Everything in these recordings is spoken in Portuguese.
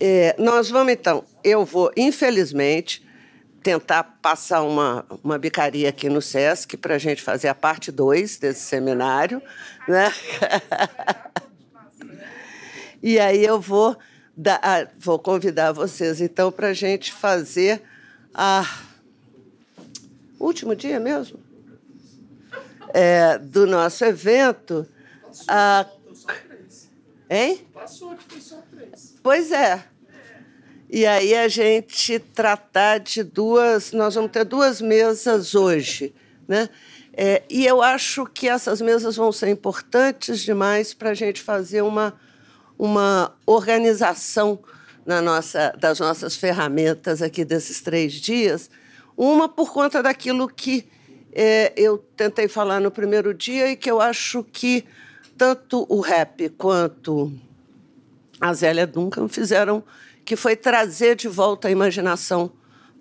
É, nós vamos, então, eu vou, infelizmente, tentar passar uma, uma bicaria aqui no SESC para a gente fazer a parte 2 desse seminário. Né? e aí eu vou, dar, vou convidar vocês, então, para a gente fazer a. Último dia mesmo? É, do nosso evento. Passou, a... Hein? Passou, que foi só três. Pois é. E aí a gente tratar de duas. Nós vamos ter duas mesas hoje, né? É, e eu acho que essas mesas vão ser importantes demais para a gente fazer uma, uma organização na nossa, das nossas ferramentas aqui desses três dias. Uma por conta daquilo que é, eu tentei falar no primeiro dia e que eu acho que tanto o rap quanto a Zélia Duncan fizeram que foi trazer de volta a imaginação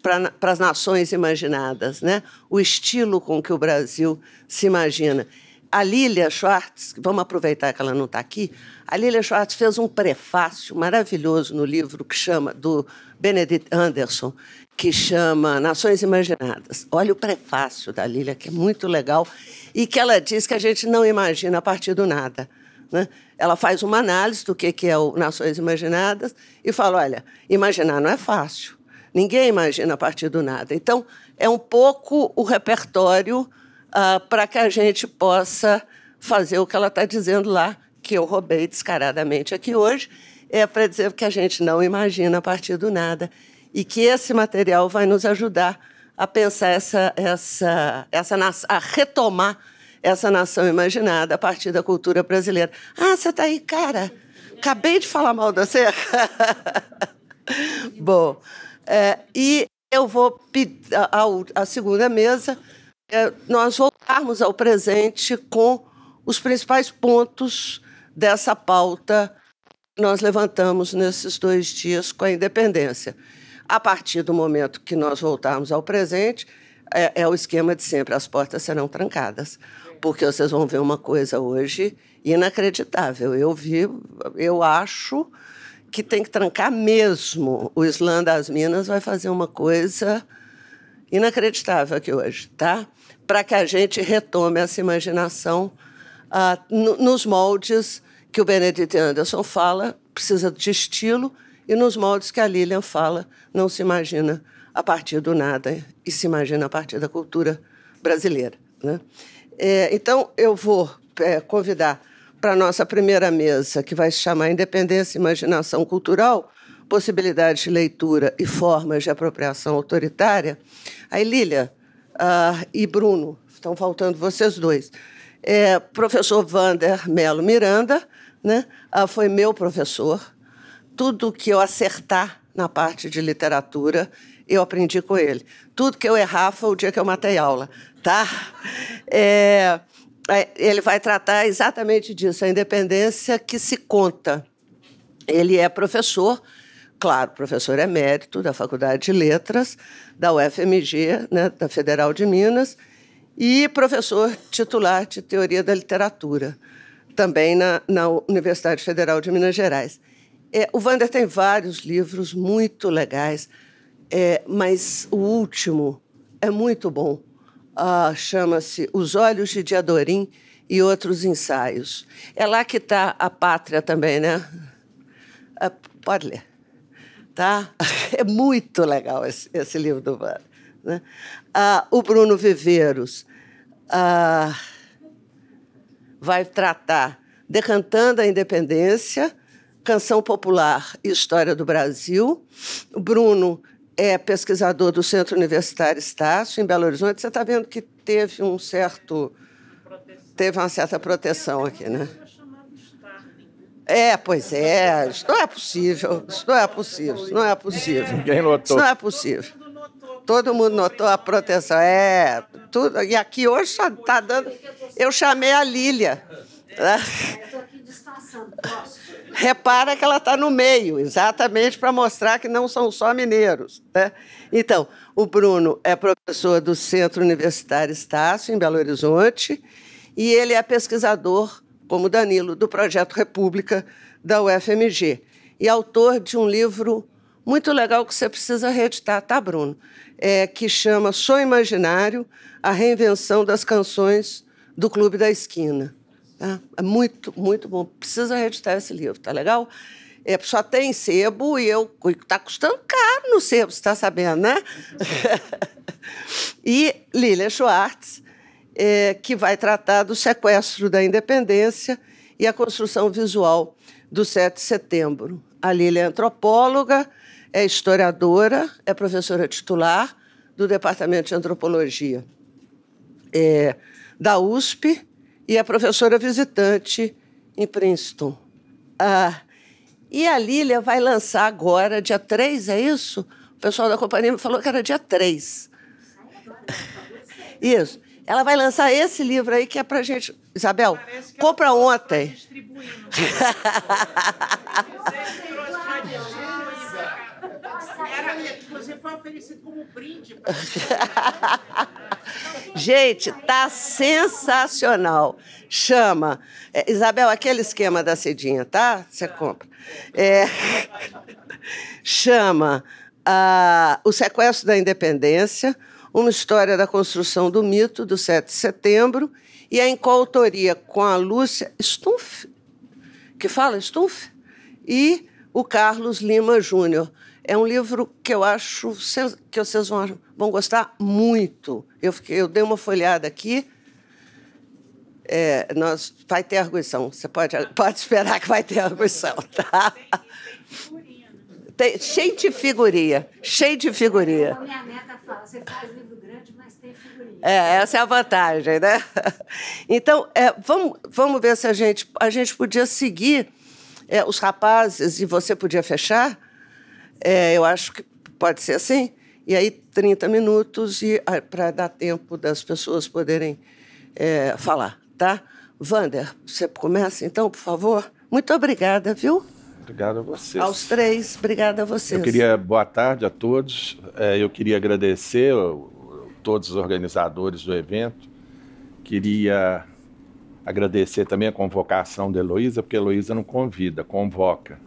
para as nações imaginadas, né? o estilo com que o Brasil se imagina. A Lilia Schwartz, vamos aproveitar que ela não está aqui, a Lilia Schwartz fez um prefácio maravilhoso no livro que chama, do Benedict Anderson, que chama Nações Imaginadas. Olha o prefácio da Lilia, que é muito legal, e que ela diz que a gente não imagina a partir do nada. Né? Ela faz uma análise do que, que é o Nações Imaginadas e fala: olha, imaginar não é fácil. Ninguém imagina a partir do nada. Então, é um pouco o repertório ah, para que a gente possa fazer o que ela está dizendo lá, que eu roubei descaradamente aqui hoje, é para dizer que a gente não imagina a partir do nada e que esse material vai nos ajudar a pensar essa, essa, essa a retomar essa nação imaginada a partir da cultura brasileira. Ah, você está aí, cara. Acabei de falar mal de você. Bom, é, e eu vou pedir à segunda mesa é, nós voltarmos ao presente com os principais pontos dessa pauta que nós levantamos nesses dois dias com a independência. A partir do momento que nós voltarmos ao presente, é, é o esquema de sempre: as portas serão trancadas. Porque vocês vão ver uma coisa hoje inacreditável. Eu vi, eu acho que tem que trancar mesmo. O Islã das Minas vai fazer uma coisa inacreditável aqui hoje, tá? Para que a gente retome essa imaginação ah, nos moldes que o Benedict Anderson fala, precisa de estilo, e nos moldes que a Lilian fala, não se imagina a partir do nada e se imagina a partir da cultura brasileira. Né? É, então, eu vou é, convidar para a nossa primeira mesa, que vai se chamar Independência e Imaginação Cultural, Possibilidades de Leitura e Formas de Apropriação Autoritária, a Elília uh, ah, e Bruno, estão faltando vocês dois. É, professor Vander Melo Miranda né, uh, foi meu professor. Tudo que eu acertar na parte de literatura, eu aprendi com ele. Tudo que eu errar foi o dia que eu matei aula tratar. É, é, ele vai tratar exatamente disso, a independência que se conta. Ele é professor, claro, professor emérito da Faculdade de Letras, da UFMG, né, da Federal de Minas, e professor titular de Teoria da Literatura, também na, na Universidade Federal de Minas Gerais. É, o Vander tem vários livros muito legais, é, mas o último é muito bom uh, chama-se Os Olhos de Diadorim e Outros Ensaios. É lá que está a pátria também, né? Uh, pode ler. Tá? É muito legal esse, esse livro do Vara. Né? Uh, o Bruno Viveiros ah, vai tratar Decantando a Independência, Canção Popular e História do Brasil. O Bruno é pesquisador do Centro Universitário Estácio, em Belo Horizonte. Você está vendo que teve um certo. Proteção. Teve uma certa proteção aqui, né? É, pois é, isso não é possível, isso não é possível, isso não é possível. Ninguém notou. Isso não é possível. Todo mundo notou a proteção. É, tudo. E aqui hoje só está dando. Eu chamei a Lília. É, estou aqui disfarçando, posso? repara que ela está no meio, exatamente para mostrar que não são só mineiros. Né? Então, o Bruno é professor do Centro Universitário Estácio, em Belo Horizonte, e ele é pesquisador, como Danilo, do Projeto República da UFMG, e autor de um livro muito legal que você precisa reeditar, tá, Bruno? É, que chama Sou Imaginário, a reinvenção das canções do Clube da Esquina. Né? É muito, muito bom. Precisa reeditar esse livro, tá legal? É, só tem sebo e eu está custando caro no sebo, você está sabendo, né? e Lilia Schwartz, é, que vai tratar do sequestro da independência e a construção visual do 7 de setembro. A Lília é antropóloga, é historiadora, é professora titular do Departamento de Antropologia é, da USP e a professora visitante em Princeton. Ah, e a Lília vai lançar agora, dia 3, é isso? O pessoal da companhia me falou que era dia 3. Isso. Ela vai lançar esse livro aí que é para gente. Isabel, compra ontem. Era, inclusive foi oferecido como brinde. Gente, tá sensacional. Chama. É, Isabel, aquele esquema da cedinha, tá? Você compra. É, chama O Sequestro da Independência, uma história da construção do mito do 7 de setembro e a coautoria com a Lúcia Stumpf, que fala Stumpf, e o Carlos Lima Júnior. É um livro que eu acho que vocês vão, vão gostar muito. Eu, fiquei, eu dei uma folhada aqui. É, nós, vai ter arguição. Você pode, pode esperar que vai ter arguição, tá? Tem, cheio de figurinha. Cheio de figurinha. minha neta fala, você faz livro grande, mas tem figurinha. É, essa é a vantagem, né? Então, é, vamos, vamos ver se a gente, a gente podia seguir é, os rapazes e você podia fechar é, eu acho que pode ser assim. E aí, 30 minutos e ah, para dar tempo das pessoas poderem é, falar, tá? Vander, você começa então, por favor? Muito obrigada, viu? Obrigado a vocês. Aos três, obrigada a vocês. Eu queria, boa tarde a todos. É, eu queria agradecer a, a todos os organizadores do evento. Queria agradecer também a convocação da Heloísa, porque a Heloísa não convida, convoca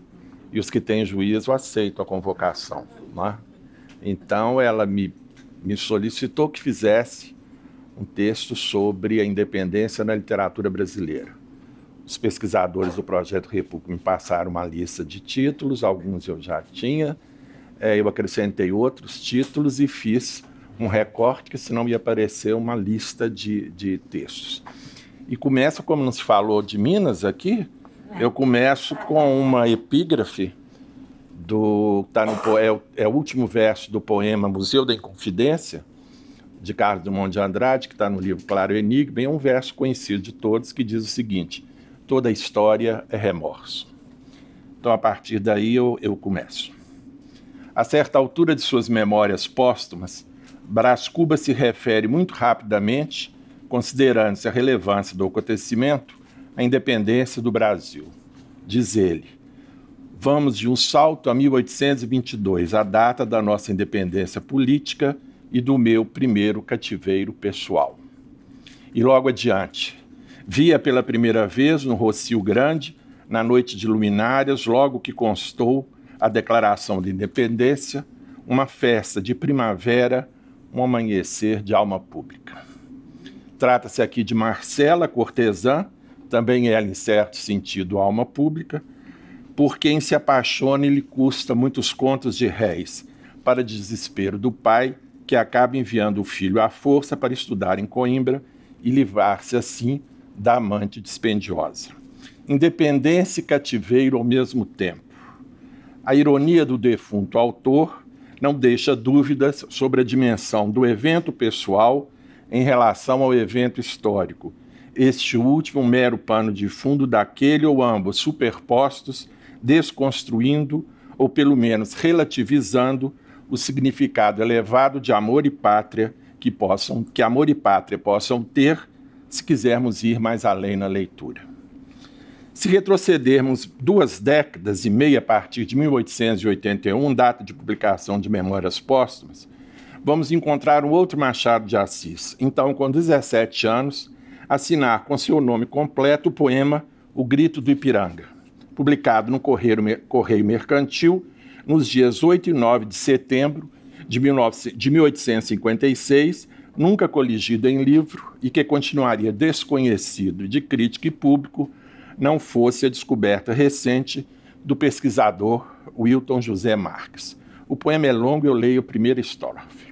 e os que têm juízo aceitam a convocação. Né? Então, ela me, me solicitou que fizesse um texto sobre a independência na literatura brasileira. Os pesquisadores do Projeto República me passaram uma lista de títulos, alguns eu já tinha, é, eu acrescentei outros títulos e fiz um recorte, que senão ia aparecer uma lista de, de textos. E começa, como não se falou de Minas aqui, eu começo com uma epígrafe do tá no é, é o último verso do poema Museu da Inconfidência de Carlos Drummond de Andrade, que está no livro Claro Enigma, é um verso conhecido de todos que diz o seguinte: toda história é remorso. Então, a partir daí, eu, eu começo. A certa altura de suas memórias póstumas, Brás Cuba se refere muito rapidamente, considerando-se a relevância do acontecimento, a independência do Brasil. Diz ele: Vamos de um salto a 1822, a data da nossa independência política e do meu primeiro cativeiro pessoal. E logo adiante, via pela primeira vez no Rocio Grande, na noite de luminárias, logo que constou a declaração de independência, uma festa de primavera, um amanhecer de alma pública. Trata-se aqui de Marcela, cortesã, também ela, é, em certo sentido, alma pública, por quem se apaixona e lhe custa muitos contos de réis, para desespero do pai, que acaba enviando o filho à força para estudar em Coimbra e livrar-se assim da amante dispendiosa. Independência e cativeiro ao mesmo tempo. A ironia do defunto autor não deixa dúvidas sobre a dimensão do evento pessoal em relação ao evento histórico este último um mero pano de fundo daquele ou ambos superpostos, desconstruindo ou pelo menos relativizando o significado elevado de amor e pátria que possam que amor e pátria possam ter se quisermos ir mais além na leitura. Se retrocedermos duas décadas e meia a partir de 1881, data de publicação de Memórias Póstumas, vamos encontrar um outro Machado de Assis. Então, com 17 anos, assinar com seu nome completo o poema O Grito do Ipiranga, publicado no Correio Mercantil nos dias 8 e 9 de setembro de 1856, nunca coligido em livro e que continuaria desconhecido de crítica e público, não fosse a descoberta recente do pesquisador Wilton José Marques. O poema é longo, eu leio a primeiro estrofe.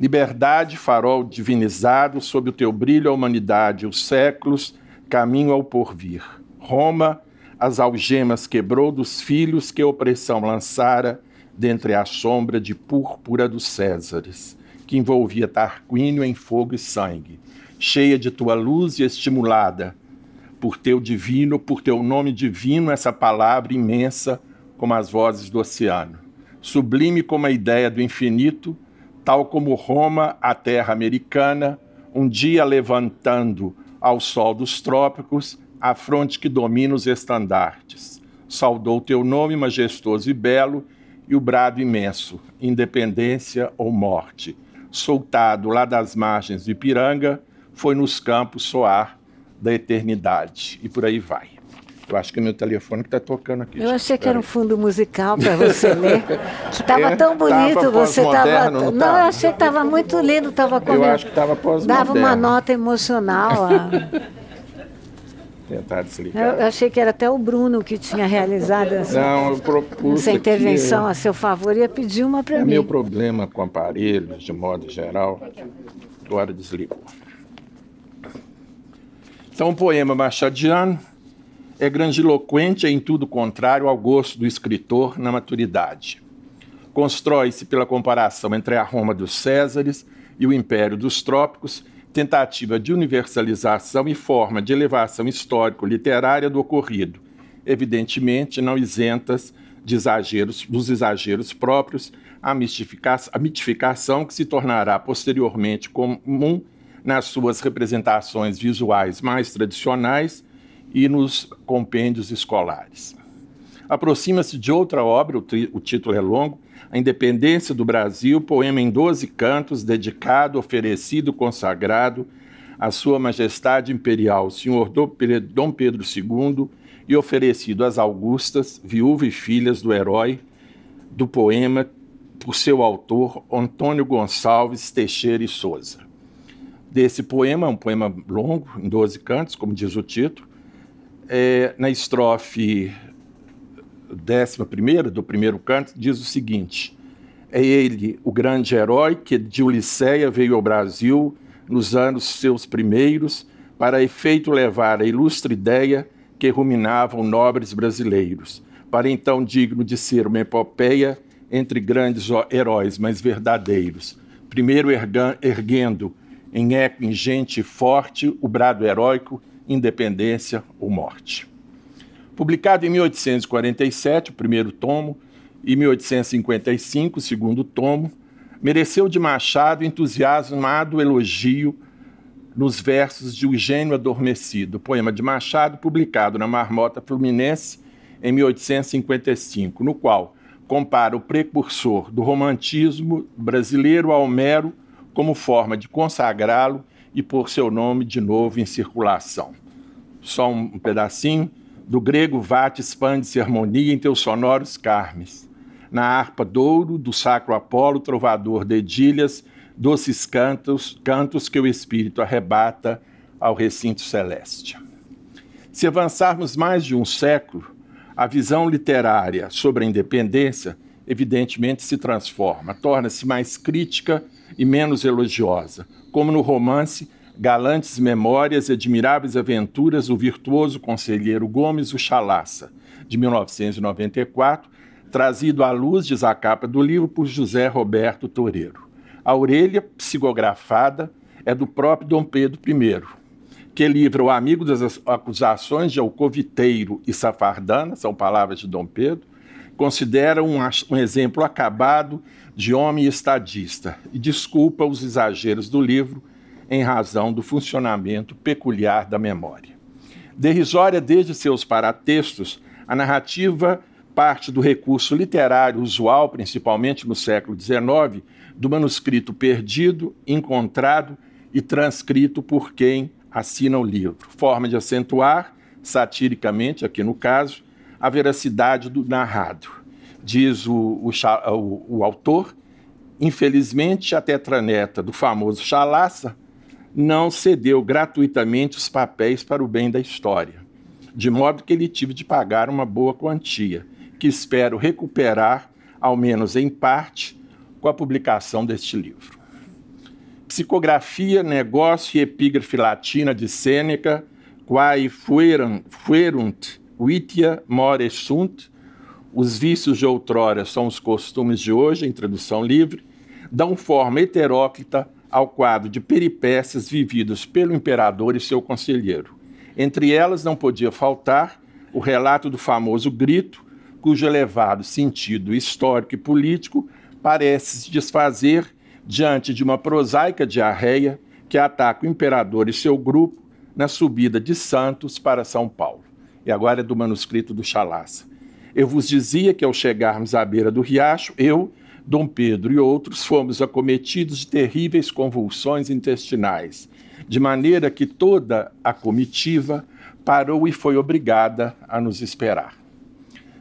Liberdade, farol divinizado, sob o teu brilho a humanidade, os séculos, caminho ao porvir. Roma, as algemas quebrou dos filhos que opressão lançara dentre a sombra de púrpura dos Césares, que envolvia Tarquínio em fogo e sangue, cheia de tua luz e estimulada por teu divino, por teu nome divino, essa palavra imensa como as vozes do oceano, sublime como a ideia do infinito, tal como Roma, a terra americana, um dia levantando ao sol dos trópicos a fronte que domina os estandartes. Saudou teu nome majestoso e belo e o brado imenso, independência ou morte. Soltado lá das margens de Ipiranga, foi nos campos soar da eternidade. E por aí vai. Eu acho que é meu telefone que está tocando aqui. Eu achei que era um fundo musical para você ler. Que estava é, tão bonito, tava você estava. Não, não, eu achei que estava muito lindo, estava com. Eu acho que estava pós -moderno. Dava uma nota emocional. A... Tentar desligar. Eu, eu achei que era até o Bruno que tinha realizado essa, não, eu propus essa intervenção que... a seu favor e ia pedir uma para é mim. Meu problema com aparelhos, de modo geral, agora desligou. Então, um poema machadiano é grandiloquente em tudo contrário ao gosto do escritor na maturidade. Constrói-se pela comparação entre a Roma dos Césares e o Império dos Trópicos, tentativa de universalização e forma de elevação histórico-literária do ocorrido, evidentemente não isentas de exageros, dos exageros próprios à mitificação que se tornará posteriormente comum nas suas representações visuais mais tradicionais e nos compêndios escolares. Aproxima-se de outra obra, o, o título é longo, A Independência do Brasil, poema em 12 cantos, dedicado, oferecido, consagrado à Sua Majestade Imperial, Senhor Dom Pedro II, e oferecido às Augustas, viúva e filhas do herói do poema, por seu autor, Antônio Gonçalves Teixeira e Souza. Desse poema, um poema longo, em 12 cantos, como diz o título, é, na estrofe décima primeira do primeiro canto, diz o seguinte: É ele, o grande herói que de Ulisseia veio ao Brasil nos anos seus primeiros, para efeito levar a ilustre ideia que ruminavam nobres brasileiros, para então digno de ser uma epopeia entre grandes heróis, mas verdadeiros. Primeiro erguendo em eco ingente e forte o brado heróico independência ou morte. Publicado em 1847, o primeiro tomo, e 1855, o segundo tomo, mereceu de Machado entusiasmado elogio nos versos de O Gênio Adormecido, poema de Machado publicado na Marmota Fluminense em 1855, no qual compara o precursor do romantismo brasileiro a Homero como forma de consagrá-lo e pôr seu nome de novo em circulação. Só um pedacinho. Do grego vate expande-se harmonia em teus sonoros carmes. Na harpa douro, do sacro Apolo, trovador dedilhas, doces cantos, cantos que o espírito arrebata ao recinto celeste. Se avançarmos mais de um século, a visão literária sobre a independência evidentemente se transforma, torna-se mais crítica e menos elogiosa como no romance Galantes Memórias e Admiráveis Aventuras do Virtuoso Conselheiro Gomes, o Chalaça, de 1994, trazido à luz, diz a capa do livro, por José Roberto Toreiro. A orelha, psicografada, é do próprio Dom Pedro I, que livra o amigo das acusações de alcoviteiro e safardana, são palavras de Dom Pedro, considera um, um exemplo acabado de homem estadista e desculpa os exageros do livro em razão do funcionamento peculiar da memória. Derrisória desde seus paratextos, a narrativa parte do recurso literário usual, principalmente no século XIX, do manuscrito perdido, encontrado e transcrito por quem assina o livro. Forma de acentuar, satiricamente, aqui no caso, a veracidade do narrado diz o, o, o, o autor, infelizmente a tetraneta do famoso Chalaça não cedeu gratuitamente os papéis para o bem da história, de modo que ele tive de pagar uma boa quantia, que espero recuperar, ao menos em parte, com a publicação deste livro. Psicografia, Negócio e Epígrafe Latina de Sêneca, quae fuerunt, fuerunt vitia more sunt, os vícios de outrora são os costumes de hoje, em tradução livre, dão forma heteróclita ao quadro de peripécias vividas pelo imperador e seu conselheiro. Entre elas não podia faltar o relato do famoso grito, cujo elevado sentido histórico e político parece se desfazer diante de uma prosaica diarreia que ataca o imperador e seu grupo na subida de Santos para São Paulo. E agora é do manuscrito do Chalaça. Eu vos dizia que ao chegarmos à beira do riacho, eu, Dom Pedro e outros fomos acometidos de terríveis convulsões intestinais, de maneira que toda a comitiva parou e foi obrigada a nos esperar.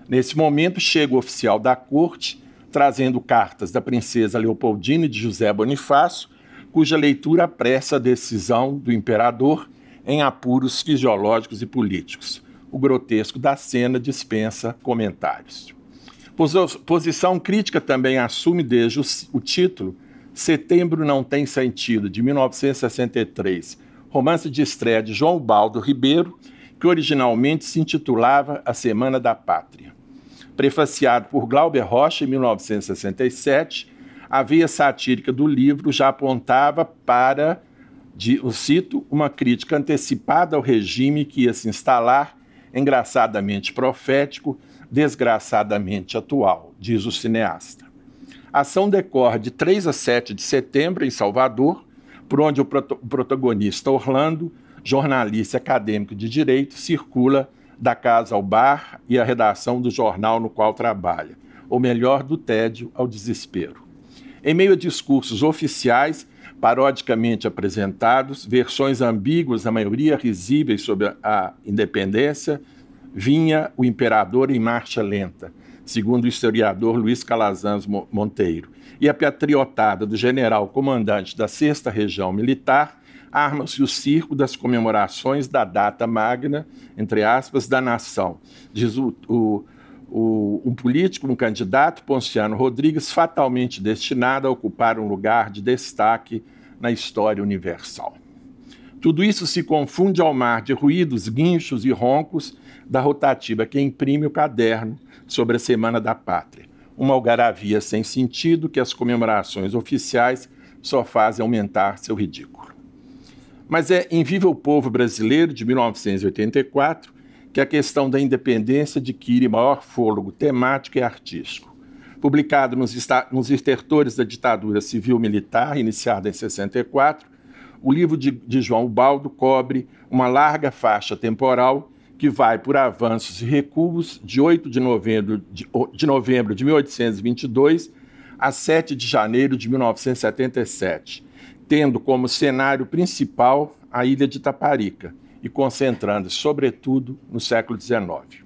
Nesse momento, chega o oficial da corte, trazendo cartas da princesa Leopoldina e de José Bonifácio, cuja leitura apressa a decisão do imperador em apuros fisiológicos e políticos o grotesco da cena dispensa comentários. Posição crítica também assume desde o título Setembro Não Tem Sentido, de 1963, romance de estreia de João Baldo Ribeiro, que originalmente se intitulava A Semana da Pátria. Prefaciado por Glauber Rocha, em 1967, a veia satírica do livro já apontava para, de, eu cito, uma crítica antecipada ao regime que ia se instalar engraçadamente profético, desgraçadamente atual, diz o cineasta. A ação decorre de 3 a 7 de setembro em Salvador, por onde o protagonista Orlando, jornalista acadêmico de direito, circula da casa ao bar e à redação do jornal no qual trabalha, ou melhor, do tédio ao desespero. Em meio a discursos oficiais parodicamente apresentados, versões ambíguas, da maioria risíveis sobre a independência, vinha o imperador em marcha lenta, segundo o historiador Luiz Calazans Monteiro. E a patriotada do general comandante da 6 Região Militar arma-se o circo das comemorações da data magna, entre aspas, da nação, diz o, o o, um político, um candidato, Ponciano Rodrigues, fatalmente destinado a ocupar um lugar de destaque na história universal. Tudo isso se confunde ao mar de ruídos, guinchos e roncos da rotativa que imprime o caderno sobre a Semana da Pátria. Uma algaravia sem sentido que as comemorações oficiais só fazem aumentar seu ridículo. Mas é em Viva o Povo Brasileiro, de 1984, que a questão da independência adquire maior fôlego temático e artístico. Publicado nos, nos estertores da ditadura civil-militar, iniciada em 64, o livro de, de João Baldo cobre uma larga faixa temporal que vai por avanços e recuos de 8 de novembro de, de, novembro de 1822 a 7 de janeiro de 1977, tendo como cenário principal a ilha de Taparica, e concentrando-se, sobretudo, no século XIX.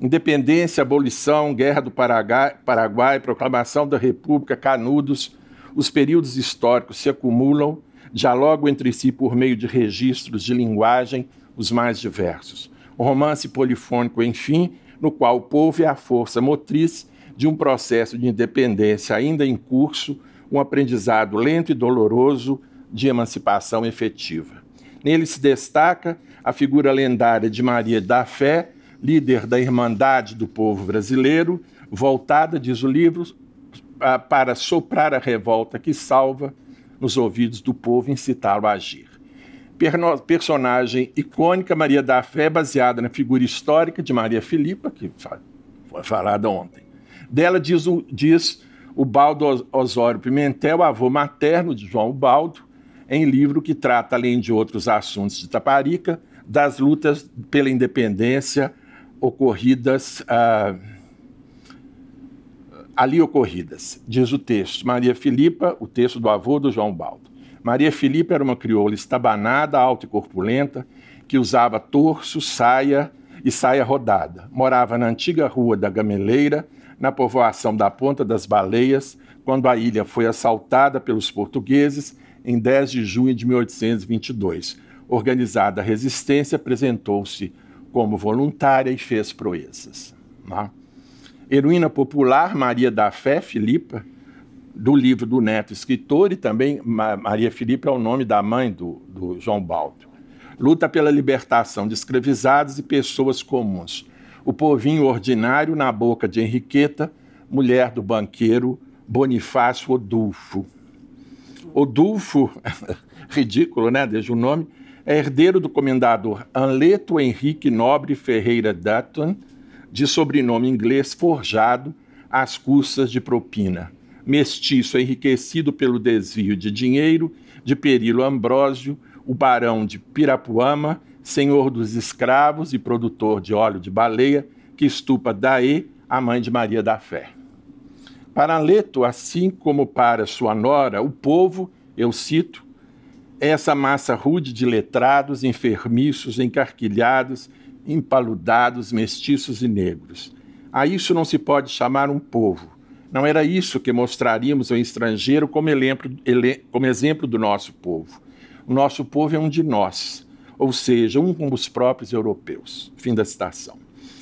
Independência, abolição, guerra do Paraguai, proclamação da República, Canudos, os períodos históricos se acumulam, dialogam entre si por meio de registros de linguagem os mais diversos. Um romance polifônico, enfim, no qual o povo é a força motriz de um processo de independência ainda em curso, um aprendizado lento e doloroso de emancipação efetiva. Nele se destaca a figura lendária de Maria da Fé, líder da Irmandade do Povo Brasileiro, voltada, diz o livro, para soprar a revolta que salva nos ouvidos do povo e incitá-lo a agir. Personagem icônica, Maria da Fé, baseada na figura histórica de Maria Filipa, que foi falada ontem. Dela diz o, diz o Baldo Osório Pimentel, avô materno de João Baldo, em livro que trata, além de outros assuntos de Taparica, das lutas pela independência ocorridas. Ah, ali ocorridas, diz o texto. Maria Filipa, o texto do avô do João Baldo. Maria Filipa era uma crioula estabanada, alta e corpulenta, que usava torso, saia e saia rodada. Morava na antiga rua da Gameleira, na povoação da Ponta das Baleias, quando a ilha foi assaltada pelos portugueses em 10 de junho de 1822. Organizada a resistência, apresentou-se como voluntária e fez proezas. Né? Heroína popular, Maria da Fé Filipa, do livro do neto escritor, e também Maria Filipa é o nome da mãe do, do João Baldo. Luta pela libertação de escravizados e pessoas comuns. O povinho ordinário na boca de Henriqueta, mulher do banqueiro Bonifácio Odulfo. Odulfo, ridículo, né? Desde o nome, é herdeiro do comendador Anleto Henrique Nobre Ferreira Dutton, de sobrenome inglês forjado às custas de propina. Mestiço enriquecido pelo desvio de dinheiro de Perilo Ambrósio, o barão de Pirapuama, senhor dos escravos e produtor de óleo de baleia, que estupa Daê, a mãe de Maria da Fé. Para Leto, assim como para sua nora, o povo, eu cito, é essa massa rude de letrados, enfermiços, encarquilhados, empaludados, mestiços e negros. A isso não se pode chamar um povo. Não era isso que mostraríamos ao estrangeiro como, ele, como exemplo do nosso povo. O nosso povo é um de nós, ou seja, um com os próprios europeus. Fim da citação.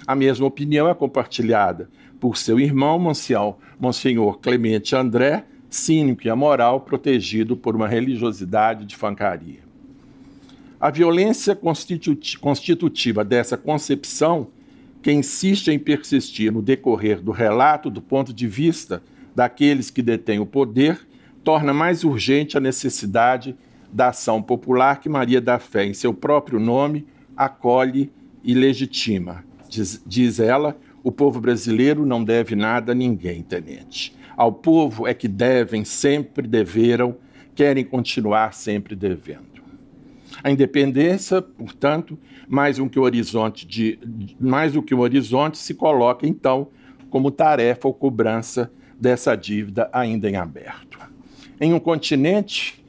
A mesma opinião é compartilhada por seu irmão, Monsião, Monsenhor Clemente André, cínico e amoral, protegido por uma religiosidade de fancaria. A violência constitutiva dessa concepção, que insiste em persistir no decorrer do relato do ponto de vista daqueles que detêm o poder, torna mais urgente a necessidade da ação popular que Maria da Fé, em seu próprio nome, acolhe e legitima. Diz, diz ela, o povo brasileiro não deve nada a ninguém, tenente. Ao povo é que devem, sempre deveram, querem continuar sempre devendo. A independência, portanto, mais, que o horizonte de, mais do que o horizonte, se coloca, então, como tarefa ou cobrança dessa dívida ainda em aberto. Em um continente,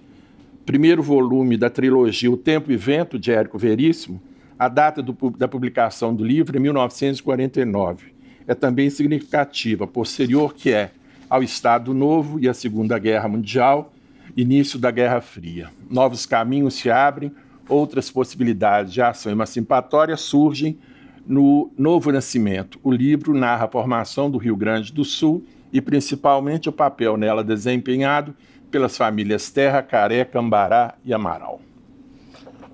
primeiro volume da trilogia O Tempo e Vento, de Érico Veríssimo, a data do, da publicação do livro é 1949. É também significativa, posterior que é ao Estado Novo e à Segunda Guerra Mundial, início da Guerra Fria. Novos caminhos se abrem, outras possibilidades de ação emancipatória surgem no Novo Nascimento. O livro narra a formação do Rio Grande do Sul e principalmente o papel nela desempenhado pelas famílias Terra, Caré, Cambará e Amaral.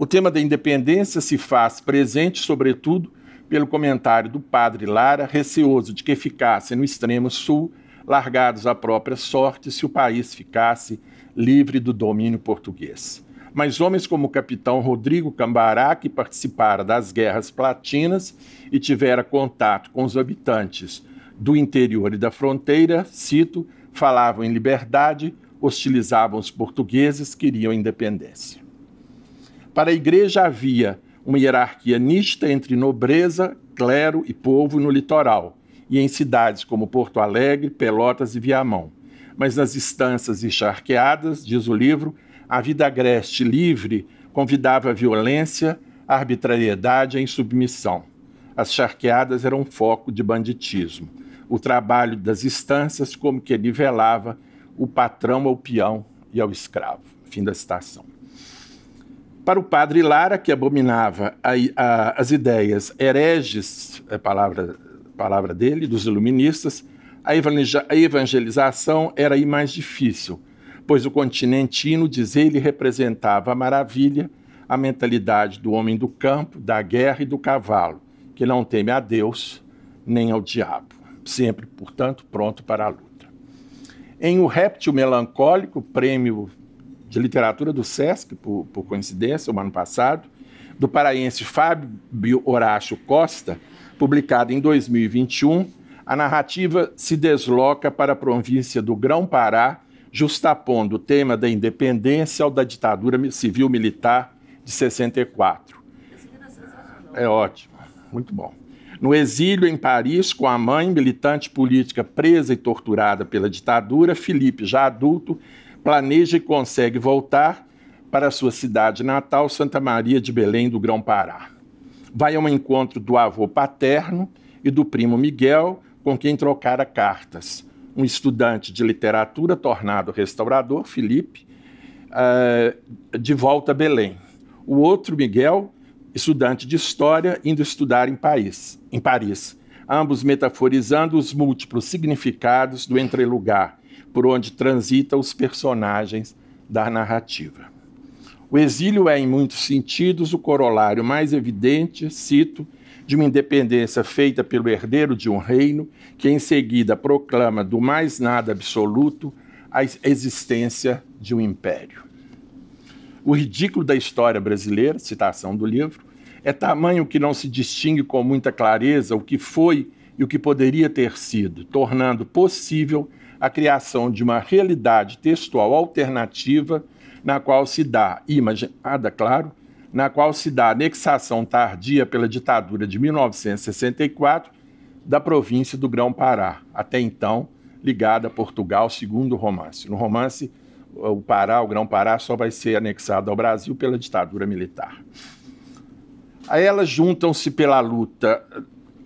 O tema da independência se faz presente, sobretudo, pelo comentário do padre Lara, receoso de que ficassem no extremo sul, largados à própria sorte, se o país ficasse livre do domínio português. Mas homens como o capitão Rodrigo Cambará, que participara das guerras platinas e tivera contato com os habitantes do interior e da fronteira, cito, falavam em liberdade, hostilizavam os portugueses, queriam independência. Para a igreja havia uma hierarquia nista entre nobreza, clero e povo no litoral e em cidades como Porto Alegre, Pelotas e Viamão. Mas nas estâncias encharqueadas, diz o livro, a vida agreste livre convidava a violência, a arbitrariedade e a insubmissão. As charqueadas eram foco de banditismo. O trabalho das estâncias como que nivelava o patrão ao peão e ao escravo. Fim da citação. Para o padre Lara, que abominava a, a, as ideias hereges, é palavra, palavra dele, dos iluministas, a evangelização era aí mais difícil, pois o continentino, diz ele, representava a maravilha, a mentalidade do homem do campo, da guerra e do cavalo, que não teme a Deus nem ao diabo, sempre, portanto, pronto para a luta. Em O Réptil Melancólico, prêmio de Literatura do SESC, por, por coincidência, o ano passado, do paraense Fábio Horácio Costa, publicada em 2021, a narrativa se desloca para a província do Grão-Pará, justapondo o tema da independência ao da ditadura civil-militar de 64. É ótimo, muito bom. No exílio em Paris, com a mãe, militante política presa e torturada pela ditadura, Felipe, já adulto, planeja e consegue voltar para sua cidade natal, Santa Maria de Belém do Grão-Pará. Vai ao encontro do avô paterno e do primo Miguel, com quem trocara cartas. Um estudante de literatura tornado restaurador, Felipe, eh, de volta a Belém. O outro, Miguel, estudante de história, indo estudar em Em Paris ambos metaforizando os múltiplos significados do entrelugar, por onde transitam os personagens da narrativa. O exílio é, em muitos sentidos, o corolário mais evidente, cito, de uma independência feita pelo herdeiro de um reino, que em seguida proclama do mais nada absoluto a existência de um império. O ridículo da história brasileira, citação do livro, é tamanho que não se distingue com muita clareza o que foi e o que poderia ter sido, tornando possível a criação de uma realidade textual alternativa, na qual se dá, imaginada, claro, na qual se dá anexação tardia pela ditadura de 1964 da província do Grão-Pará, até então ligada a Portugal, segundo o romance. No romance, o Pará, o Grão-Pará, só vai ser anexado ao Brasil pela ditadura militar. A elas juntam-se pela luta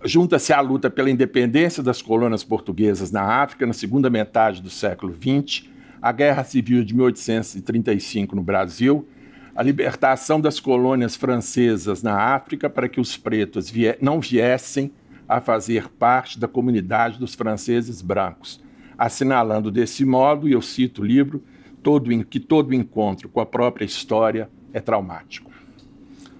Junta-se à luta pela independência das colônias portuguesas na África na segunda metade do século XX, a Guerra Civil de 1835 no Brasil, a libertação das colônias francesas na África para que os pretos vie não viessem a fazer parte da comunidade dos franceses brancos, assinalando desse modo, e eu cito o livro, todo, que todo encontro com a própria história é traumático.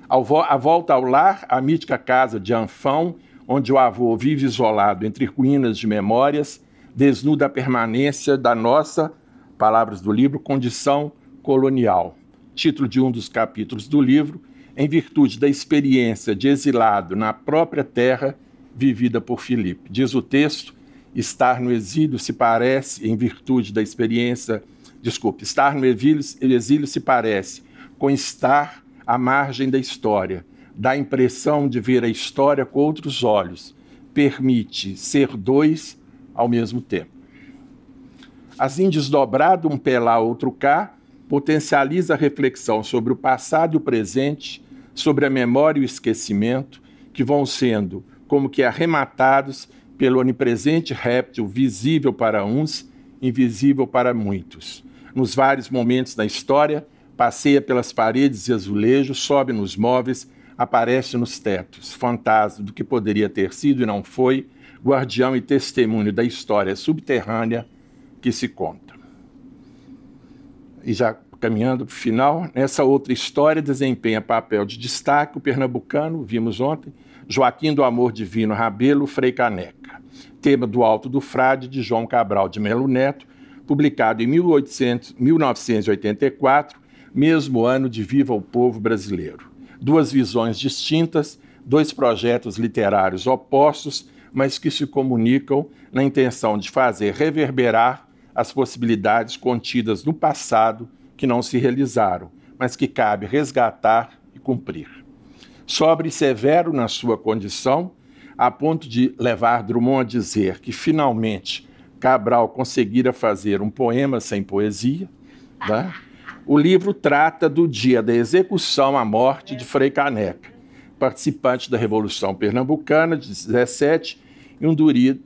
A volta ao lar, a mítica casa de Anfão, onde o avô vive isolado entre ruínas de memórias, desnuda a permanência da nossa, palavras do livro, condição colonial. Título de um dos capítulos do livro, em virtude da experiência de exilado na própria terra vivida por Filipe. Diz o texto: estar no exílio se parece, em virtude da experiência, desculpe, estar no exílio, exílio se parece com estar à margem da história dá a impressão de ver a história com outros olhos, permite ser dois ao mesmo tempo. Assim, desdobrado um pé lá, outro cá, potencializa a reflexão sobre o passado e o presente, sobre a memória e o esquecimento, que vão sendo como que arrematados pelo onipresente réptil visível para uns, invisível para muitos. Nos vários momentos da história, passeia pelas paredes e azulejos, sobe nos móveis, aparece nos tetos, fantasma do que poderia ter sido e não foi, guardião e testemunho da história subterrânea que se conta. E já caminhando para o final, nessa outra história desempenha papel de destaque o pernambucano, vimos ontem, Joaquim do Amor Divino Rabelo Frei Caneca, tema do Alto do Frade de João Cabral de Melo Neto, publicado em 1800, 1984, mesmo ano de Viva o Povo Brasileiro duas visões distintas, dois projetos literários opostos, mas que se comunicam na intenção de fazer reverberar as possibilidades contidas no passado que não se realizaram, mas que cabe resgatar e cumprir. Sobre severo na sua condição, a ponto de levar Drummond a dizer que finalmente Cabral conseguira fazer um poema sem poesia, né? O livro trata do dia da execução à morte de Frei Caneca, participante da Revolução Pernambucana de 17 e um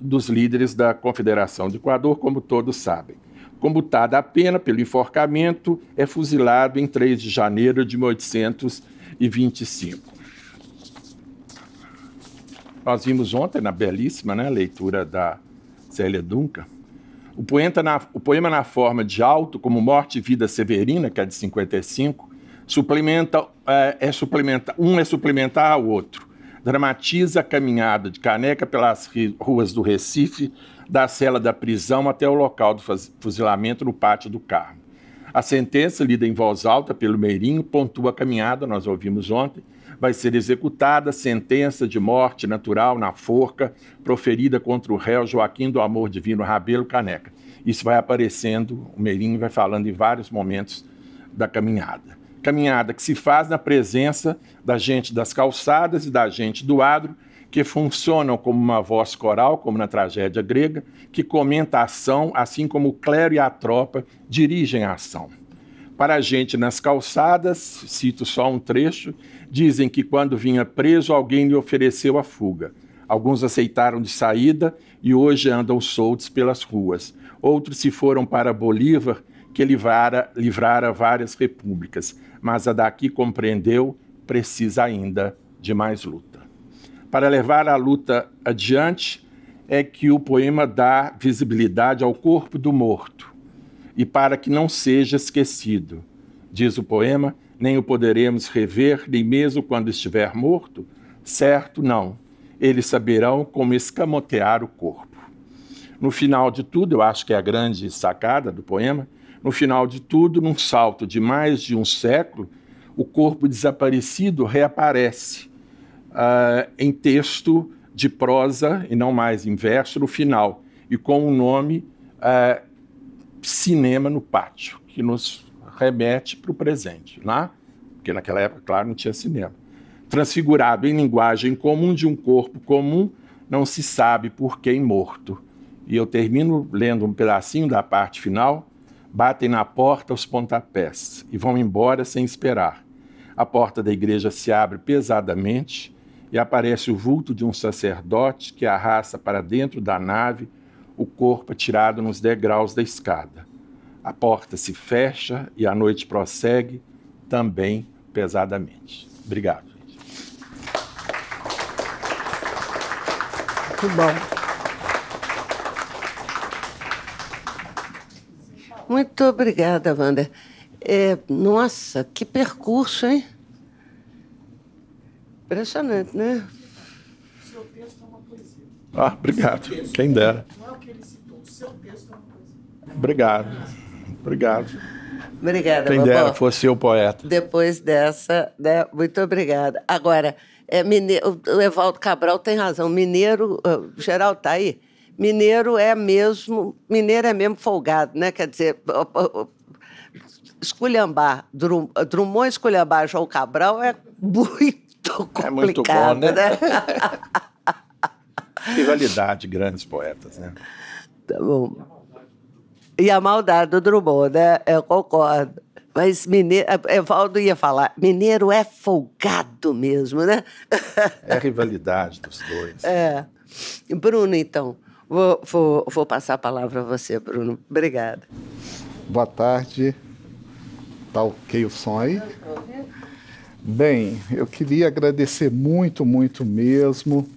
dos líderes da Confederação do Equador, como todos sabem. Combutada a pena pelo enforcamento, é fuzilado em 3 de janeiro de 1825. Nós vimos ontem, na belíssima né, leitura da Célia Duncan, o poema, na, o poema na forma de alto, como Morte e Vida Severina, que é de 55, suplementa, é, é suplementa, um é suplementar ao outro. Dramatiza a caminhada de Caneca pelas ruas do Recife, da cela da prisão até o local do fuzilamento no pátio do Carmo. A sentença, lida em voz alta pelo Meirinho, pontua a caminhada, nós ouvimos ontem, vai ser executada sentença de morte natural na forca proferida contra o réu Joaquim do Amor Divino Rabelo Caneca. Isso vai aparecendo, o Meirinho vai falando em vários momentos da caminhada. Caminhada que se faz na presença da gente das calçadas e da gente do adro, que funcionam como uma voz coral, como na tragédia grega, que comenta a ação, assim como o clero e a tropa dirigem a ação para a gente nas calçadas, cito só um trecho, dizem que quando vinha preso alguém lhe ofereceu a fuga. Alguns aceitaram de saída e hoje andam soltos pelas ruas. Outros se foram para Bolívar, que livrara, livrara várias repúblicas, mas a daqui compreendeu, precisa ainda de mais luta. Para levar a luta adiante, é que o poema dá visibilidade ao corpo do morto, e para que não seja esquecido. Diz o poema, nem o poderemos rever, nem mesmo quando estiver morto? Certo, não. Eles saberão como escamotear o corpo. No final de tudo, eu acho que é a grande sacada do poema, no final de tudo, num salto de mais de um século, o corpo desaparecido reaparece uh, em texto de prosa, e não mais em verso, no final, e com um nome uh, cinema no pátio, que nos remete para o presente, né? porque naquela época, claro, não tinha cinema. Transfigurado em linguagem comum de um corpo comum, não se sabe por quem morto. E eu termino lendo um pedacinho da parte final. Batem na porta os pontapés e vão embora sem esperar. A porta da igreja se abre pesadamente e aparece o vulto de um sacerdote que arrasta para dentro da nave o corpo atirado é tirado nos degraus da escada. A porta se fecha e a noite prossegue, também pesadamente. Obrigado. Muito bom. Muito obrigada, Wander. É, nossa, que percurso, hein? Impressionante, né? Seu texto é uma poesia. Ah, obrigado. Quem dera. Obrigado. Obrigado. Obrigada, Quem dera fosse eu poeta. Depois dessa, né? Muito obrigada. Agora, é, mineiro, o Evaldo Cabral tem razão. Mineiro, ah, geral tá aí. Mineiro é mesmo, mineiro é mesmo folgado, né? Quer dizer, esculhambar, Drum, Drummond esculhambar João Cabral é muito complicado, é muito bom, né? né? Rivalidade, grandes poetas, né? Tá bom. E a maldade do Drummond, né? Eu concordo. Mas mineiro, é, é, Evaldo ia falar, mineiro é folgado mesmo, né? É a rivalidade dos dois. É. Bruno, então, vou, vou, vou passar a palavra a você, Bruno. Obrigada. Boa tarde. Tá ok o som aí? Bem, eu queria agradecer muito, muito mesmo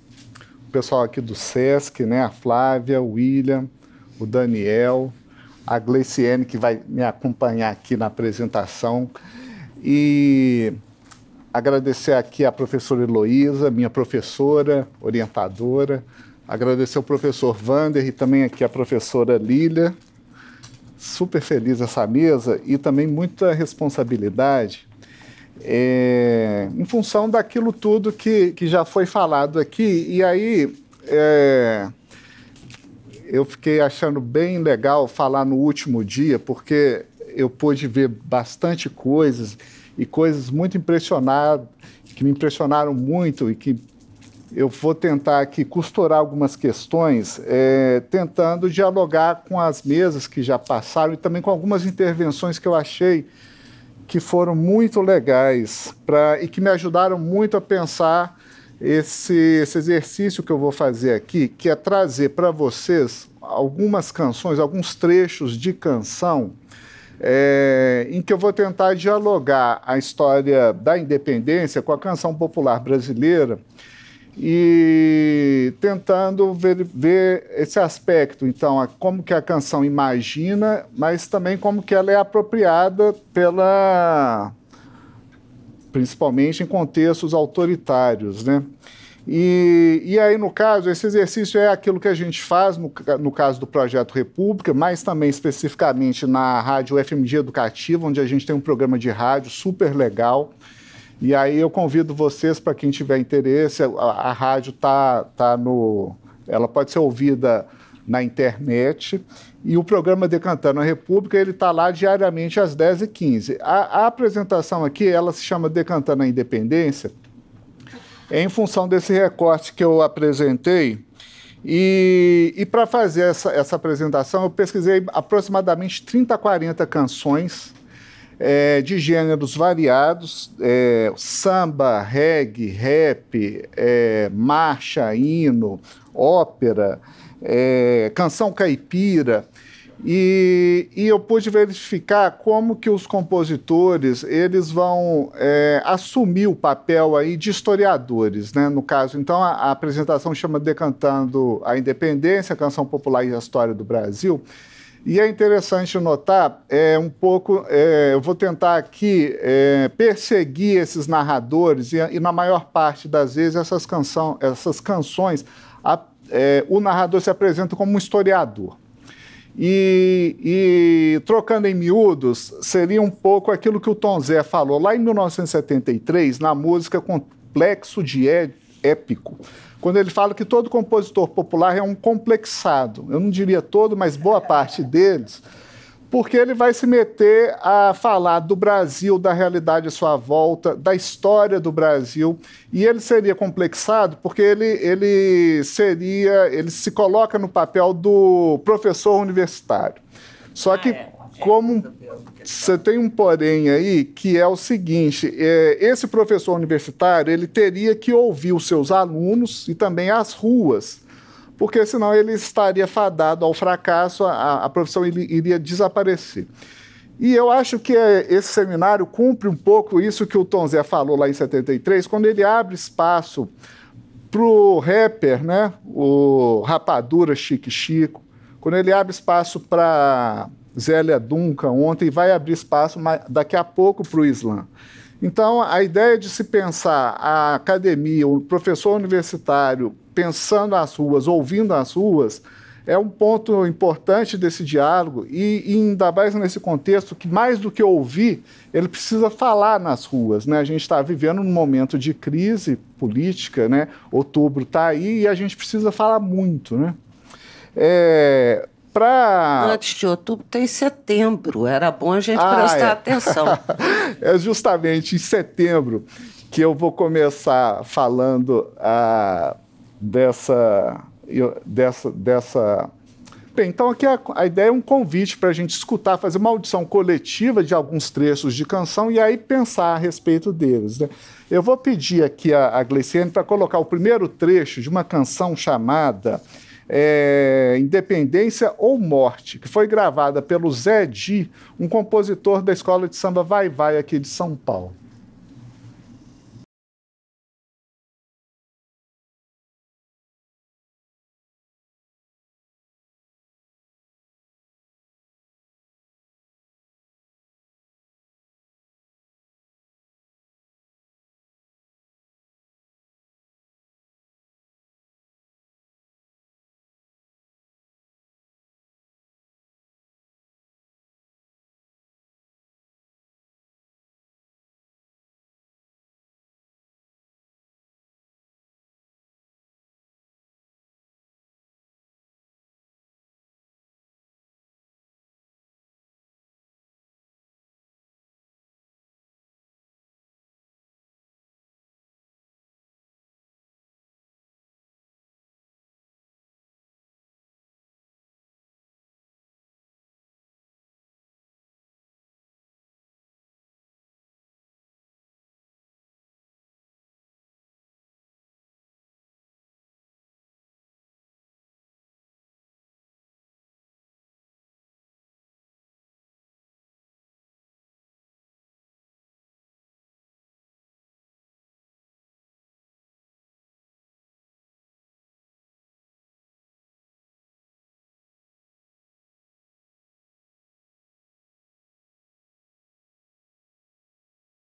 o pessoal aqui do SESC, né? A Flávia, o William, o Daniel, a Gleiciene, que vai me acompanhar aqui na apresentação. E agradecer aqui a professora Heloísa, minha professora, orientadora. Agradecer o professor Vander e também aqui a professora Lília. Super feliz essa mesa e também muita responsabilidade é, em função daquilo tudo que, que já foi falado aqui. E aí, é, eu fiquei achando bem legal falar no último dia, porque eu pude ver bastante coisas e coisas muito impressionadas, que me impressionaram muito e que eu vou tentar aqui costurar algumas questões, é, tentando dialogar com as mesas que já passaram e também com algumas intervenções que eu achei que foram muito legais pra, e que me ajudaram muito a pensar esse, esse exercício que eu vou fazer aqui, que é trazer para vocês algumas canções, alguns trechos de canção, é, em que eu vou tentar dialogar a história da independência com a canção popular brasileira e tentando ver, ver, esse aspecto, então, como que a canção imagina, mas também como que ela é apropriada pela, principalmente em contextos autoritários, né? E, e, aí, no caso, esse exercício é aquilo que a gente faz no, no, caso do Projeto República, mas também especificamente na rádio FMG Educativa, onde a gente tem um programa de rádio super legal. E aí eu convido vocês, para quem tiver interesse, a, a rádio tá, tá no. Ela pode ser ouvida na internet. E o programa Decantando a República, ele está lá diariamente às 10h15. A, a apresentação aqui, ela se chama Decantando a Independência, é em função desse recorte que eu apresentei. E, e para fazer essa, essa apresentação, eu pesquisei aproximadamente 30 a 40 canções é, de gêneros variados, é, samba, reggae, rap, é, marcha, hino, ópera, é, canção caipira. E, e, eu pude verificar como que os compositores eles vão é, assumir o papel aí de historiadores, né? No caso, então a, a, apresentação chama Decantando a Independência, canção popular e a história do Brasil. E é interessante notar é, um pouco, é, eu vou tentar aqui é, perseguir esses narradores e, e, na maior parte das vezes essas, canção, essas canções é, o narrador se apresenta como um historiador. E, e, trocando em miúdos, seria um pouco aquilo que o Tom Zé falou lá em 1973, na música Complexo de é, Épico, quando ele fala que todo compositor popular é um complexado. Eu não diria todo, mas boa parte deles porque ele vai se meter a falar do Brasil, da realidade à sua volta, da história do Brasil, e ele seria complexado porque ele, ele seria, ele se coloca no papel do professor universitário. Só que como você tem um porém aí que é o seguinte: é, esse professor universitário ele teria que ouvir os seus alunos e também as ruas porque senão ele estaria fadado ao fracasso, a, a profissão iria desaparecer. E eu acho que é, esse seminário cumpre um pouco isso que o Tom Zé falou lá em 73, quando ele abre espaço para o rapper, né? o Rapadura Chique Chico, quando ele abre espaço para Zélia Duncan ontem, vai abrir espaço daqui a pouco para o Islã. Então, a ideia de se pensar a academia, o professor universitário pensando as ruas, ouvindo as ruas, é um ponto importante desse diálogo e, e ainda mais nesse contexto que mais do que ouvir, ele precisa falar nas ruas, né? A gente está vivendo um momento de crise política, né? Outubro está aí e a gente precisa falar muito, né? É, para antes de outubro tem setembro, era bom a gente ah, prestar é. atenção. é justamente em setembro que eu vou começar falando a dessa, dessa, dessa Bem, então aqui a, a, ideia é um convite para a gente escutar, fazer uma audição coletiva de alguns trechos de canção e aí pensar a respeito deles. Né? Eu vou pedir aqui a, a Gleiciane para colocar o primeiro trecho de uma canção chamada é, Independência ou Morte, que foi gravada pelo Zé Di, um compositor da escola de samba Vai Vai aqui de São Paulo.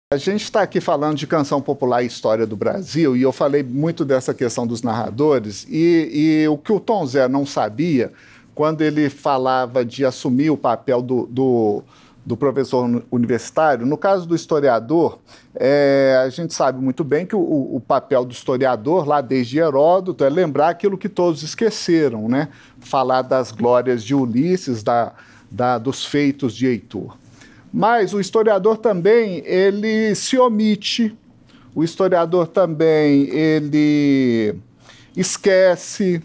A gente está aqui falando de canção popular e história do Brasil, e eu falei muito dessa questão dos narradores, e, e o que o Tom Zé não sabia, quando ele falava de assumir o papel do, do, do professor universitário, no caso do historiador, é, a gente sabe muito bem que o, o papel do historiador, lá desde Heródoto, é lembrar aquilo que todos esqueceram, né? Falar das glórias de Ulisses, da, da, dos feitos de Heitor. Mas o historiador também, ele se omite, o historiador também, ele esquece,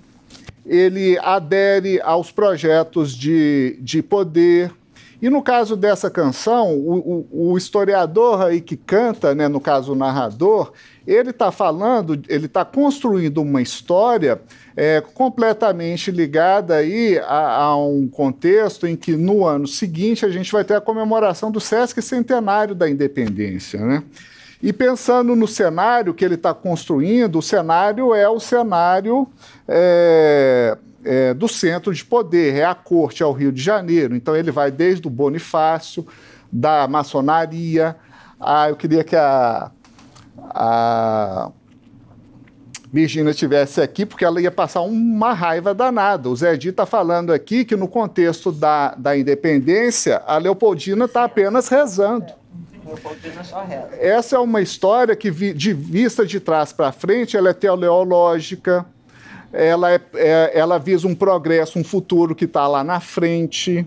ele adere aos projetos de, de poder. E no caso dessa canção, o, o, o historiador aí que canta, né, no caso o narrador, ele está falando, ele está construindo uma história é, completamente ligada aí a, a, um contexto em que no ano seguinte a gente vai ter a comemoração do Sesc centenário da Independência, né? E pensando no cenário que ele está construindo, o cenário é o cenário é, é, do centro de poder, é a corte, ao Rio de Janeiro. Então ele vai desde o Bonifácio, da maçonaria, ah, eu queria que a a Virgínia estivesse aqui, porque ela ia passar uma raiva danada. O Zé Di está falando aqui que, no contexto da, da independência, a Leopoldina está apenas rezando. Essa é uma história que, de vista de trás para frente, ela é teleológica, ela, é, é, ela visa um progresso, um futuro que está lá na frente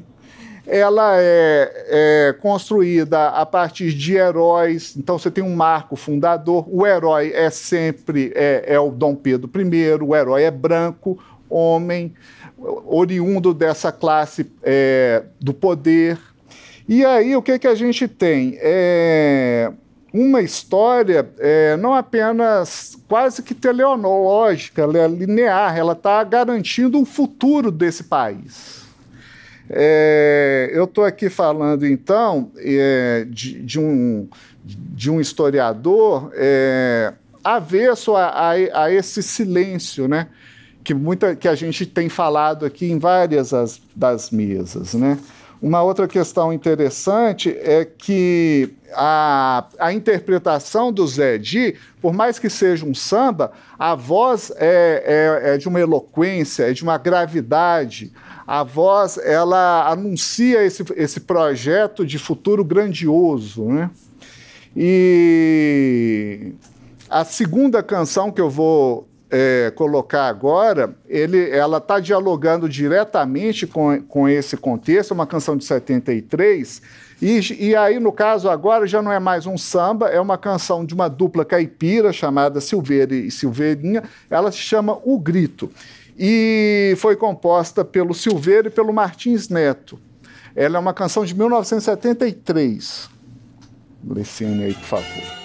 ela é, é, construída a partir de heróis. Então você tem um marco fundador. O herói é sempre é, é o Dom Pedro I. O herói é branco, homem, oriundo dessa classe é, do poder. E aí o que é que a gente tem? É uma história é, não apenas quase que teleonológica, ela é né, linear, ela está garantindo um futuro desse país. É, eu estou aqui falando, então, é, de, de, um, de um historiador é, avesso a, a, a, esse silêncio, né? Que, muita, que a gente tem falado aqui em várias as, das mesas, né? Uma outra questão interessante é que a, a interpretação do Zé Di, por mais que seja um samba, a voz é, é, é de uma eloquência, é de uma gravidade a voz ela anuncia esse, esse projeto de futuro grandioso, né? E a segunda canção que eu vou é, colocar agora, ele, ela está dialogando diretamente com, com esse contexto, é uma canção de 73, e, e aí, no caso, agora já não é mais um samba, é uma canção de uma dupla caipira chamada Silveira e Silveirinha, ela se chama O Grito e foi composta pelo Silveira e pelo Martins Neto. Ela é uma canção de 1973. Lecione aí, por favor.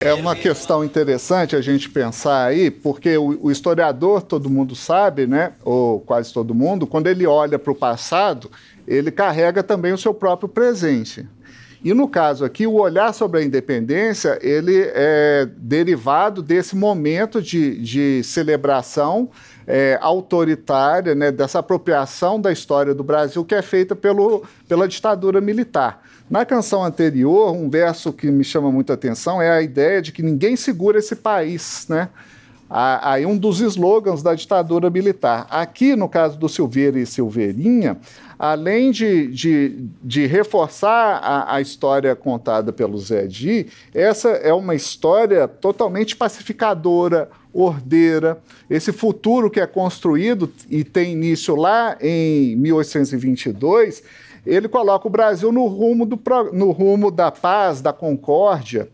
É uma questão interessante a gente pensar aí, porque o, o, historiador, todo mundo sabe, né? Ou quase todo mundo, quando ele olha para o passado, ele carrega também o seu próprio presente. E no caso aqui, o olhar sobre a independência, ele é derivado desse momento de, de celebração é, autoritária, né, dessa apropriação da história do Brasil que é feita pelo, pela ditadura militar. Na canção anterior, um verso que me chama muita atenção é a ideia de que ninguém segura esse país, né? Aí um dos slogans da ditadura militar. Aqui, no caso do Silveira e Silveirinha, além de, de, de reforçar a, a, história contada pelo Zé Di, essa é uma história totalmente pacificadora, ordeira. Esse futuro que é construído e tem início lá em 1822 ele coloca o Brasil no rumo, do, no rumo da paz, da concórdia.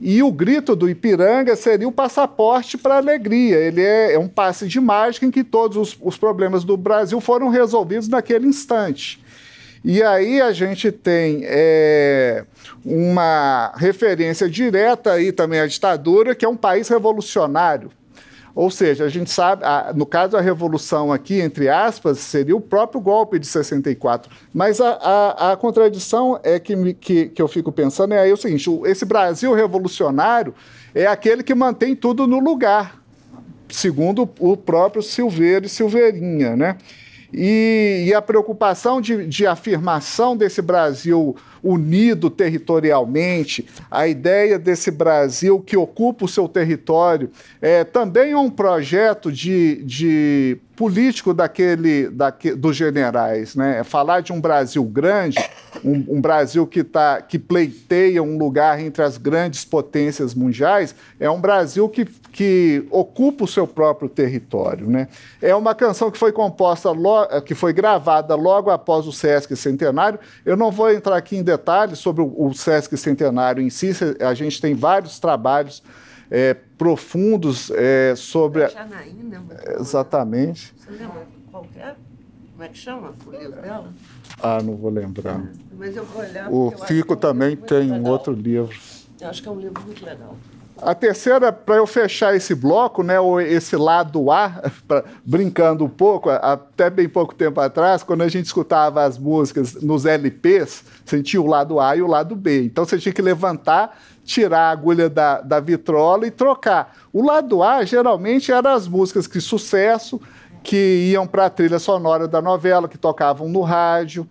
E o grito do Ipiranga seria o passaporte para a alegria. Ele é, é, um passe de mágica em que todos os, os problemas do Brasil foram resolvidos naquele instante. E aí a gente tem é, uma referência direta aí também à ditadura, que é um país revolucionário. Ou seja, a gente sabe, a, no caso a revolução aqui, entre aspas, seria o próprio golpe de 64. Mas a, a, a contradição é que, me, que, que eu fico pensando é aí o seguinte: o, esse Brasil revolucionário é aquele que mantém tudo no lugar, segundo o próprio Silveira e Silveirinha, né? E, e a preocupação de, de afirmação desse Brasil unido territorialmente, a ideia desse Brasil que ocupa o seu território, é, também é um projeto de, de político daquele, daquele, dos generais. Né? É falar de um Brasil grande, um, um, Brasil que, tá, que pleiteia um lugar entre as grandes potências mundiais, é um Brasil que, que ocupa o seu próprio território. Né? É uma canção que foi composta, lo, que foi gravada logo após o Sesc Centenário. Eu não vou entrar aqui em detalhes sobre o, o Sesc Centenário em si, a gente tem vários trabalhos é, profundos é, sobre. A Janaína, exatamente. Você lembra qualquer? É? Como é que chama o livro dela? Ah, não vou lembrar. Ah, mas eu vou olhar. O Fico é também um tem um outro livro. Eu acho que é um livro muito legal. A terceira, para eu fechar esse bloco, né, ou esse lado A, pra, brincando um pouco, até bem pouco tempo atrás, quando a gente escutava as músicas nos LPs, sentia o lado A e o lado B. Então você tinha que levantar, tirar a agulha da, da vitrola e trocar. O lado A geralmente eram as músicas que sucesso, que iam para a trilha sonora da novela, que tocavam no rádio.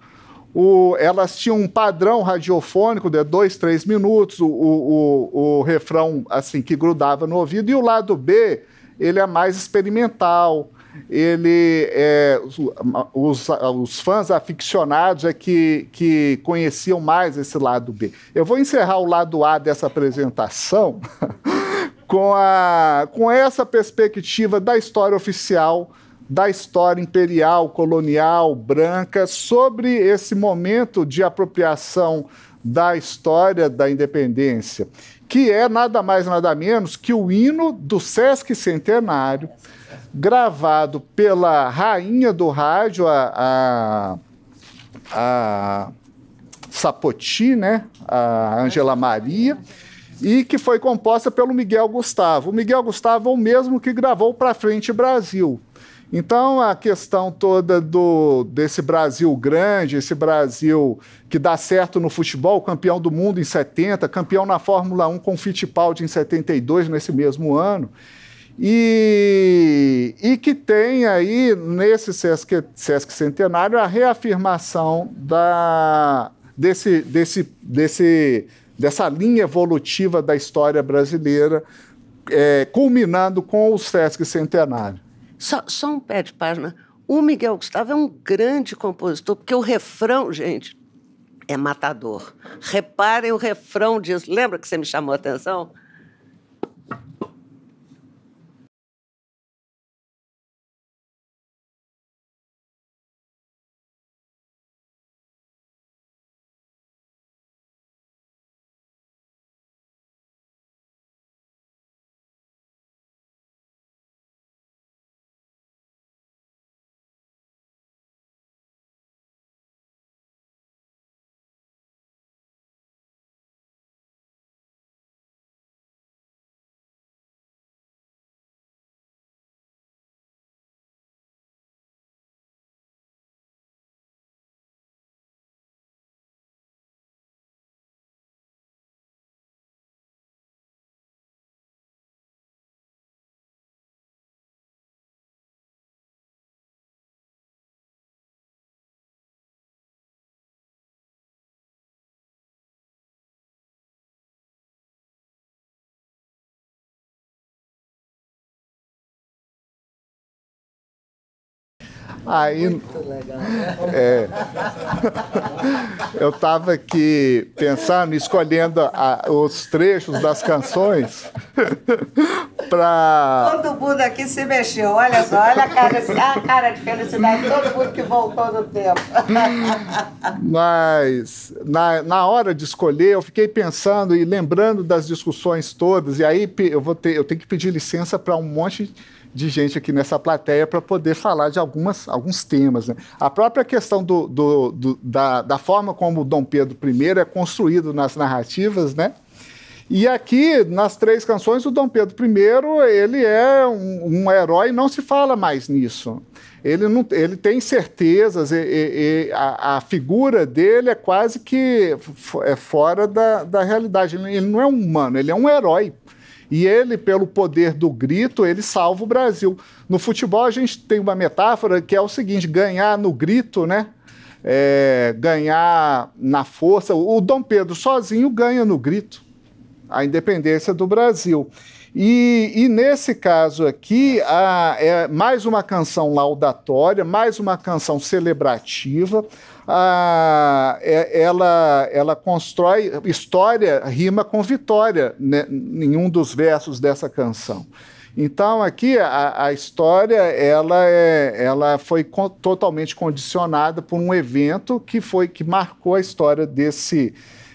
O, elas tinham um padrão radiofônico de dois, três minutos, o, o, o, refrão assim que grudava no ouvido, e o lado B ele é mais experimental, ele é, os, os, fãs aficionados é que, que conheciam mais esse lado B. Eu vou encerrar o lado A dessa apresentação com, a, com essa perspectiva da história oficial, da história imperial, colonial, branca, sobre esse momento de apropriação da história da independência, que é nada mais nada menos que o hino do Sesc Centenário, gravado pela rainha do rádio, a, a, a Sapoti, né? a Angela Maria, e que foi composta pelo Miguel Gustavo. O Miguel Gustavo é o mesmo que gravou Para Frente Brasil. Então, a questão toda do, desse Brasil grande, esse Brasil que dá certo no futebol, campeão do mundo em 70, campeão na Fórmula 1 com Fittipaldi em 72, nesse mesmo ano, e, e que tem aí, nesse Sesc, Sesc Centenário, a reafirmação da, desse, desse, desse, dessa linha evolutiva da história brasileira, é, culminando com o Sesc Centenário. Só, só um pé de página. O Miguel Gustavo é um grande compositor, porque o refrão, gente, é matador. Reparem o refrão disso. Lembra que você me chamou a atenção? Aí, Muito legal. Né? É, eu estava aqui pensando, escolhendo a, os trechos das canções para. Todo mundo aqui se mexeu, olha só, olha a cara, a cara de felicidade, todo mundo que voltou no tempo. Mas na, na hora de escolher, eu fiquei pensando e lembrando das discussões todas, e aí eu, vou ter, eu tenho que pedir licença para um monte de de gente aqui nessa plateia para poder falar de algumas, alguns temas. Né? A própria questão do, do, do, da, da forma como Dom Pedro I é construído nas narrativas, né? E aqui, nas três canções, o Dom Pedro I, ele é um, um herói, não se fala mais nisso. Ele, não, ele tem certezas, e, e, e a, a, figura dele é quase que é fora da, da realidade. Ele não é um humano, ele é um herói. E ele, pelo poder do grito, ele salva o Brasil. No futebol, a gente tem uma metáfora que é o seguinte: ganhar no grito, né? É, ganhar na força. O Dom Pedro sozinho ganha no grito a independência do Brasil. E, e nesse caso aqui, a, é mais uma canção laudatória, mais uma canção celebrativa a, é, ela, ela constrói história rima com vitória né, em um dos versos dessa canção. Então aqui a, a história ela, é, ela foi totalmente condicionada por um evento que foi que marcou a história desse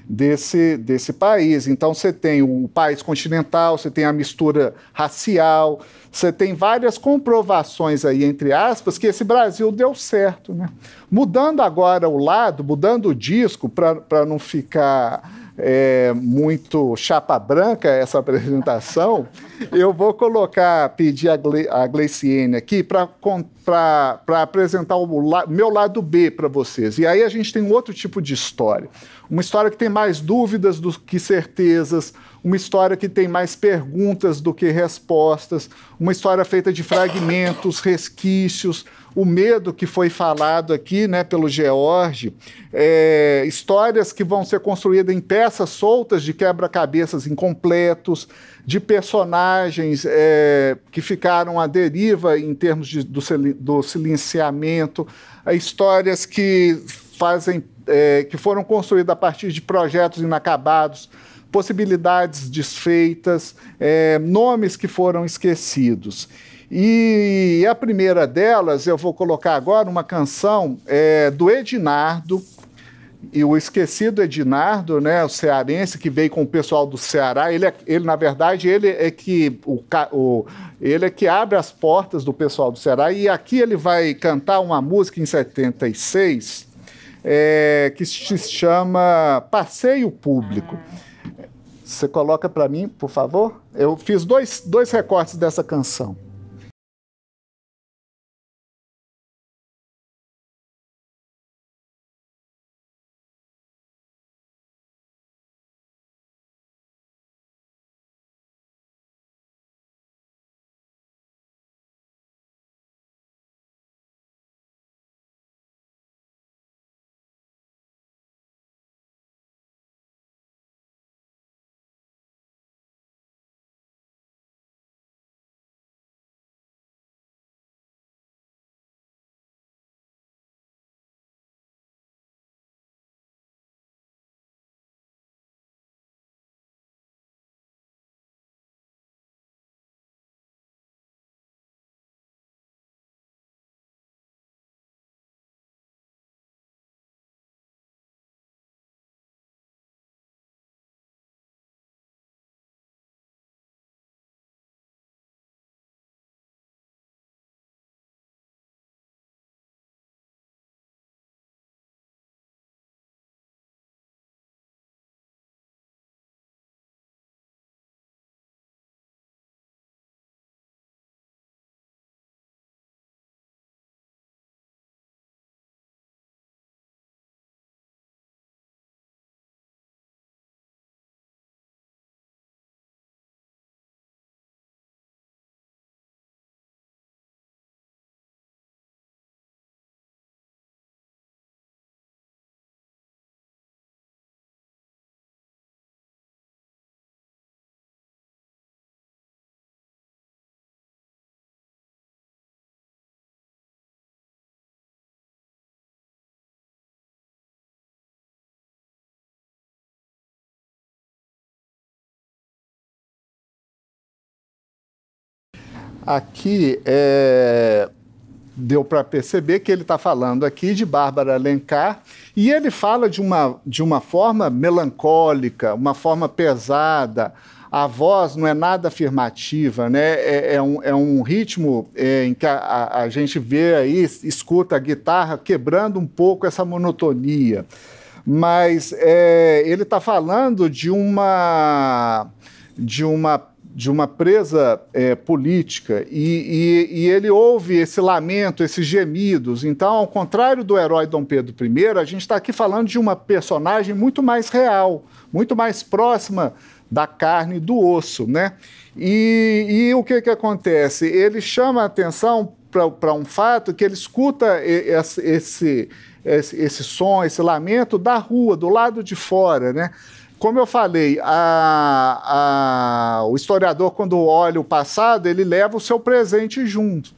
desse, desse país. Então você tem o país continental, você tem a mistura racial, você tem várias comprovações aí, entre aspas, que esse Brasil deu certo. Né? Mudando agora o lado, mudando o disco, para não ficar. É, muito chapa branca essa apresentação, eu vou colocar, pedir a, Gle, a Gleiciene aqui para contar para apresentar o la, meu lado B para vocês. E aí a gente tem um outro tipo de história. Uma história que tem mais dúvidas do que certezas, uma história que tem mais perguntas do que respostas, uma história feita de fragmentos, resquícios, o medo que foi falado aqui né, pelo George, é, histórias que vão ser construídas em peças soltas de quebra-cabeças incompletos de personagens é, que ficaram à deriva em termos de, do, do silenciamento, a histórias que fazem é, que foram construídas a partir de projetos inacabados, possibilidades desfeitas, é, nomes que foram esquecidos. E a primeira delas, eu vou colocar agora uma canção é, do Edinardo, e o esquecido Edinardo, né, o cearense que veio com o pessoal do Ceará, ele, é, ele na verdade ele é que o, o, ele é que abre as portas do pessoal do Ceará e aqui ele vai cantar uma música em 76 é, que se chama Passeio Público. Você coloca para mim, por favor? Eu fiz dois, dois recortes dessa canção. Aqui é, deu para perceber que ele está falando aqui de Bárbara Alencar e ele fala de uma, de uma forma melancólica, uma forma pesada. A voz não é nada afirmativa, né? é, é um, é um ritmo é, em que a, a, a gente vê aí, escuta a guitarra quebrando um pouco essa monotonia. Mas é, ele está falando de uma, de uma de uma presa é, política e, e, e, ele ouve esse lamento, esses gemidos. Então, ao contrário do herói Dom Pedro I, a gente está aqui falando de uma personagem muito mais real, muito mais próxima da carne e do osso, né? E, e o que que acontece? Ele chama a atenção para um fato que ele escuta esse, esse, esse, esse som, esse lamento da rua, do lado de fora, né? como eu falei, a, a, o historiador, quando olha o passado, ele leva o seu presente junto.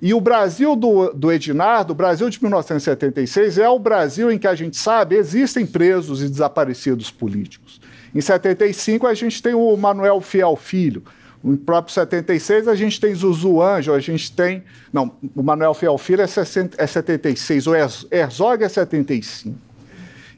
E o Brasil do, do o Brasil de 1976, é o Brasil em que a gente sabe existem presos e desaparecidos políticos. Em 75, a gente tem o Manuel Fiel Filho. Em próprio 76, a gente tem Zuzu Anjo, a gente tem. Não, o Manuel Fiel Filho é, 60, é 76, o Herzog é 75.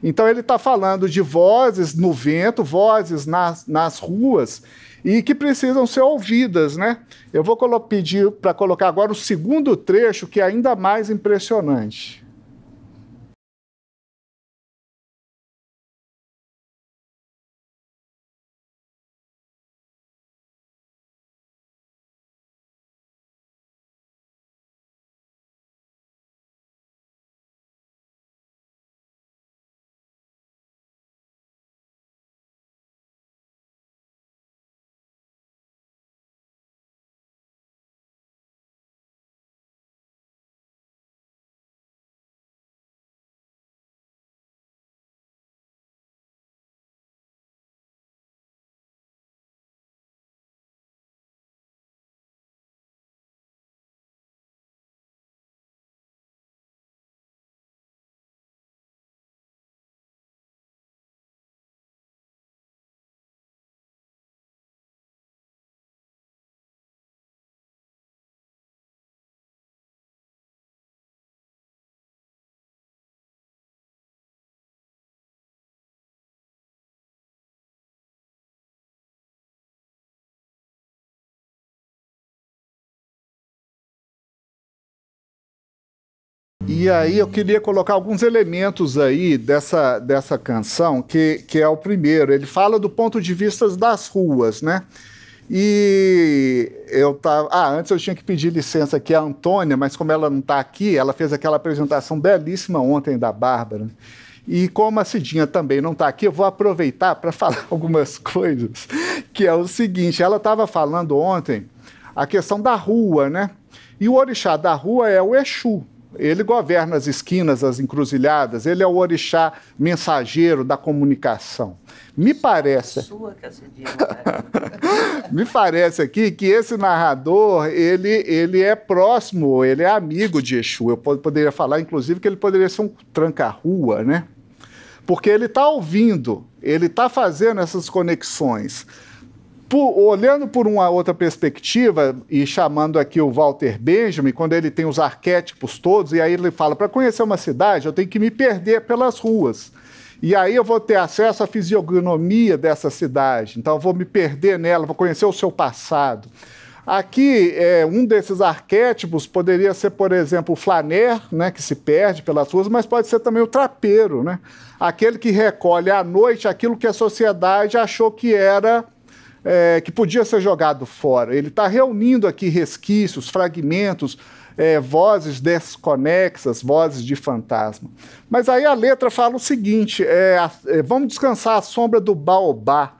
Então ele está falando de vozes no vento, vozes nas, nas ruas e que precisam ser ouvidas, né? Eu vou pedir para colocar agora o segundo trecho que é ainda mais impressionante. E aí eu queria colocar alguns elementos aí dessa, dessa canção, que, que é o primeiro. Ele fala do ponto de vista das ruas, né? E eu tava. Ah, antes eu tinha que pedir licença aqui à Antônia, mas como ela não está aqui, ela fez aquela apresentação belíssima ontem da Bárbara. E como a Cidinha também não está aqui, eu vou aproveitar para falar algumas coisas, que é o seguinte: ela estava falando ontem a questão da rua, né? E o orixá da rua é o Exu, ele governa as esquinas, as encruzilhadas, ele é o orixá mensageiro da comunicação. Me parece. É sua né? Me parece aqui que esse narrador, ele, ele é próximo, ele é amigo de Exu. Eu poderia falar, inclusive, que ele poderia ser um tranca-rua, né? Porque ele está ouvindo, ele está fazendo essas conexões por, olhando por uma outra perspectiva e chamando aqui o Walter Benjamin, quando ele tem os arquétipos todos, e aí ele fala: para conhecer uma cidade, eu tenho que me perder pelas ruas. E aí eu vou ter acesso à fisionomia dessa cidade. Então eu vou me perder nela, vou conhecer o seu passado. Aqui, é, um desses arquétipos poderia ser, por exemplo, o flaner, né, que se perde pelas ruas, mas pode ser também o trapeiro, né? aquele que recolhe à noite aquilo que a sociedade achou que era é, que podia ser jogado fora. Ele está reunindo aqui resquícios, fragmentos, é, vozes desconexas, vozes de fantasma. Mas aí a letra fala o seguinte: é, é vamos descansar à sombra do baobá.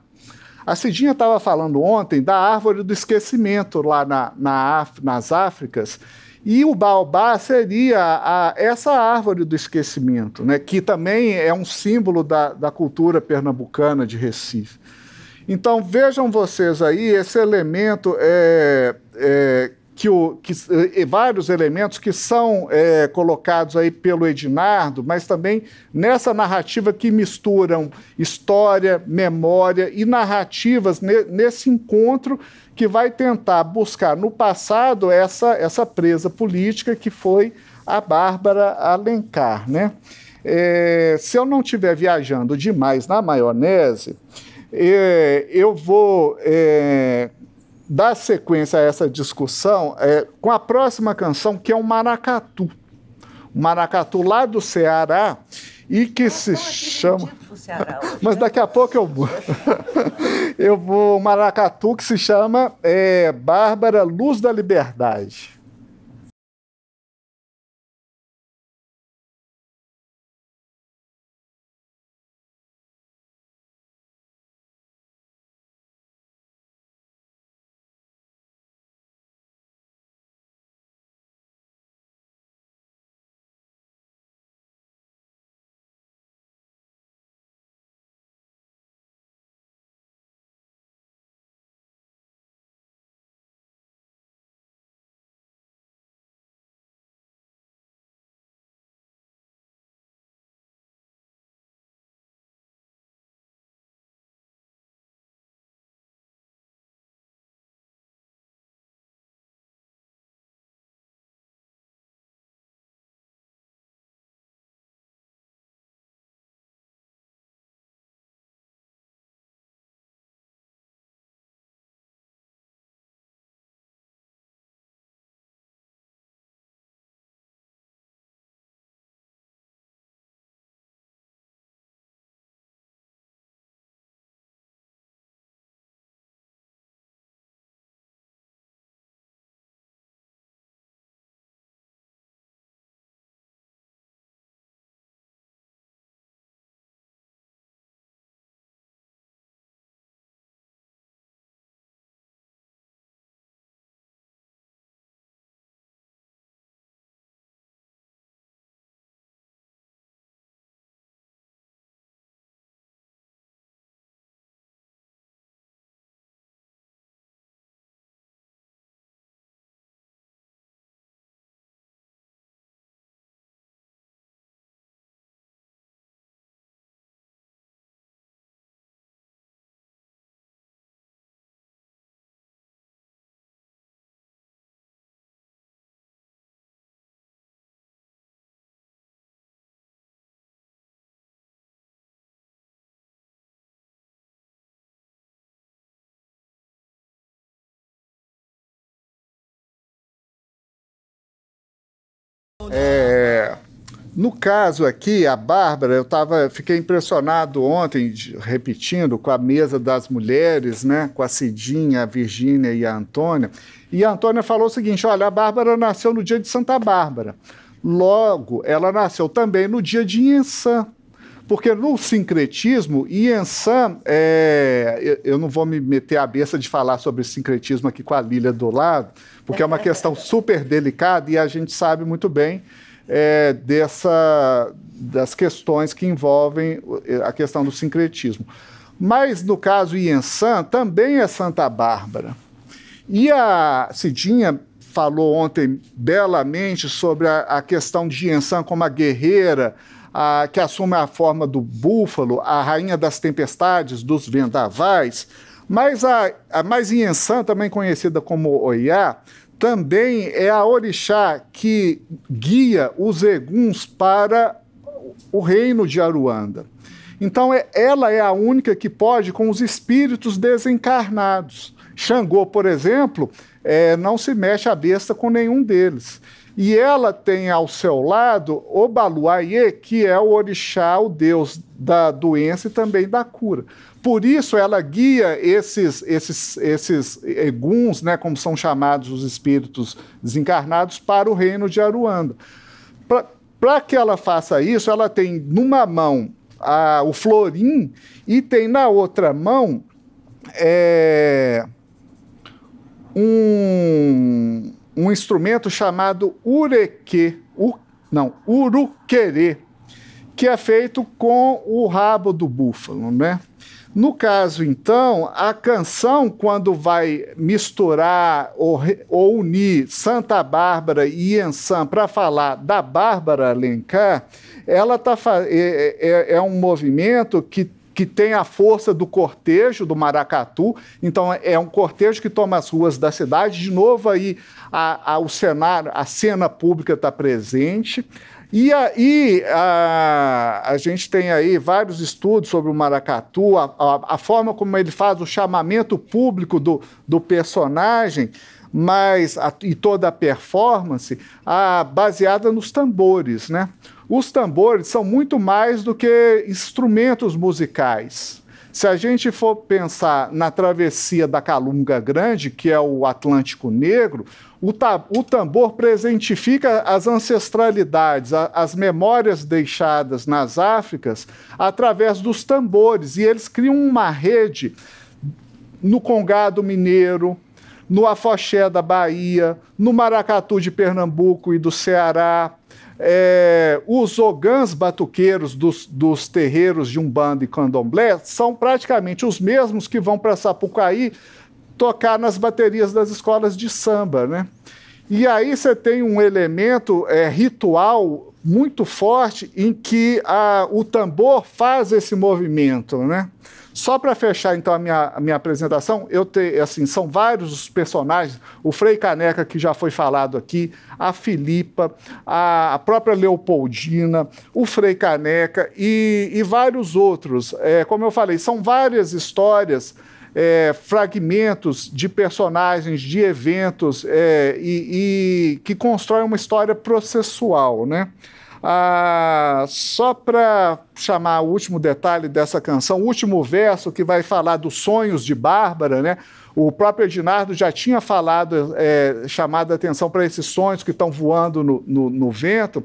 A Cidinha estava falando ontem da árvore do esquecimento lá na, na nas Áfricas. E o baobá seria a, essa árvore do esquecimento, né, que também é um símbolo da, da cultura pernambucana de Recife. Então vejam vocês aí esse elemento é, é, que, o, que e eh, eh, vários elementos que são é, colocados aí pelo Edinardo, mas também nessa narrativa que misturam história, memória e narrativas ne, nesse encontro que vai tentar buscar no passado essa, essa presa política que foi a Bárbara Alencar, né? É, se eu não estiver viajando demais na maionese, é, eu vou é, dar sequência a essa discussão é, com a próxima canção, que é o Maracatu. O Maracatu lá do Ceará e que eu se é é chama. Ceará, Mas né? daqui a pouco eu vou. eu vou. Maracatu que se chama é, Bárbara Luz da Liberdade. É, no caso aqui, a Bárbara, eu tava, fiquei impressionado ontem, repetindo, com a mesa das mulheres, né? com a Cidinha, a Virgínia e a Antônia. E a Antônia falou o seguinte: olha, a Bárbara nasceu no dia de Santa Bárbara. Logo, ela nasceu também no dia de Insan. Porque no sincretismo, Iensan, é, eu não vou me meter a cabeça de falar sobre sincretismo aqui com a Lília do lado, porque é uma questão super delicada e a gente sabe muito bem é, dessa, das questões que envolvem é, a questão do sincretismo. Mas no caso Iensan, também é Santa Bárbara. E a Cidinha falou ontem belamente sobre a, a questão de Iensan como a guerreira, a, que assume a forma do búfalo, a rainha das tempestades, dos vendavais. Mas a, a mais Inhansan, também conhecida como Oiá, também é a orixá que guia os eguns para o reino de Aruanda. Então, é, ela é a única que pode com os espíritos desencarnados. Xangô, por exemplo, é, não se mexe a besta com nenhum deles. E ela tem ao seu lado o Baluaie, que é o orixá, o deus da doença e também da cura. Por isso ela guia esses, esses, esses eguns, né, como são chamados os espíritos desencarnados, para o reino de Aruanda. Para que ela faça isso, ela tem numa mão a, o florim e tem na outra mão é, um, um instrumento chamado ureque, u, não, uruquerê, que é feito com o rabo do búfalo, né? No caso, então, a canção, quando vai misturar ou, ou unir Santa Bárbara e Ansan para falar da Bárbara Alencar, ela tá, é, é, é, é um movimento que que tem a força do cortejo do Maracatu. Então, é um cortejo que toma as ruas da cidade. De novo, aí a, a o cenário, a cena pública está presente. E aí a, a gente tem aí vários estudos sobre o maracatu, a, a, a forma como ele faz o chamamento público do, do personagem, mas a, e toda a performance a, baseada nos tambores, né? Os tambores são muito mais do que instrumentos musicais. Se a gente for pensar na travessia da Calunga Grande, que é o Atlântico Negro, o, o tambor presentifica as ancestralidades, as memórias deixadas nas Áfricas através dos tambores. E eles criam uma rede no Congado Mineiro, no Afoxé da Bahia, no Maracatu de Pernambuco e do Ceará, é, os ogãs batuqueiros dos, dos terreiros de Umbanda e Candomblé são praticamente os mesmos que vão para Sapucaí tocar nas baterias das escolas de samba, né? E aí você tem um elemento é, ritual muito forte em que a, o tambor faz esse movimento, né? Só para fechar, então, a minha, a minha apresentação, eu assim, são vários os personagens, o Frei Caneca, que já foi falado aqui, a Filipa, a, a própria Leopoldina, o Frei Caneca e, e vários outros. É, como eu falei, são várias histórias é, fragmentos de personagens, de eventos é, e, e, que constroem uma história processual, né? Ah, só para chamar o último detalhe dessa canção, o último verso que vai falar dos sonhos de Bárbara, né? O próprio Edinardo já tinha falado, é, chamado a atenção para esses sonhos que estão voando no, no, no vento.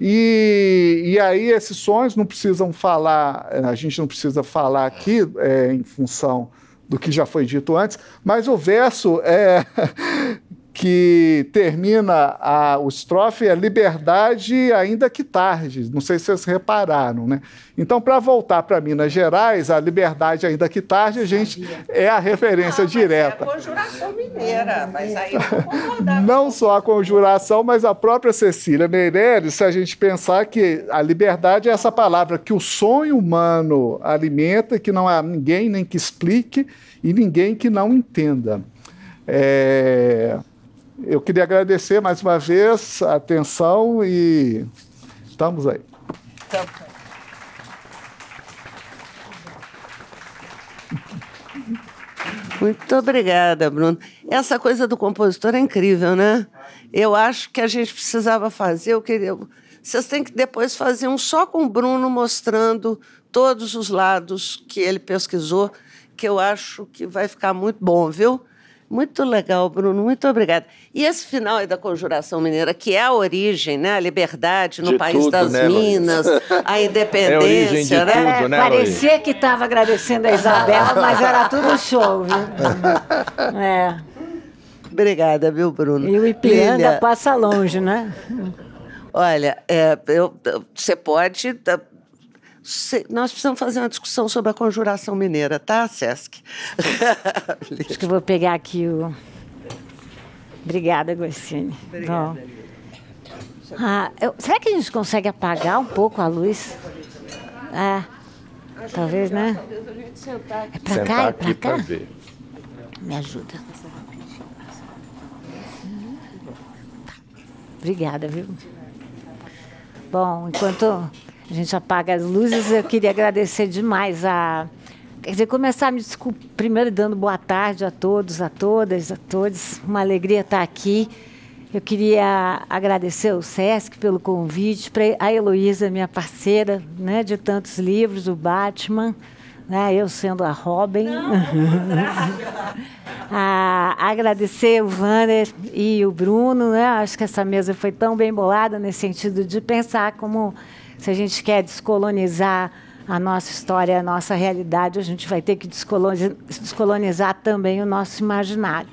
E, e, aí esses sonhos não precisam falar, a gente não precisa falar aqui é, em função do que já foi dito antes, mas o verso é, que termina a, o estrofe é liberdade ainda que tarde. Não sei se vocês repararam, né? Então, para voltar para Minas Gerais, a liberdade ainda que tarde, a gente é a referência ah, direta. É a conjuração mineira, mas aí não, não só a conjuração, mas a própria Cecília Meireles, se a gente pensar que a liberdade é essa palavra que o sonho humano alimenta, que não há ninguém nem que explique e ninguém que não entenda. É... Eu queria agradecer mais uma vez a atenção e estamos aí. Então, Muito obrigada, Bruno. Essa coisa do compositor é incrível, né? Eu acho que a gente precisava fazer. Eu queria. Vocês têm que depois fazer um só com o Bruno mostrando todos os lados que ele pesquisou, que eu acho que vai ficar muito bom, viu? Muito legal, Bruno, muito obrigada. E esse final aí da Conjuração Mineira, que é a origem, né? A liberdade no de país tudo, das né, Minas, a independência, é a é né? Tudo, né? Parecia que estava agradecendo a Isabela, mas era tudo show, viu? É. Obrigada, viu, Bruno? E o Ipiranga Lília... passa longe, né? Olha, é, eu, você pode tá, nós precisamos fazer uma discussão sobre a conjuração mineira, tá, Sesc? Acho que vou pegar aqui o. Obrigada, Gostine. Obrigada. Ah, eu, será que a gente consegue apagar um pouco a luz? É, talvez, né? É pra cá, é pra cá? Me ajuda. Obrigada, viu? Bom, enquanto a gente apaga as luzes. Eu queria agradecer demais a. Quer dizer, começar me desculpa, primeiro dando boa tarde a todos, a todas, a todos. Uma alegria estar aqui. Eu queria agradecer ao SESC pelo convite, pra, a Heloísa, minha parceira né, de tantos livros, o Batman, né, eu sendo a Robin. a, agradecer o Vanner e o Bruno. Né, acho que essa mesa foi tão bem bolada nesse sentido de pensar como se a gente quer descolonizar a nossa história, a nossa realidade, a gente vai ter que descolonizar, descolonizar também o nosso imaginário.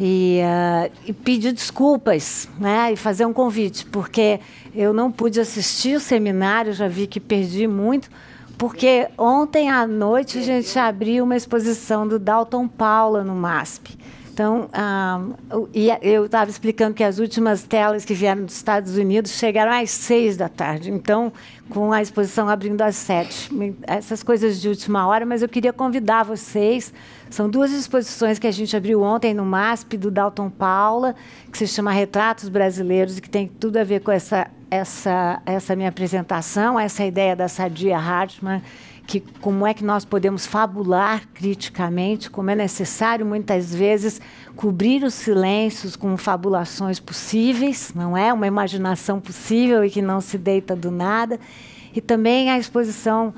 E, uh, e, pedir desculpas, né? E fazer um convite, porque eu não pude assistir o seminário, já vi que perdi muito, porque ontem à noite a gente abriu uma exposição do Dalton Paula no MASP. Então, ah, eu estava explicando que as últimas telas que vieram dos Estados Unidos chegaram às seis da tarde. Então, com a exposição abrindo às sete. Essas coisas de última hora, mas eu queria convidar vocês. São duas exposições que a gente abriu ontem no MASP, do Dalton Paula, que se chama Retratos Brasileiros, e que tem tudo a ver com essa, essa, essa minha apresentação, essa ideia da Sadia Hartmann que como é que nós podemos fabular criticamente, como é necessário muitas vezes cobrir os silêncios com fabulações possíveis, não é? Uma imaginação possível e que não se deita do nada. E também a exposição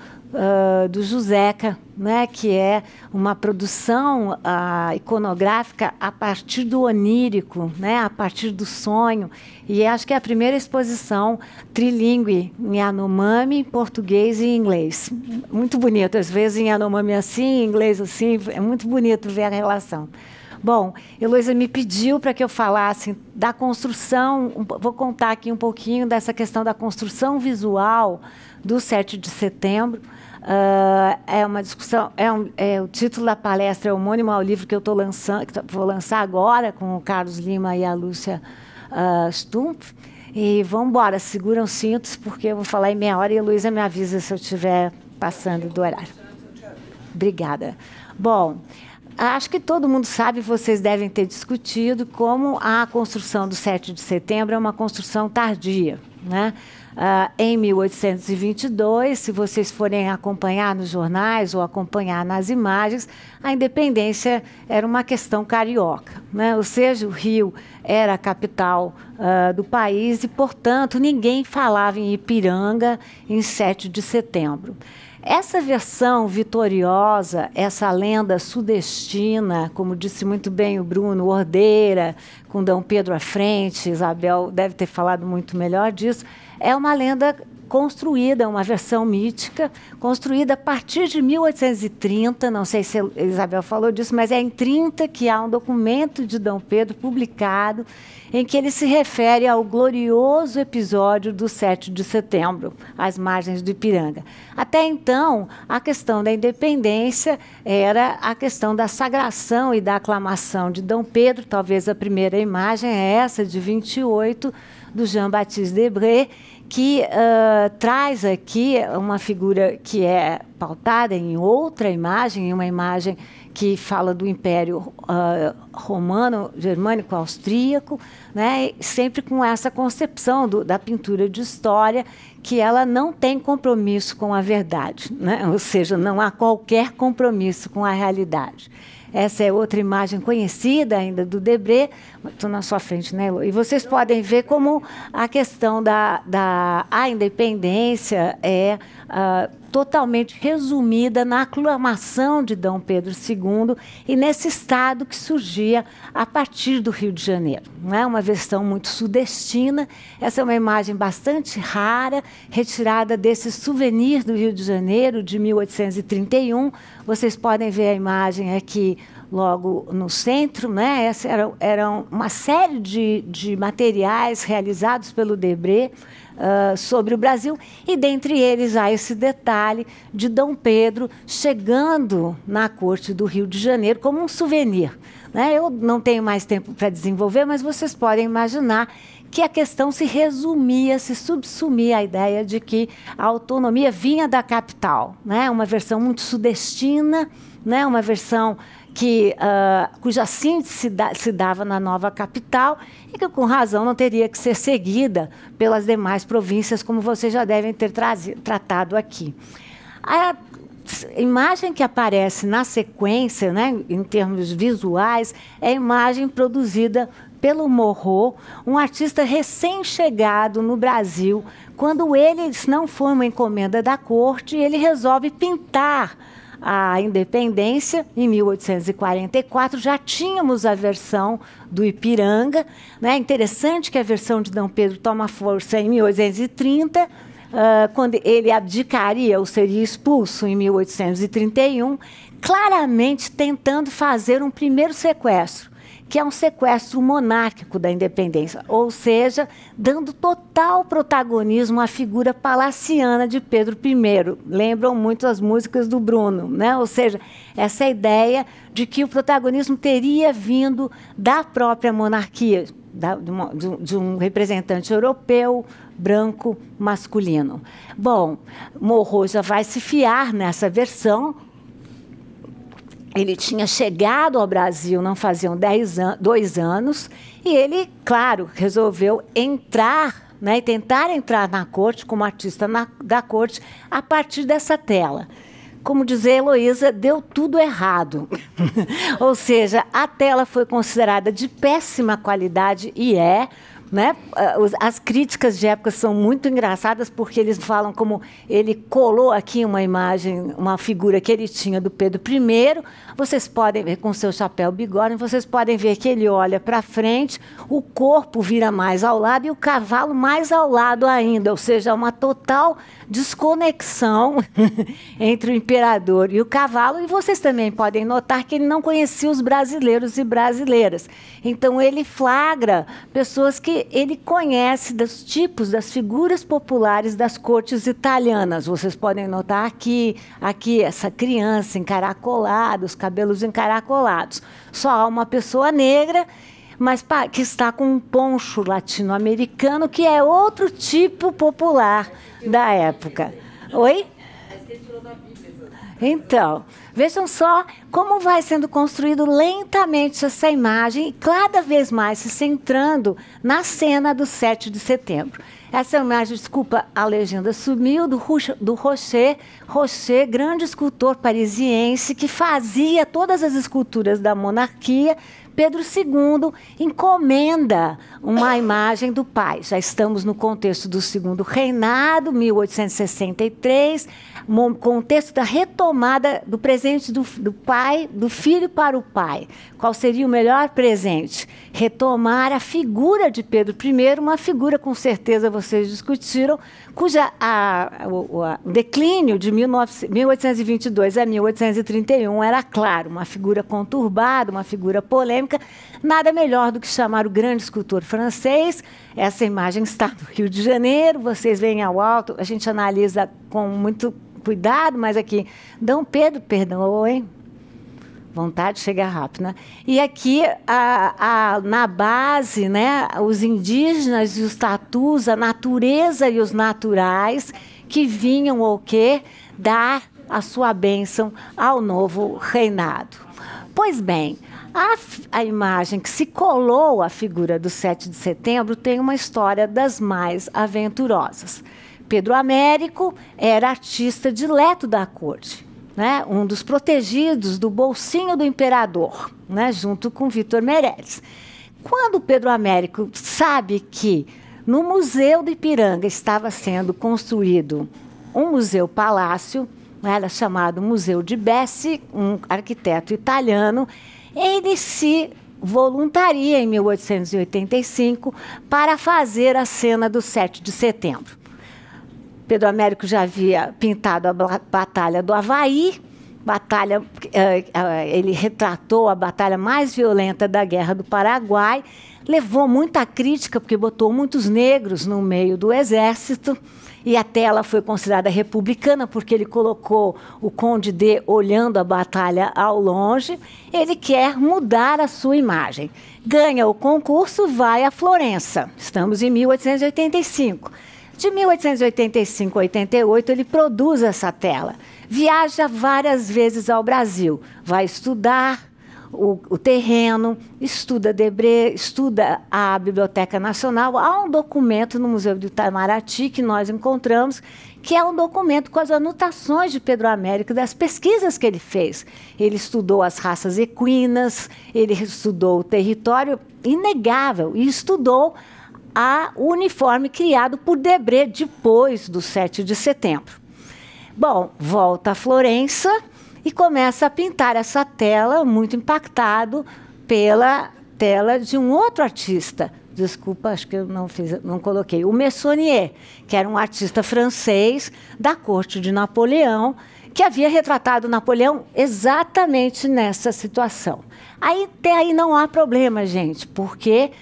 do Juseca, né, que é uma produção uh, iconográfica a partir do onírico, né, a partir do sonho. E acho que é a primeira exposição trilingue em Anomami, português e inglês. Muito bonito, às vezes em Anomami assim, em inglês assim, é muito bonito ver a relação. Bom, Heloísa me pediu para que eu falasse da construção, vou contar aqui um pouquinho dessa questão da construção visual do 7 de setembro, Uh, é uma discussão, é, um, é, o título da palestra é homônimo ao livro que eu tô lançando, que vou lançar agora com o Carlos Lima e a Lúcia uh, Stumpf. E vamos embora, seguram os cintos, porque eu vou falar em meia hora e a Luísa me avisa se eu estiver passando do horário. Obrigada. Bom, acho que todo mundo sabe, vocês devem ter discutido, como a construção do 7 de setembro é uma construção tardia. Né? Uh, em 1822, se vocês forem acompanhar nos jornais ou acompanhar nas imagens, a independência era uma questão carioca. Né? Ou seja, o Rio era a capital uh, do país e, portanto, ninguém falava em Ipiranga em 7 de setembro. Essa versão vitoriosa, essa lenda sudestina, como disse muito bem o Bruno Ordeira, com Dom Pedro à frente, Isabel deve ter falado muito melhor disso, é uma lenda construída, uma versão mítica, construída a partir de 1830, não sei se a Isabel falou disso, mas é em 30 que há um documento de Dom Pedro publicado em que ele se refere ao glorioso episódio do 7 de setembro, às margens do Ipiranga. Até então, a questão da independência era a questão da sagração e da aclamação de Dom Pedro, talvez a primeira imagem é essa de 28 do Jean-Baptiste Debré, que uh, traz aqui uma figura que é pautada em outra imagem, em uma imagem que fala do Império uh, Romano, Germânico, Austríaco, né? sempre com essa concepção do, da pintura de história, que ela não tem compromisso com a verdade, né? ou seja, não há qualquer compromisso com a realidade. Essa é outra imagem conhecida ainda do Debré, Estou na sua frente, né, Lu? E vocês podem ver como a questão da, da a independência é uh, totalmente resumida na aclamação de Dom Pedro II e nesse estado que surgia a partir do Rio de Janeiro. Não é uma versão muito sudestina, essa é uma imagem bastante rara, retirada desse souvenir do Rio de Janeiro de 1831. Vocês podem ver a imagem aqui logo no centro. Né? Essa era, era uma série de, de materiais realizados pelo Debré uh, sobre o Brasil, e dentre eles há esse detalhe de Dom Pedro chegando na corte do Rio de Janeiro como um souvenir. Né? Eu não tenho mais tempo para desenvolver, mas vocês podem imaginar que a questão se resumia, se subsumia à ideia de que a autonomia vinha da capital, né? uma versão muito sudestina, né? uma versão que, uh, cuja síntese se, da, se dava na nova capital e que, com razão, não teria que ser seguida pelas demais províncias, como vocês já devem ter trazido, tratado aqui. A imagem que aparece na sequência, né, em termos visuais, é a imagem produzida pelo Morro, um artista recém-chegado no Brasil, quando ele, se não foi uma encomenda da corte, ele resolve pintar a independência, em 1844, já tínhamos a versão do Ipiranga. Né? Interessante que a versão de Dom Pedro toma força em 1830, uh, ah, quando ele abdicaria ou seria expulso em 1831, claramente tentando fazer um primeiro sequestro que é um sequestro monárquico da independência, ou seja, dando total protagonismo à figura palaciana de Pedro I. Lembram muito as músicas do Bruno, né? Ou seja, essa ideia de que o protagonismo teria vindo da própria monarquia, da, de, uma, de, de, um representante europeu, branco, masculino. Bom, Morro já vai se fiar nessa versão, ele tinha chegado ao Brasil não faziam dez an dois anos e ele, claro, resolveu entrar né, e tentar entrar na corte como artista na, da corte a partir dessa tela. Como dizia Heloísa, deu tudo errado. Ou seja, a tela foi considerada de péssima qualidade e é, né? Ah, as críticas de época são muito engraçadas porque eles falam como ele colou aqui uma imagem, uma figura que ele tinha do Pedro I. Vocês podem ver com seu chapéu bigode, vocês podem ver que ele olha para frente, o corpo vira mais ao lado e o cavalo mais ao lado ainda, ou seja, uma total desconexão entre o imperador e o cavalo. E vocês também podem notar que ele não conhecia os brasileiros e brasileiras. Então ele flagra pessoas que ele, conhece dos tipos, das figuras populares das cortes italianas. Vocês podem notar aqui, aqui essa criança encaracolada, os cabelos encaracolados. Só há uma pessoa negra, mas que está com um poncho latino-americano, que é outro tipo popular da época. Oi? Então, vejam só como vai sendo construído lentamente essa imagem e cada vez mais se centrando na cena do 7 de setembro. Essa imagem, desculpa, a legenda sumiu, do, do Rocher, Rocher, grande escultor parisiense que fazia todas as esculturas da monarquia Pedro II encomenda uma imagem do pai. Já estamos no contexto do segundo reinado, 1863, contexto da retomada do presente do, do pai, do filho para o pai. Qual seria o melhor presente? Retomar a figura de Pedro I, uma figura com certeza vocês discutiram, cuja a, o, o, declínio de 19, 1822 a 1831 era claro, uma figura conturbada, uma figura polêmica, nada melhor do que chamar o grande escultor francês. Essa imagem está no Rio de Janeiro, vocês veem ao alto, a gente analisa com muito cuidado, mas aqui, Dom Pedro, perdão, hein? Vontade chega rápido, né? E aqui, a, a, na base, né, os indígenas e os tatus, a natureza e os naturais, que vinham o quê? Dar a sua bênção ao novo reinado. Pois bem, a, a, imagem que se colou à figura do 7 de setembro tem uma história das mais aventurosas. Pedro Américo era artista dileto da corte né, um dos protegidos do bolsinho do imperador, né, junto com Vitor Meirelles. Quando Pedro Américo sabe que no Museu do Ipiranga estava sendo construído um museu-palácio, né, era chamado Museu de Bessi, um arquiteto italiano, ele se voluntaria em 1885 para fazer a cena do 7 de setembro. Pedro Américo já havia pintado a Batalha do Havaí, batalha, eh, eh, ele retratou a batalha mais violenta da Guerra do Paraguai, levou muita crítica, porque botou muitos negros no meio do exército, e até ela foi considerada republicana, porque ele colocou o Conde D olhando a batalha ao longe. Ele quer mudar a sua imagem. Ganha o concurso, vai a Florença. Estamos em 1885 de 1885 a 88, ele produz essa tela. Viaja várias vezes ao Brasil, vai estudar o, o terreno, estuda Debré, estuda a Biblioteca Nacional. Há um documento no Museu do Itamaraty que nós encontramos que é um documento com as anotações de Pedro Américo das pesquisas que ele fez. Ele estudou as raças equinas, ele estudou o território inegável e estudou a uniforme criado por Debré depois do 7 de setembro. Bom, volta a Florença e começa a pintar essa tela, muito impactado pela tela de um outro artista. Desculpa, acho que eu não, fiz, não coloquei. O Messonnier, que era um artista francês da corte de Napoleão, que havia retratado Napoleão exatamente nessa situação. Aí, até aí não há problema, gente, porque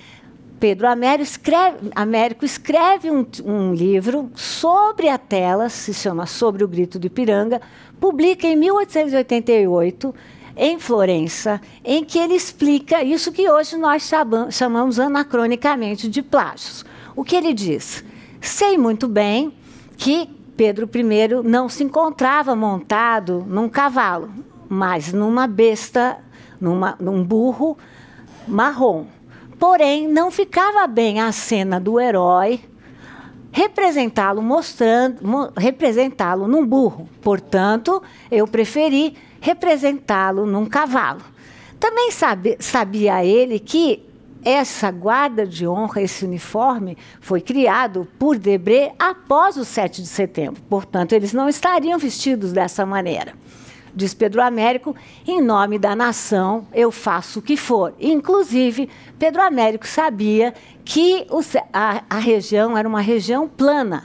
Pedro Américo escreve, Américo escreve um, um, livro sobre a tela, se chama Sobre o Grito do Ipiranga, publica em 1888, em Florença, em que ele explica isso que hoje nós chamamos anacronicamente de plágios. O que ele diz? Sei muito bem que Pedro I não se encontrava montado num cavalo, mas numa besta, numa, num burro marrom Porém, não ficava bem a cena do herói representá-lo mostrando, representá-lo num burro. Portanto, eu preferi representá-lo num cavalo. Também sabe, sabia ele que essa guarda de honra, esse uniforme, foi criado por Debré após o 7 de setembro. Portanto, eles não estariam vestidos dessa maneira diz Pedro Américo, em nome da nação eu faço o que for. Inclusive, Pedro Américo sabia que o, a, a região era uma região plana.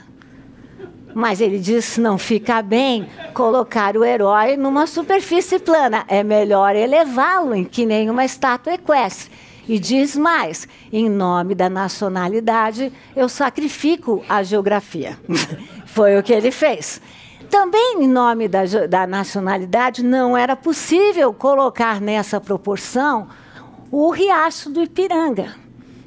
Mas ele disse: não fica bem colocar o herói numa superfície plana, é melhor elevá-lo em que nenhuma estátua equestre. E diz mais: em nome da nacionalidade, eu sacrifico a geografia. Foi o que ele fez. Também, em nome da, da nacionalidade, não era possível colocar nessa proporção o riacho do Ipiranga,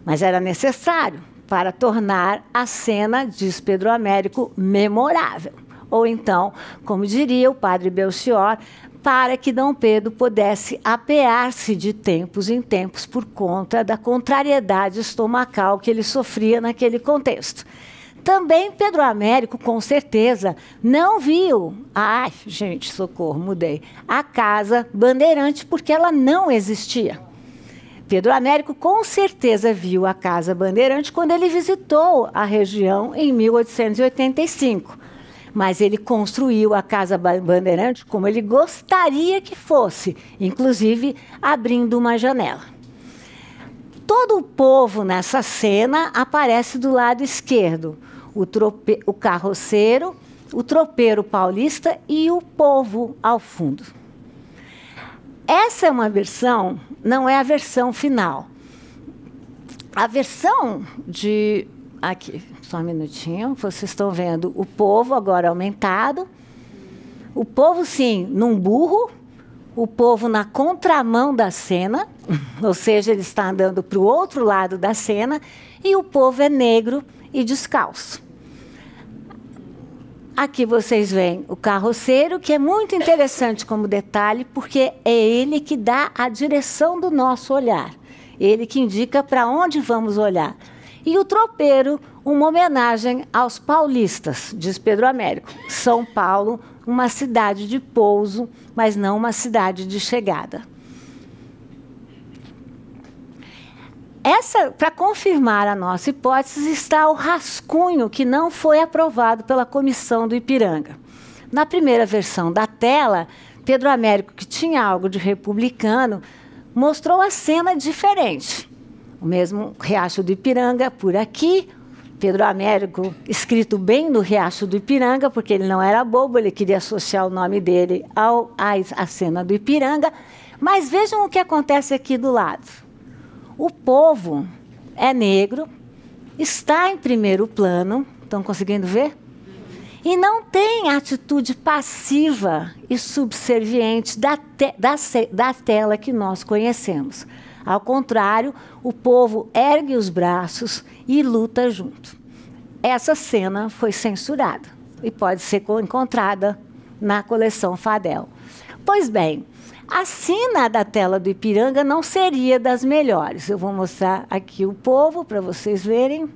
mas era necessário para tornar a cena, diz Pedro Américo, memorável. Ou então, como diria o padre Belchior, para que Dom Pedro pudesse apear-se de tempos em tempos por conta da contrariedade estomacal que ele sofria naquele contexto. Também Pedro Américo, com certeza, não viu. Ai, gente, socorro, mudei. A Casa Bandeirante, porque ela não existia. Pedro Américo com certeza viu a Casa Bandeirante quando ele visitou a região em 1885. Mas ele construiu a Casa Bandeirante como ele gostaria que fosse, inclusive abrindo uma janela. Todo o povo nessa cena aparece do lado esquerdo o, trope, o carroceiro, o tropeiro paulista e o povo ao fundo. Essa é uma versão, não é a versão final. A versão de. Aqui, só um minutinho, vocês estão vendo o povo agora aumentado. O povo, sim, num burro, o povo na contramão da cena, ou seja, ele está andando para o outro lado da cena, e o povo é negro e descalço. Aqui vocês veem o carroceiro, que é muito interessante como detalhe, porque é ele que dá a direção do nosso olhar. Ele que indica para onde vamos olhar. E o tropeiro, uma homenagem aos paulistas, diz Pedro Américo. São Paulo, uma cidade de pouso, mas não uma cidade de chegada. Essa, para confirmar a nossa hipótese, está o rascunho que não foi aprovado pela comissão do Ipiranga. Na primeira versão da tela, Pedro Américo, que tinha algo de republicano, mostrou a cena diferente. O mesmo Riacho do Ipiranga por aqui, Pedro Américo, escrito bem no Riacho do Ipiranga, porque ele não era bobo, ele queria associar o nome dele ao, à, à cena do Ipiranga. Mas vejam o que acontece aqui do lado. O povo é negro, está em primeiro plano, estão conseguindo ver? E não tem atitude passiva e subserviente da, te da, da tela que nós conhecemos. Ao contrário, o povo ergue os braços e luta junto. Essa cena foi censurada e pode ser encontrada na coleção Fadel. Pois bem, a sina da tela do Ipiranga não seria das melhores. Eu vou mostrar aqui o povo para vocês verem.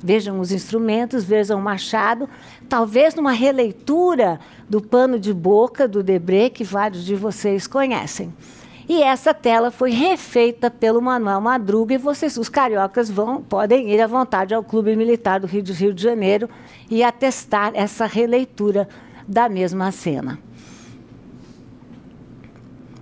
Vejam os instrumentos, vejam o machado. Talvez numa releitura do pano de boca do Debré, que vários de vocês conhecem. E essa tela foi refeita pelo Manuel Madruga e vocês, os cariocas, vão, podem ir à vontade ao Clube Militar do Rio de, Rio de Janeiro e atestar essa releitura da mesma cena.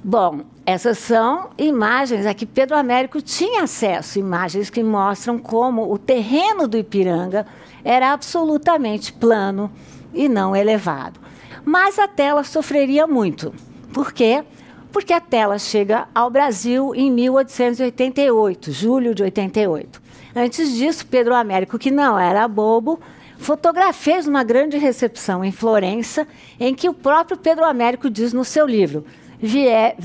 Bom, essas são imagens a que Pedro Américo tinha acesso, imagens que mostram como o terreno do Ipiranga era absolutamente plano e não elevado. Mas a tela sofreria muito. Por quê? Porque a tela chega ao Brasil em 1888, julho de 88. Antes disso, Pedro Américo, que não era bobo, fotografou uma grande recepção em Florença, em que o próprio Pedro Américo diz no seu livro: vier,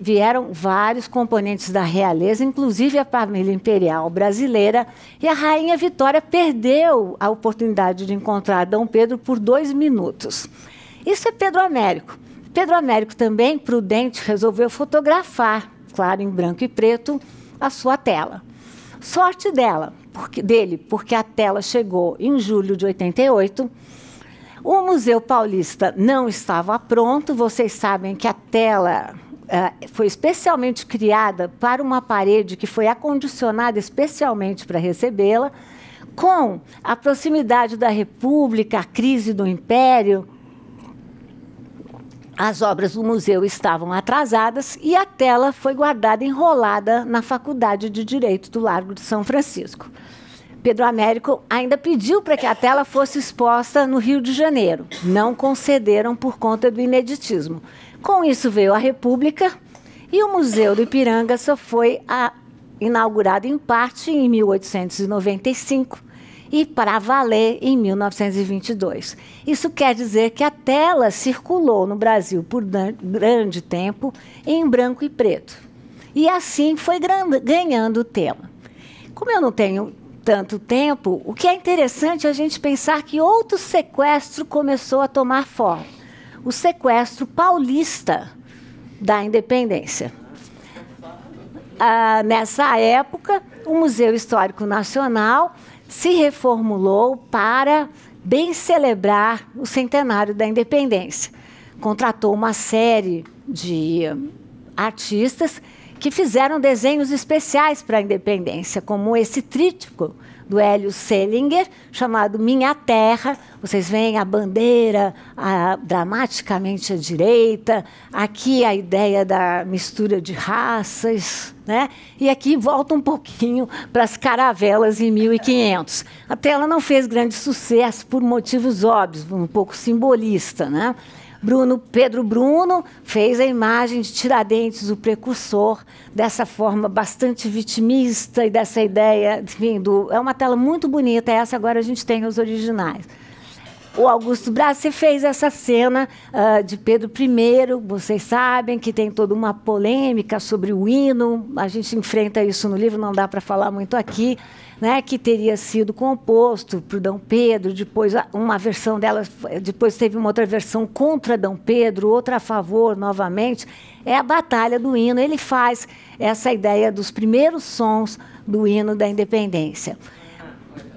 vieram vários componentes da realeza, inclusive a família imperial brasileira, e a rainha Vitória perdeu a oportunidade de encontrar Dom Pedro por dois minutos. Isso é Pedro Américo. Pedro Américo também, prudente, resolveu fotografar, claro, em branco e preto, a sua tela. Sorte dela, porque, dele, porque a tela chegou em julho de 88 o Museu Paulista não estava pronto, vocês sabem que a tela Uh, foi especialmente criada para uma parede que foi acondicionada especialmente para recebê-la, com a proximidade da República, a crise do Império. As obras do museu estavam atrasadas e a tela foi guardada enrolada na Faculdade de Direito do Largo de São Francisco. Pedro Américo ainda pediu para que a tela fosse exposta no Rio de Janeiro. Não concederam por conta do ineditismo. Com isso veio a República e o Museu do Ipiranga só foi a, inaugurado em parte em 1895 e para valer em 1922. Isso quer dizer que a tela circulou no Brasil por grande tempo em branco e preto. E assim foi ganhando o tema. Como eu não tenho tanto tempo, o que é interessante é a gente pensar que outro sequestro começou a tomar forma. O sequestro paulista da independência. Ah, nessa época, o Museu Histórico Nacional se reformulou para bem celebrar o centenário da independência. Contratou uma série de artistas que fizeram desenhos especiais para a independência, como esse trítico do Hélio Selinger, chamado Minha Terra. Vocês veem a bandeira a, dramaticamente à direita, aqui a ideia da mistura de raças, né? e aqui volta um pouquinho para as caravelas em 1500. A tela não fez grande sucesso por motivos óbvios, um pouco simbolista. Né? Bruno Pedro Bruno fez a imagem de Tiradentes, o precursor dessa forma bastante vitimista e dessa ideia, enfim, do, é uma tela muito bonita. É essa agora a gente tem os originais o Augusto você fez essa cena uh, de Pedro I. Vocês sabem que tem toda uma polêmica sobre o hino. A gente enfrenta isso no livro, não dá para falar muito aqui né, que teria sido composto por Dom Pedro, depois uma versão dela, depois teve uma outra versão contra Dom Pedro, outra a favor novamente, é a batalha do hino. Ele faz essa ideia dos primeiros sons do hino da independência.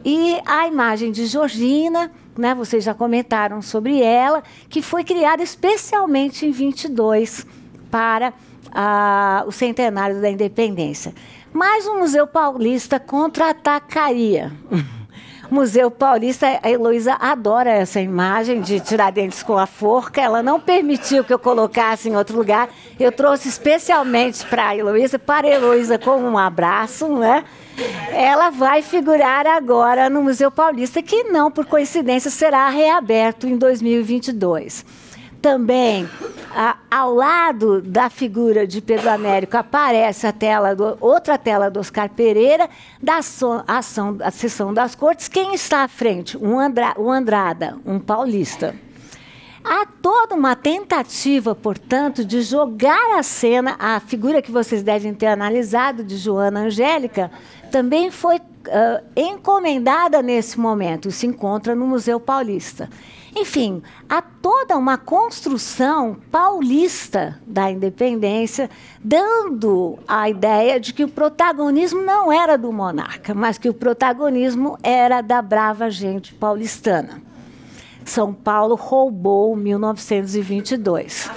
E a imagem de Georgina, né, vocês já comentaram sobre ela, que foi criada especialmente em 22 para ah, o centenário da independência. Mas o Museu Paulista contra-atacaria. Museu Paulista, a Heloísa adora essa imagem de tirar dentes com a forca. Ela não permitiu que eu colocasse em outro lugar. Eu trouxe especialmente para a Heloísa, para a Heloísa com um abraço, né? Ela vai figurar agora no Museu Paulista, que não por coincidência será reaberto em 2022 também, ao lado da figura de Pedro Américo, aparece a tela do, outra tela do Oscar Pereira, da so, ação, a sessão das cortes. Quem está à frente? Um, Andra, um Andrada, um paulista. Há toda uma tentativa, portanto, de jogar a cena, a figura que vocês devem ter analisado, de Joana Angélica, também foi uh, encomendada nesse momento, se encontra no Museu Paulista. Enfim, há toda uma construção paulista da independência, dando a ideia de que o protagonismo não era do monarca, mas que o protagonismo era da brava gente paulistana. São Paulo roubou 1922.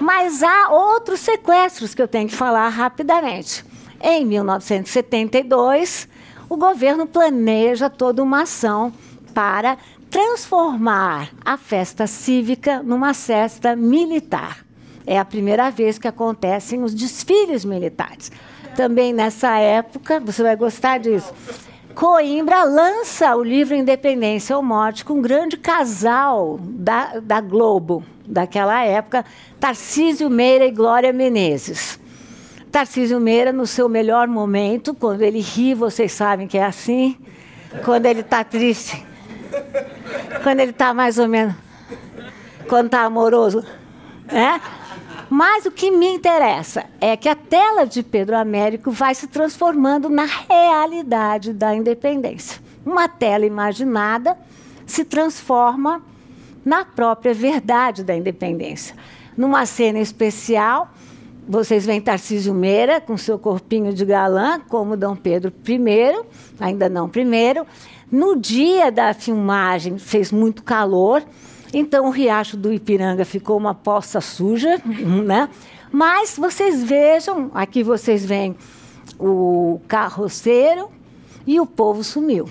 Mas há outros sequestros que eu tenho que falar rapidamente. Em 1972, o governo planeja toda uma ação para transformar a festa cívica numa festa militar. É a primeira vez que acontecem os desfiles militares. Também nessa época, você vai gostar disso. Coimbra lança o livro Independência ou Morte com um grande casal da, da Globo, daquela época, Tarcísio Meira e Glória Menezes. Tarcísio Meira, no seu melhor momento, quando ele ri, vocês sabem que é assim, quando ele está triste, quando ele está mais ou menos. Quando está amoroso. Né? Mas o que me interessa é que a tela de Pedro Américo vai se transformando na realidade da independência. Uma tela imaginada se transforma na própria verdade da independência. Numa cena especial, vocês veem Tarcísio Meira com seu corpinho de galã, como Dom Pedro I, ainda não primeiro, no dia da filmagem fez muito calor, então o riacho do Ipiranga ficou uma poça suja, uhum. né? Mas vocês vejam, aqui vocês veem o carroceiro e o povo sumiu.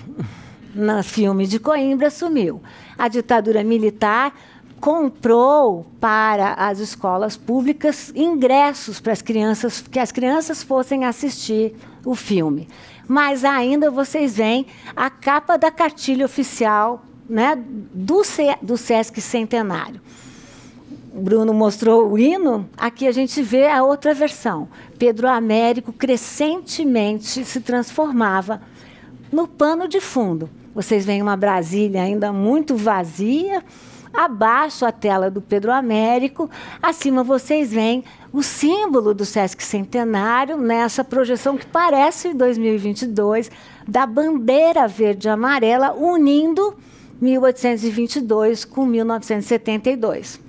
No filme de Coimbra sumiu. A ditadura militar comprou para as escolas públicas ingressos para as crianças, que as crianças fossem assistir o filme. Mas ainda vocês veem a capa da cartilha oficial né, do, do Sesc Centenário. Bruno mostrou o hino, aqui a gente vê a outra versão. Pedro Américo crescentemente se transformava no pano de fundo. Vocês veem uma Brasília ainda muito vazia, Abaixo a tela do Pedro Américo, acima vocês veem o símbolo do Sesc Centenário nessa projeção que parece 2022 da bandeira verde e amarela unindo 1822 com 1972.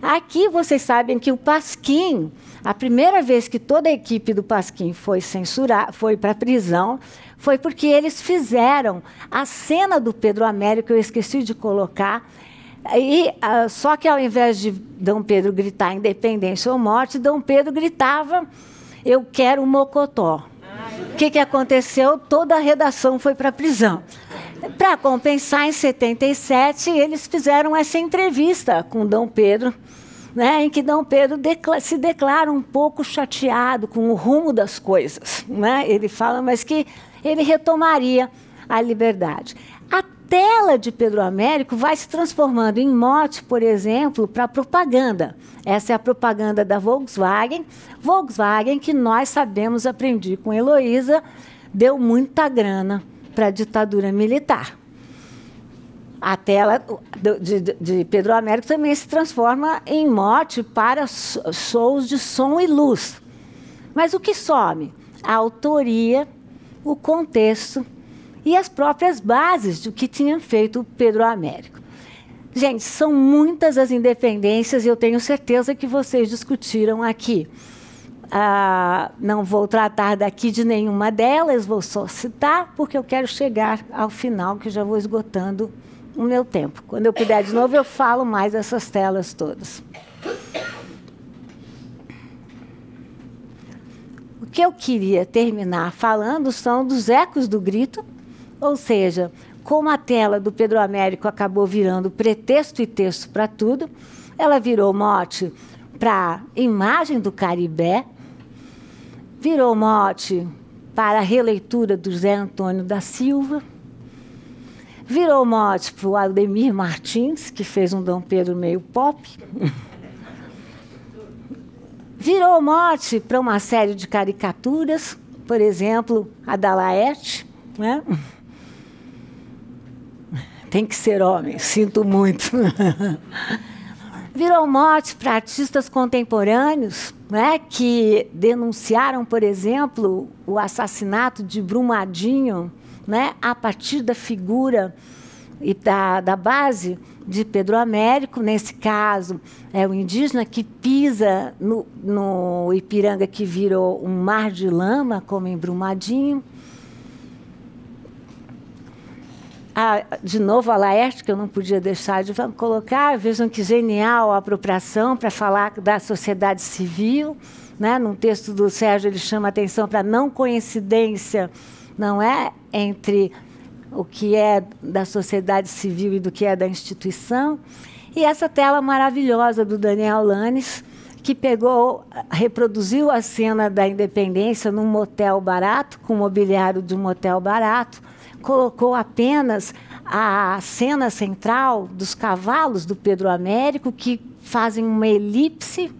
Aqui vocês sabem que o Pasquim, a primeira vez que toda a equipe do Pasquim foi censurar, foi para a prisão, foi porque eles fizeram a cena do Pedro Américo, eu esqueci de colocar, e, uh, só que ao invés de Dom Pedro gritar independência ou morte, Dom Pedro gritava eu quero o Mocotó. O que, que aconteceu? Toda a redação foi para a prisão. Para compensar, em 77, eles fizeram essa entrevista com Dom Pedro, né, em que Dom Pedro decla se declara um pouco chateado com o rumo das coisas. Né? Ele fala, mas que ele retomaria a liberdade. Tela de Pedro Américo vai se transformando em mote, por exemplo, para propaganda. Essa é a propaganda da Volkswagen. Volkswagen, que nós sabemos, aprendi com Heloísa, deu muita grana para a ditadura militar. A tela de, de, de, Pedro Américo também se transforma em mote para shows de som e luz. Mas o que some? A autoria, o contexto e as próprias bases do que tinha feito Pedro Américo. Gente, são muitas as independências e eu tenho certeza que vocês discutiram aqui. Ah, não vou tratar daqui de nenhuma delas, vou só citar, porque eu quero chegar ao final, que já vou esgotando o meu tempo. Quando eu puder de novo, eu falo mais essas telas todas. O que eu queria terminar falando são dos ecos do grito ou seja, como a tela do Pedro Américo acabou virando pretexto e texto para tudo, ela virou mote para a imagem do Caribé, virou mote para a releitura do Zé Antônio da Silva, virou mote para o Aldemir Martins, que fez um Dom Pedro meio pop, virou mote para uma série de caricaturas, por exemplo, a da Laerte, né? tem que ser homem, sinto muito. Virou mote para artistas contemporâneos né, que denunciaram, por exemplo, o assassinato de Brumadinho né, a partir da figura e da, da base de Pedro Américo, nesse caso, é o indígena que pisa no, no Ipiranga, que virou um mar de lama, como em Brumadinho. Ah, de novo, a Laerte, que eu não podia deixar de colocar, vejam que genial a apropriação para falar da sociedade civil. Né? Num texto do Sérgio, ele chama atenção para não coincidência, não é? Entre o que é da sociedade civil e do que é da instituição. E essa tela maravilhosa do Daniel Lanes, que pegou, reproduziu a cena da independência num motel barato, com mobiliário de um motel barato, colocou apenas a cena central dos cavalos do Pedro Américo, que fazem uma elipse,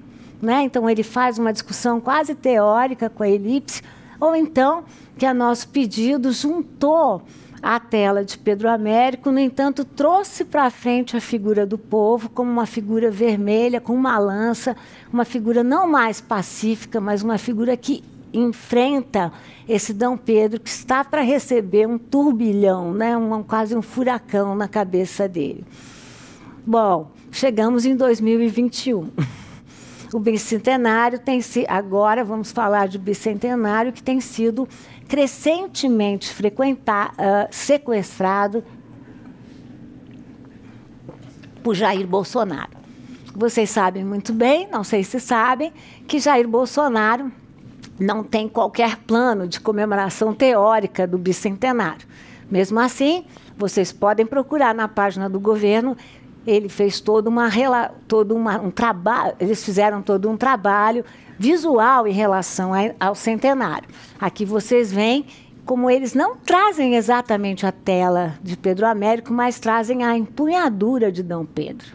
né? então ele faz uma discussão quase teórica com a elipse, ou então que a nosso pedido juntou a tela de Pedro Américo, no entanto, trouxe para frente a figura do povo como uma figura vermelha, com uma lança, uma figura não mais pacífica, mas uma figura que enfrenta esse Dom Pedro que está para receber um turbilhão, né? um, quase um furacão na cabeça dele. Bom, chegamos em 2021. O bicentenário tem se agora vamos falar de bicentenário que tem sido crescentemente frequentar, uh, sequestrado por Jair Bolsonaro. Vocês sabem muito bem, não sei se sabem, que Jair Bolsonaro não tem qualquer plano de comemoração teórica do bicentenário. Mesmo assim, vocês podem procurar na página do governo. Ele fez todo uma uma, um trabalho, eles fizeram todo um trabalho visual em relação ao centenário. Aqui vocês veem como eles não trazem exatamente a tela de Pedro Américo, mas trazem a empunhadura de D. Pedro.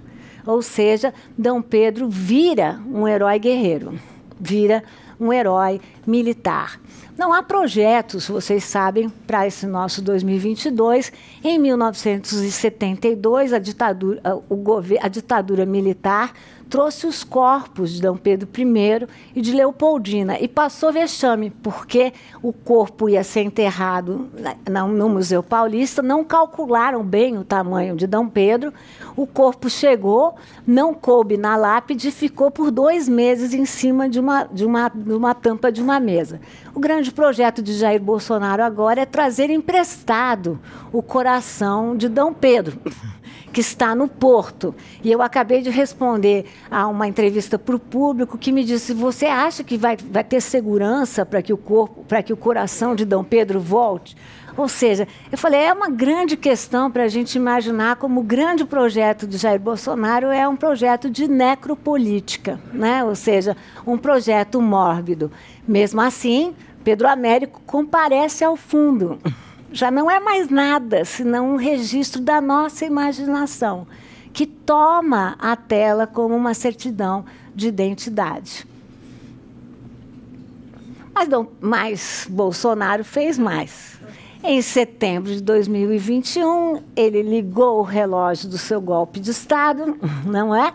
Ou seja, D. Pedro vira um herói guerreiro, vira um herói militar. Não há projetos, vocês sabem, para esse nosso 2022. Em 1972, a ditadura, o o a ditadura militar trouxe os corpos de D. Pedro I e de Leopoldina e passou vexame, porque o corpo ia ser enterrado no Museu Paulista, não calcularam bem o tamanho de D. Pedro, o corpo chegou, não coube na lápide e ficou por dois meses em cima de uma, de, uma, de uma tampa de uma mesa. O grande projeto de Jair Bolsonaro agora é trazer emprestado o coração de D. Pedro que está no Porto. E eu acabei de responder a uma entrevista para o público que me disse: você acha que vai, vai ter segurança para que o corpo, para que o coração de Dom Pedro volte? Ou seja, eu falei, é uma grande questão para a gente imaginar como o grande projeto de Jair Bolsonaro é um projeto de necropolítica, né? ou seja, um projeto mórbido. Mesmo assim, Pedro Américo comparece ao fundo já não é mais nada senão um registro da nossa imaginação, que toma a tela como uma certidão de identidade. Mas, não, mas Bolsonaro fez mais. Em setembro de 2021, ele ligou o relógio do seu golpe de Estado, não é?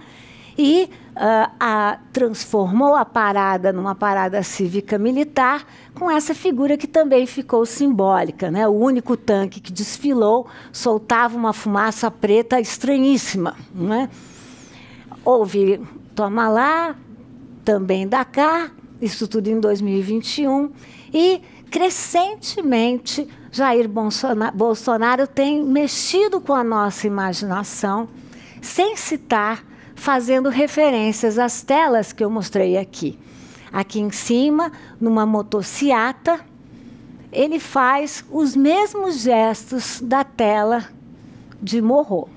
E uh, a, transformou a parada numa parada cívica militar com essa figura que também ficou simbólica. Né? O único tanque que desfilou soltava uma fumaça preta estranhíssima. Né? Houve toma lá, também da cá, isso tudo em 2021, e crescentemente Jair Bolsonaro tem mexido com a nossa imaginação, sem citar fazendo referências às telas que eu mostrei aqui. Aqui em cima, numa motociata, ele faz os mesmos gestos da tela de Morro.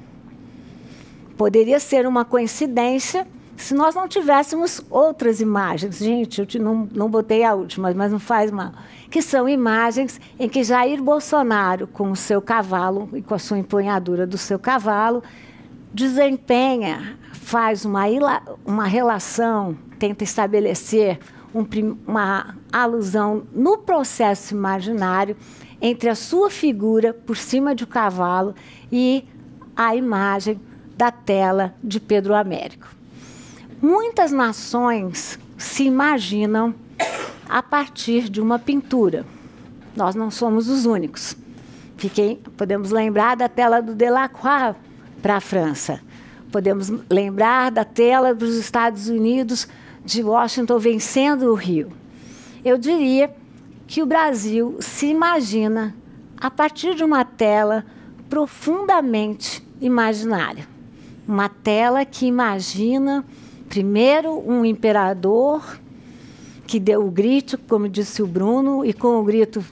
Poderia ser uma coincidência se nós não tivéssemos outras imagens. Gente, eu não, não botei a última, mas não faz mal. Que são imagens em que Jair Bolsonaro, com o seu cavalo e com a sua empunhadura do seu cavalo, desempenha faz uma, uma relação, tenta estabelecer um, uma alusão no processo imaginário entre a sua figura por cima de um cavalo e a imagem da tela de Pedro Américo. Muitas nações se imaginam a partir de uma pintura. Nós não somos os únicos. Fiquei, podemos lembrar da tela do Delacroix para a França. Podemos lembrar da tela dos Estados Unidos de Washington vencendo o Rio. Eu diria que o Brasil se imagina a partir de uma tela profundamente imaginária. Uma tela que imagina, primeiro, um imperador que deu o grito, como disse o Bruno, e com o grito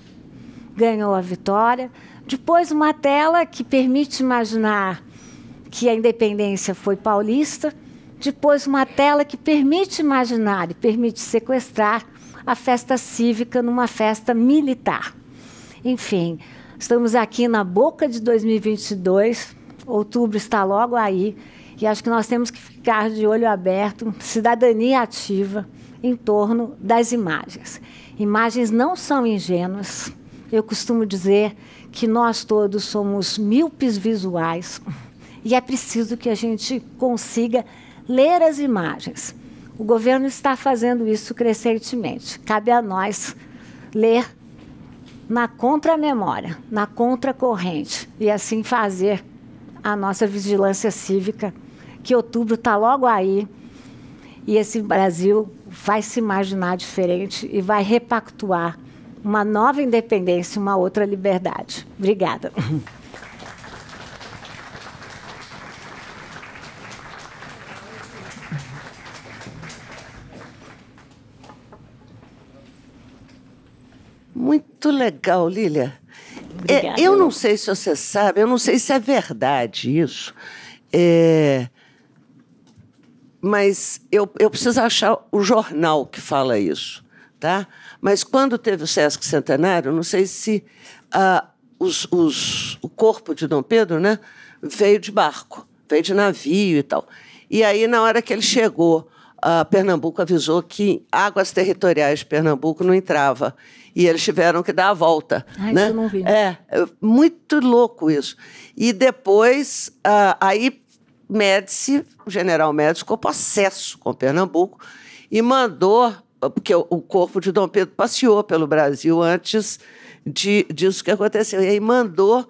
ganhou a vitória. Depois, uma tela que permite imaginar que a independência foi paulista, depois uma tela que permite imaginar e permite sequestrar a festa cívica numa festa militar. Enfim, estamos aqui na boca de 2022, outubro está logo aí, e acho que nós temos que ficar de olho aberto, cidadania ativa em torno das imagens. Imagens não são ingênuas. Eu costumo dizer que nós todos somos míopes visuais. E é preciso que a gente consiga ler as imagens. O governo está fazendo isso crescentemente. Cabe a nós ler na contramemória, na contracorrente, e assim fazer a nossa vigilância cívica, que outubro está logo aí e esse Brasil vai se imaginar diferente e vai repactuar uma nova independência, uma outra liberdade. Obrigada. Muito legal, Lília. É, eu não sei se você sabe, eu não sei se é verdade isso, é, mas eu, eu preciso achar o jornal que fala isso, tá? Mas quando teve o Sesc Centenário, não sei se ah, os, os, o corpo de Dom Pedro né, veio de barco, veio de navio e tal. E aí, na hora que ele chegou, a ah, Pernambuco avisou que águas territoriais de Pernambuco não entrava e eles tiveram que dar a volta. Ah, né? isso eu não vi. É, é muito louco isso. E depois, aí Médici, o general Médici, ficou possesso com Pernambuco e mandou, porque o, corpo de Dom Pedro passeou pelo Brasil antes de, disso que aconteceu, e aí mandou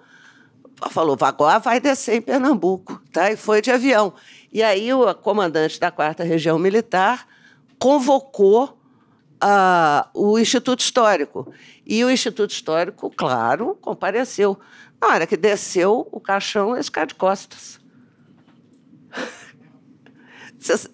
falou, agora vai descer em Pernambuco, tá? E foi de avião. E aí o comandante da quarta região militar convocou a, ah, o Instituto Histórico. E o Instituto Histórico, claro, compareceu. Na hora que desceu o caixão, eles ficaram de costas.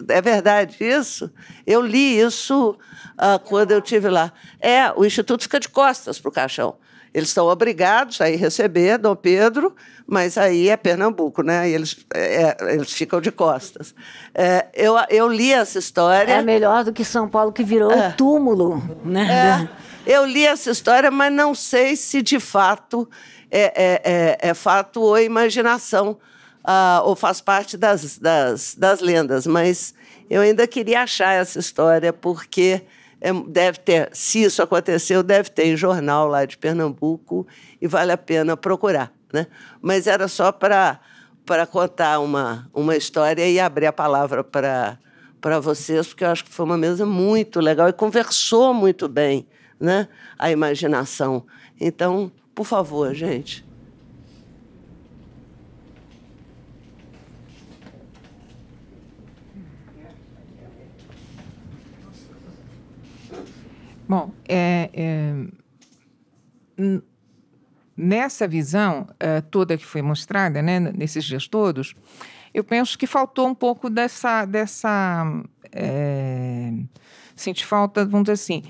É verdade isso? Eu li isso uh, quando eu tive lá. É, o Instituto fica de costas para o caixão. Eles estão obrigados a ir receber Dom Pedro, mas aí é Pernambuco, né? E eles, é, é, eles ficam de costas. É, eu, eu li essa história. É melhor do que São Paulo, que virou é. um túmulo, né? É. eu li essa história, mas não sei se de fato é, é, é fato ou imaginação, ah, ou faz parte das, das, das lendas. Mas eu ainda queria achar essa história, porque. É, deve ter, se isso aconteceu, deve ter em jornal lá de Pernambuco e vale a pena procurar. Né? Mas era só para contar uma, uma história e abrir a palavra para para vocês, porque eu acho que foi uma mesa muito legal e conversou muito bem né, a imaginação. Então, por favor, gente, Bom, é, é, nessa visão é, toda que foi mostrada, né, nesses dias todos, eu penso que faltou um pouco dessa. dessa é, senti falta, vamos dizer assim,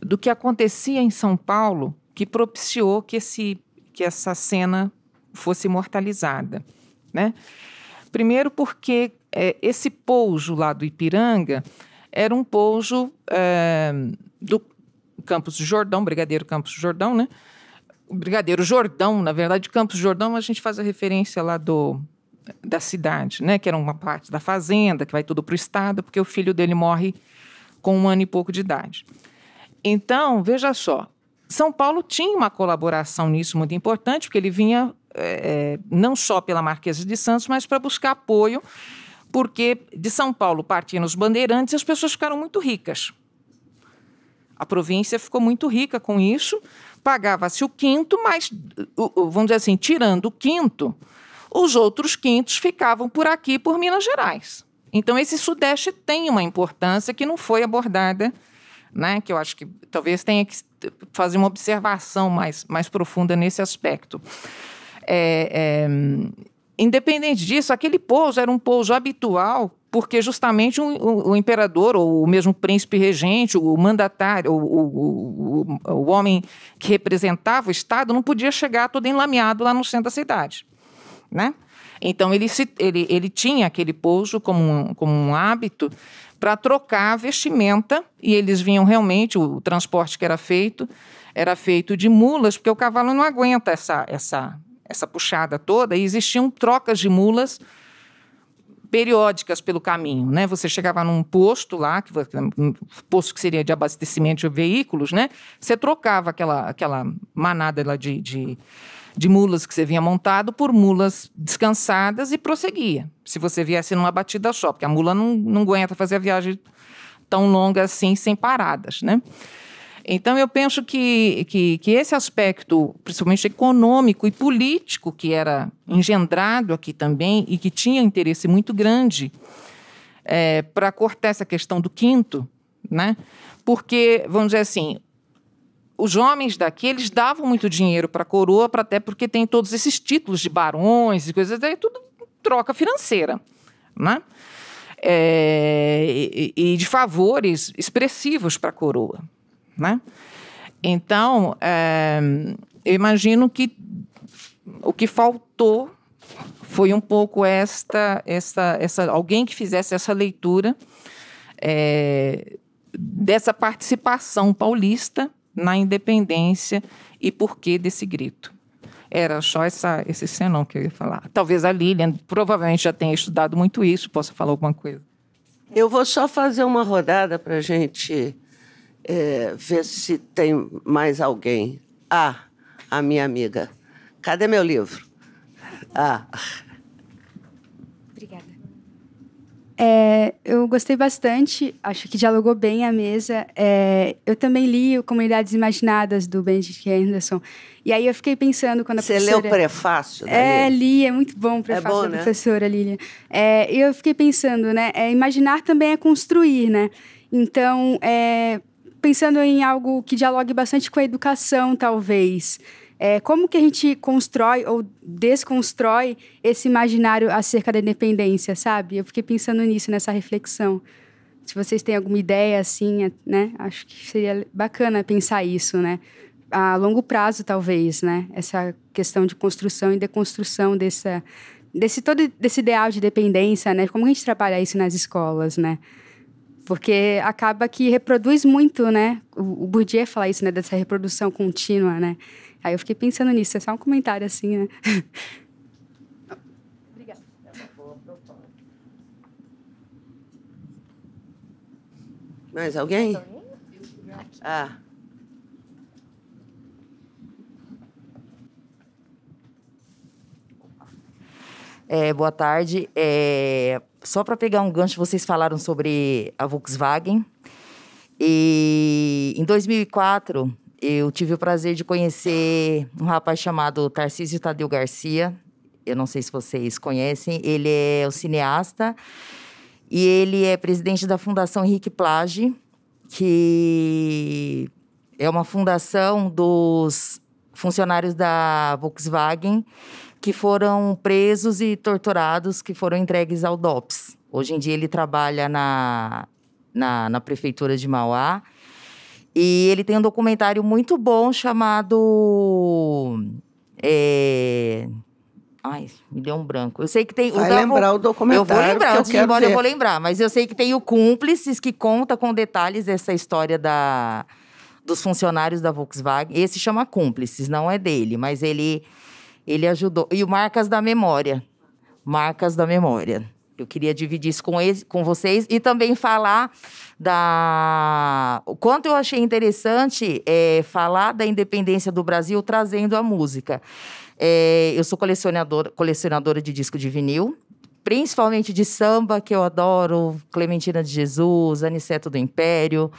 do que acontecia em São Paulo que propiciou que, esse, que essa cena fosse imortalizada. Né? Primeiro, porque é, esse pouso lá do Ipiranga era um pouso é, do Campos Jordão, Brigadeiro Campos Jordão, né? Brigadeiro Jordão, na verdade, Campos Jordão, a gente faz a referência lá do da cidade, né? Que era uma parte da fazenda, que vai tudo para o estado, porque o filho dele morre com um ano e pouco de idade. Então, veja só, São Paulo tinha uma colaboração nisso muito importante, porque ele vinha é, é não só pela Marquesa de Santos, mas para buscar apoio, porque de São Paulo partiam os bandeirantes e as pessoas ficaram muito ricas. A província ficou muito rica com isso, pagava-se o quinto, mas, vamos dizer assim, tirando o quinto, os outros quintos ficavam por aqui, por Minas Gerais. Então, esse Sudeste tem uma importância que não foi abordada, né? que eu acho que talvez tenha que fazer uma observação mais, mais profunda nesse aspecto. É, é, independente disso, aquele pouso era um pouso habitual porque justamente o, imperador, ou o mesmo príncipe regente, o mandatário, o, o, homem que representava o Estado, não podia chegar todo enlameado lá no centro da cidade. Né? Então, ele, se, ele, ele tinha aquele pouso como um, como um hábito para trocar a vestimenta, e eles vinham realmente, o transporte que era feito, era feito de mulas, porque o cavalo não aguenta essa, essa, essa puxada toda, e existiam trocas de mulas periódicas pelo caminho, né? Você chegava num posto lá, que um posto que seria de abastecimento de veículos, né? Você trocava aquela, aquela manada lá de, de, de mulas que você vinha montado por mulas descansadas e prosseguia. Se você viesse numa batida só, porque a mula não, não aguenta fazer a viagem tão longa assim, sem paradas, né? Então, eu penso que, que, que esse aspecto, principalmente econômico e político, que era engendrado aqui também e que tinha interesse muito grande é, para cortar essa questão do quinto, né? porque, vamos dizer assim, os homens daqui eles davam muito dinheiro para a coroa, pra, até porque tem todos esses títulos de barões e coisas, daí é tudo troca financeira, né? É, e, e, de favores expressivos para a coroa né? Então, é, eu imagino que o que faltou foi um pouco esta, essa, essa alguém que fizesse essa leitura é, dessa participação paulista na independência e porquê desse grito. Era só essa, esse senão que eu ia falar. Talvez a Lilian provavelmente já tenha estudado muito isso, possa falar alguma coisa. Eu vou só fazer uma rodada para a gente é, ver se tem mais alguém. Ah, a minha amiga. Cadê meu livro? Ah. Obrigada. É, eu gostei bastante, acho que dialogou bem a mesa. É, eu também li o Comunidades Imaginadas do Benedict Anderson. E aí eu fiquei pensando quando a Você professora... Você leu o prefácio? É, li, é muito bom o é prefácio é bom, da né? professora Lilian. É, eu fiquei pensando, né? É, imaginar também é construir, né? Então, é, pensando em algo que dialogue bastante com a educação, talvez. É, como que a gente constrói ou desconstrói esse imaginário acerca da independência, sabe? Eu fiquei pensando nisso, nessa reflexão. Se vocês têm alguma ideia, assim, é, né? Acho que seria bacana pensar isso, né? A longo prazo, talvez, né? Essa questão de construção e deconstrução dessa, desse todo desse ideal de dependência, né? Como a gente trabalha isso nas escolas, né? Porque acaba que reproduz muito, né? O, Bourdieu fala isso, né? Dessa reprodução contínua, né? Aí eu fiquei pensando nisso. É só um comentário assim, né? Obrigada. Mais alguém? Ah. É, boa tarde. É, só para pegar um gancho, vocês falaram sobre a Volkswagen. E em 2004, eu tive o prazer de conhecer um rapaz chamado Tarcísio Tadeu Garcia. Eu não sei se vocês conhecem, ele é o um cineasta e ele é presidente da Fundação Henrique Plage, que é uma fundação dos funcionários da Volkswagen que foram presos e torturados, que foram entregues ao DOPS. Hoje em dia ele trabalha na, na, na prefeitura de Mauá. E ele tem um documentário muito bom chamado. É... Ai, me deu um branco. Eu sei que tem. Vai o lembrar o documentário. Eu vou lembrar, que antes de ir embora ver. eu vou lembrar. Mas eu sei que tem o Cúmplices, que conta com detalhes essa história da... dos funcionários da Volkswagen. Esse chama Cúmplices, não é dele, mas ele ele ajudou. E o Marcas da Memória. Marcas da Memória. Eu queria dividir isso com, com vocês e também falar da. O quanto eu achei interessante é, falar da independência do Brasil trazendo a música. É, eu sou colecionadora, colecionadora de disco de vinil, principalmente de samba, que eu adoro, Clementina de Jesus, Aniceto do Império.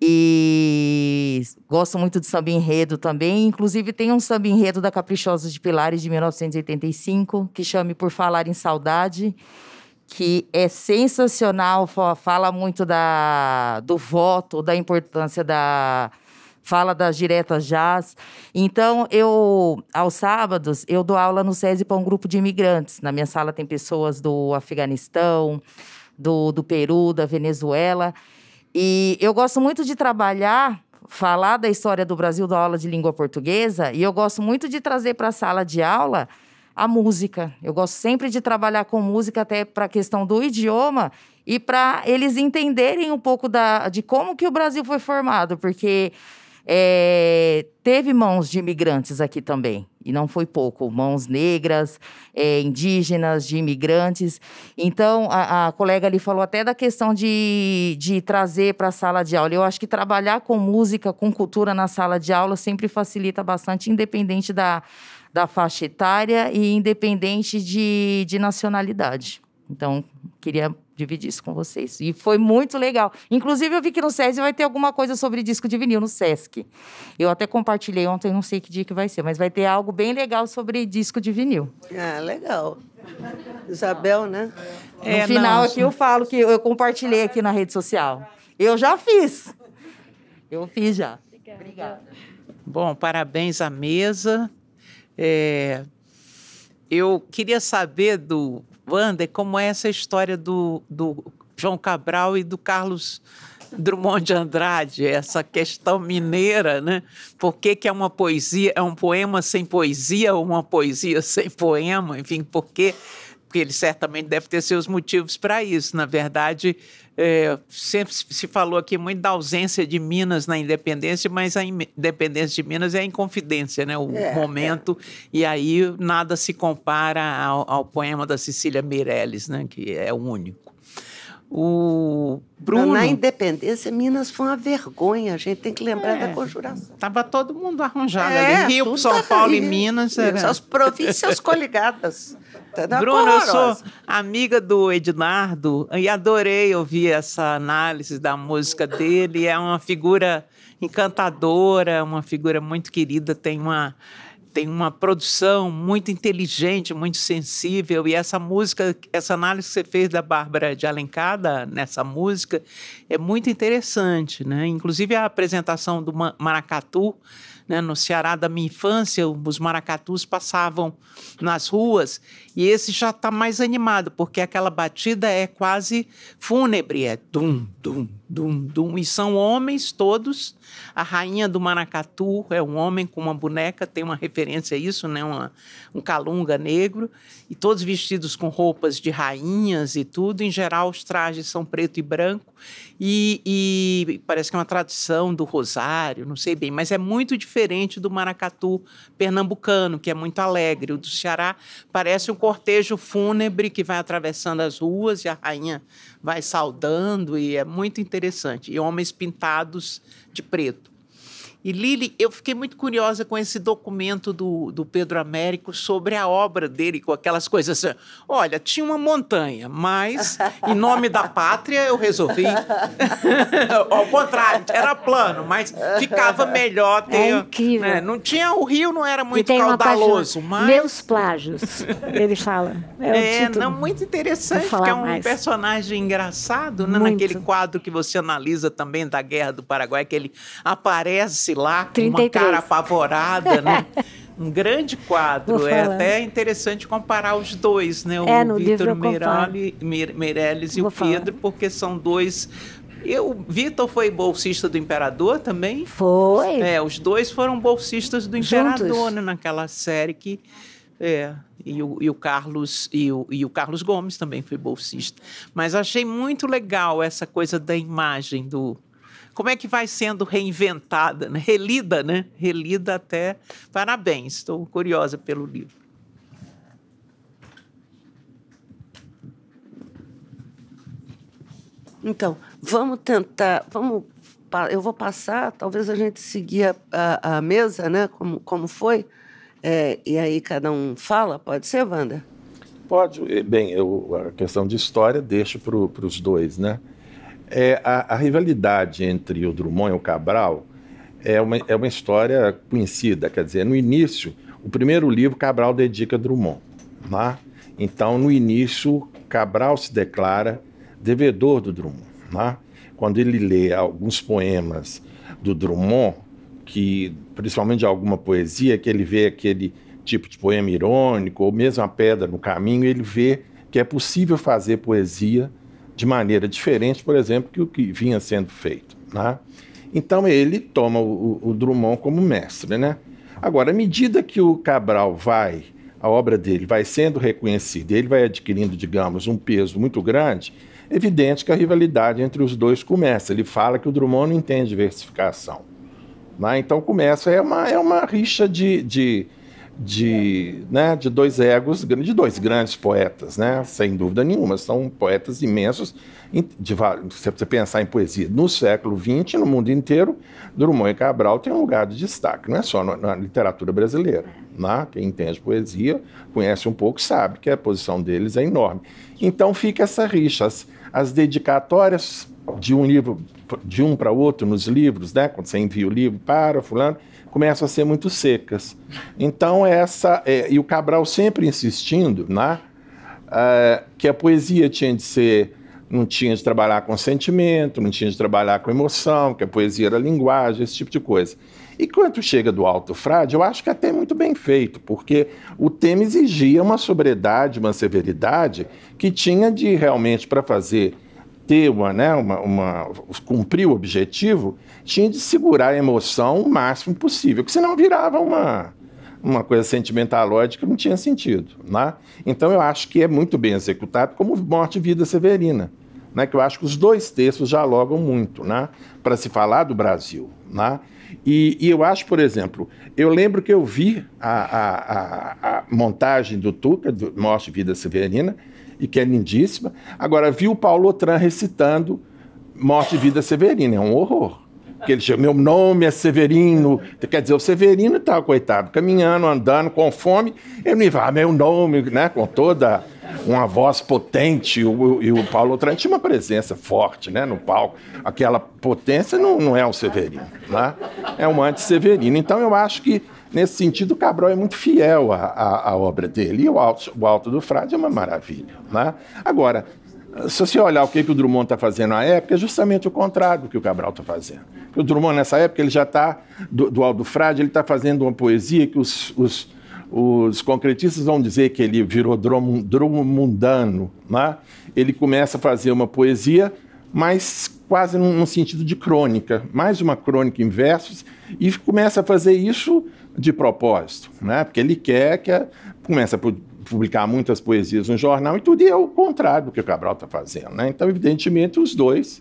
E gosto muito de samba enredo também. Inclusive, tem um samba enredo da Caprichosas de Pilares de 1985, que chame Por Falar em Saudade, que é sensacional, fala muito da, do voto, da importância da, fala das diretas jazz. Então, eu, aos sábados, eu dou aula no SESI para um grupo de imigrantes. Na minha sala tem pessoas do Afeganistão, do, do Peru, da Venezuela. E eu gosto muito de trabalhar, falar da história do Brasil da aula de língua portuguesa, e eu gosto muito de trazer para a sala de aula a música. Eu gosto sempre de trabalhar com música até para a questão do idioma e para eles entenderem um pouco da, de como que o Brasil foi formado, porque é, teve mãos de imigrantes aqui também e não foi pouco, mãos negras, é, indígenas, de imigrantes. Então, a, a, colega ali falou até da questão de, de trazer para a sala de aula. Eu acho que trabalhar com música, com cultura na sala de aula sempre facilita bastante, independente da, da faixa etária e independente de, de nacionalidade. Então, queria dividir isso com vocês. E foi muito legal. Inclusive, eu vi que no SESI vai ter alguma coisa sobre disco de vinil, no SESC. Eu até compartilhei ontem, não sei que dia que vai ser, mas vai ter algo bem legal sobre disco de vinil. Ah, legal. Isabel, né? É, no final não, aqui eu falo que eu compartilhei aqui na rede social. Eu já fiz. Eu fiz já. Obrigada. Bom, parabéns à mesa. É, eu queria saber do Wander, como é essa história do, do João Cabral e do Carlos Drummond de Andrade, essa questão mineira, né? Por que, que é uma poesia, é um poema sem poesia ou uma poesia sem poema? Enfim, por quê? Porque ele certamente deve ter seus motivos para isso. Na verdade, é, sempre se falou aqui muito da ausência de Minas na independência, mas a independência de Minas é a inconfidência, né? o é, momento, é. e aí nada se compara ao, ao, poema da Cecília Meirelles, né? que é único. O Bruno... Na independência, Minas foi uma vergonha, a gente tem que lembrar da é, conjuração. Estava todo mundo arranjado é, ali, Rio, São Paulo e Minas. Era... As províncias coligadas correta. Bruno, eu sou amiga do Ednardo e adorei ouvir essa análise da música dele. É uma figura encantadora, uma figura muito querida, tem uma tem uma produção muito inteligente, muito sensível, e essa música, essa análise que você fez da Bárbara de Alencada nessa música é muito interessante, né? Inclusive a apresentação do Maracatu né? No Ceará da minha infância, os maracatus passavam nas ruas e esse já está mais animado, porque aquela batida é quase fúnebre, é dum, dum, Dum, dum. E são homens todos. A rainha do Maracatu é um homem com uma boneca, tem uma referência a isso, né? Uma, um calunga negro. E todos vestidos com roupas de rainhas e tudo. Em geral, os trajes são preto e branco. E, e parece que é uma tradição do Rosário, não sei bem. Mas é muito diferente do Maracatu pernambucano, que é muito alegre. O do Ceará parece um cortejo fúnebre que vai atravessando as ruas e a rainha vai saudando e é muito interessante. E homens pintados de preto. E Lili, eu fiquei muito curiosa com esse documento do, do Pedro Américo sobre a obra dele, com aquelas coisas assim. Olha, tinha uma montanha, mas em nome da pátria eu resolvi. Ao contrário, era plano, mas ficava melhor é ter. É incrível. Né? Não tinha, o rio não era muito caudaloso, mas. Meus plágios, ele fala. É, é não, muito interessante, porque é um mais. personagem engraçado, né? naquele quadro que você analisa também da Guerra do Paraguai, que ele aparece lá com uma cara apavorada, né? um grande quadro. É até interessante comparar os dois, né? O é, Vitor Meirelles, Meirelles e Vou o Pedro, falar. porque são dois o Vitor foi bolsista do imperador também? Foi. É, os dois foram bolsistas do imperador né, naquela série que. É, e, o, e o Carlos e o, e o Carlos Gomes também foi bolsista. Mas achei muito legal essa coisa da imagem do, como é que vai sendo reinventada, né? relida, né? Relida até. Parabéns, estou curiosa pelo livro. Então, vamos tentar, vamos eu vou passar, talvez a gente seguir a, a, a mesa, né? Como, como foi, é, e aí cada um fala, pode ser, Wanda? Pode. Bem, eu, a questão de história deixo para os dois, né? É, a, a, rivalidade entre o Drummond e o Cabral é uma, é uma história conhecida. Quer dizer, no início, o primeiro livro Cabral dedica a Drummond. Né? Então, no início, Cabral se declara devedor do Drummond. Né? Quando ele lê alguns poemas do Drummond, que principalmente de alguma poesia, que ele vê aquele tipo de poema irônico, ou mesmo a pedra no caminho, ele vê que é possível fazer poesia de maneira diferente, por exemplo, que o que vinha sendo feito. Né? Então ele toma o, o, Drummond como mestre. Né? Agora, à medida que o Cabral vai, a obra dele vai sendo reconhecida, ele vai adquirindo, digamos, um peso muito grande, é evidente que a rivalidade entre os dois começa. Ele fala que o Drummond não entende diversificação. Né? Então começa, é uma, é uma rixa de, de de, né, de dois egos, de dois grandes poetas, né, sem dúvida nenhuma. São poetas imensos, de, se você pensar em poesia no século XX, no mundo inteiro, Drummond e Cabral têm um lugar de destaque, não é só na, na literatura brasileira. Né? Quem entende poesia, conhece um pouco, sabe que a posição deles é enorme. Então fica essa rixa. As, as dedicatórias de um livro de um para outro nos livros, né? quando você envia o livro para fulano, começam a ser muito secas. Então, essa. É, e o Cabral sempre insistindo, né? Uh, que a poesia tinha de ser. Não tinha de trabalhar com sentimento, não tinha de trabalhar com emoção, que a poesia era linguagem, esse tipo de coisa. E quando chega do Alto Frade, eu acho que é até muito bem feito, porque o tema exigia uma sobriedade, uma severidade que tinha de realmente para fazer ter uma, né, uma, uma, cumprir o objetivo, tinha de segurar a emoção o máximo possível, porque senão virava uma, uma coisa sentimentalóide que não tinha sentido. Né? Então eu acho que é muito bem executado, como Morte e Vida Severina, né? que eu acho que os dois textos dialogam muito né? para se falar do Brasil. Né? E, e, eu acho, por exemplo, eu lembro que eu vi a, a, a, a montagem do Tuca, do Morte e Vida Severina, e que é lindíssima. Agora, vi o Paulo Otran recitando Morte e Vida Severina, é um horror. Que ele chama, meu nome é Severino, quer dizer, o Severino estava, tá, coitado, caminhando, andando, com fome, ele me fala, ah, meu nome, né, com toda uma voz potente, e o, e o Paulo Otran tinha uma presença forte, né, no palco. Aquela potência não, não é o Severino, né? É um anti-Severino. Então, eu acho que Nesse sentido, o Cabral é muito fiel à, à, à obra dele. E o Alto, o Alto do Frade é uma maravilha. Né? Agora, se você olhar o que, que o Drummond está fazendo na época, é justamente o contrário do que o Cabral está fazendo. o Drummond, nessa época, ele já está, do, do Aldo Frade, ele está fazendo uma poesia que os, os, os, concretistas vão dizer que ele virou drummondano. Né? Ele começa a fazer uma poesia, mas quase num, num sentido de crônica, mais uma crônica em versos, e começa a fazer isso de propósito, né? Porque ele quer que a, começa a publicar muitas poesias no jornal e tudo e é o contrário do que o Cabral está fazendo, né? Então, evidentemente, os dois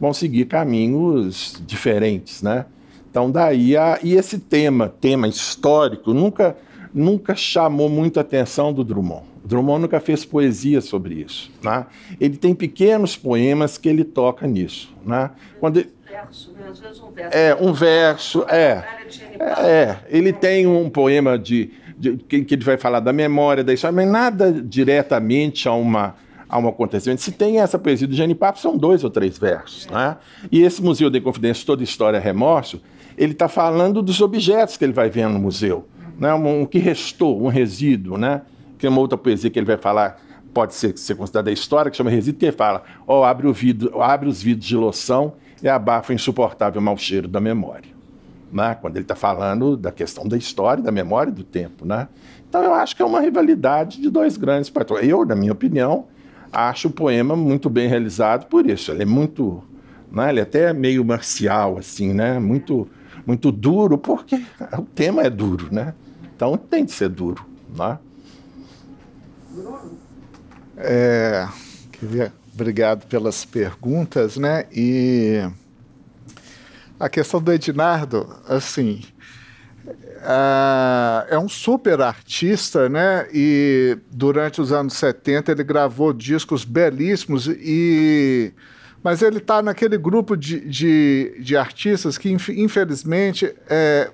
vão seguir caminhos diferentes, né? Então, daí a, e esse tema, tema histórico, nunca nunca chamou muita atenção do Drummond. O Drummond nunca fez poesia sobre isso, né? Ele tem pequenos poemas que ele toca nisso, né? Quando ele, verso, né? às vezes um verso. É, um verso, é. é. É, ele tem um poema de, de que, que, ele vai falar da memória, da história, mas nada diretamente a uma a um acontecimento. Se tem essa poesia do Genipapo, são dois ou três versos. É. Né? E esse Museu de Confidência, Toda História é Remorso, ele está falando dos objetos que ele vai vendo no museu. Né? Um, que restou, um resíduo. Né? é uma outra poesia que ele vai falar pode ser, ser considerada história, que chama Resíduo, que fala: ó, oh, abre, vidro, abre os vidros de loção e abafa o insuportável mau cheiro da memória. Né? Quando ele está falando da questão da história, da memória do tempo. Né? Então, eu acho que é uma rivalidade de dois grandes poetas. Eu, na minha opinião, acho o poema muito bem realizado por isso. Ele é muito. Né? Ele é até meio marcial, assim, né? muito, muito duro, porque o tema é duro. Né? Então, tem de ser duro. Né? É, quer ver? Obrigado pelas perguntas, né? E a questão do Ednardo, assim, é um super artista, né? E durante os anos 70 ele gravou discos belíssimos e mas ele está naquele grupo de, de, de, artistas que, infelizmente, é,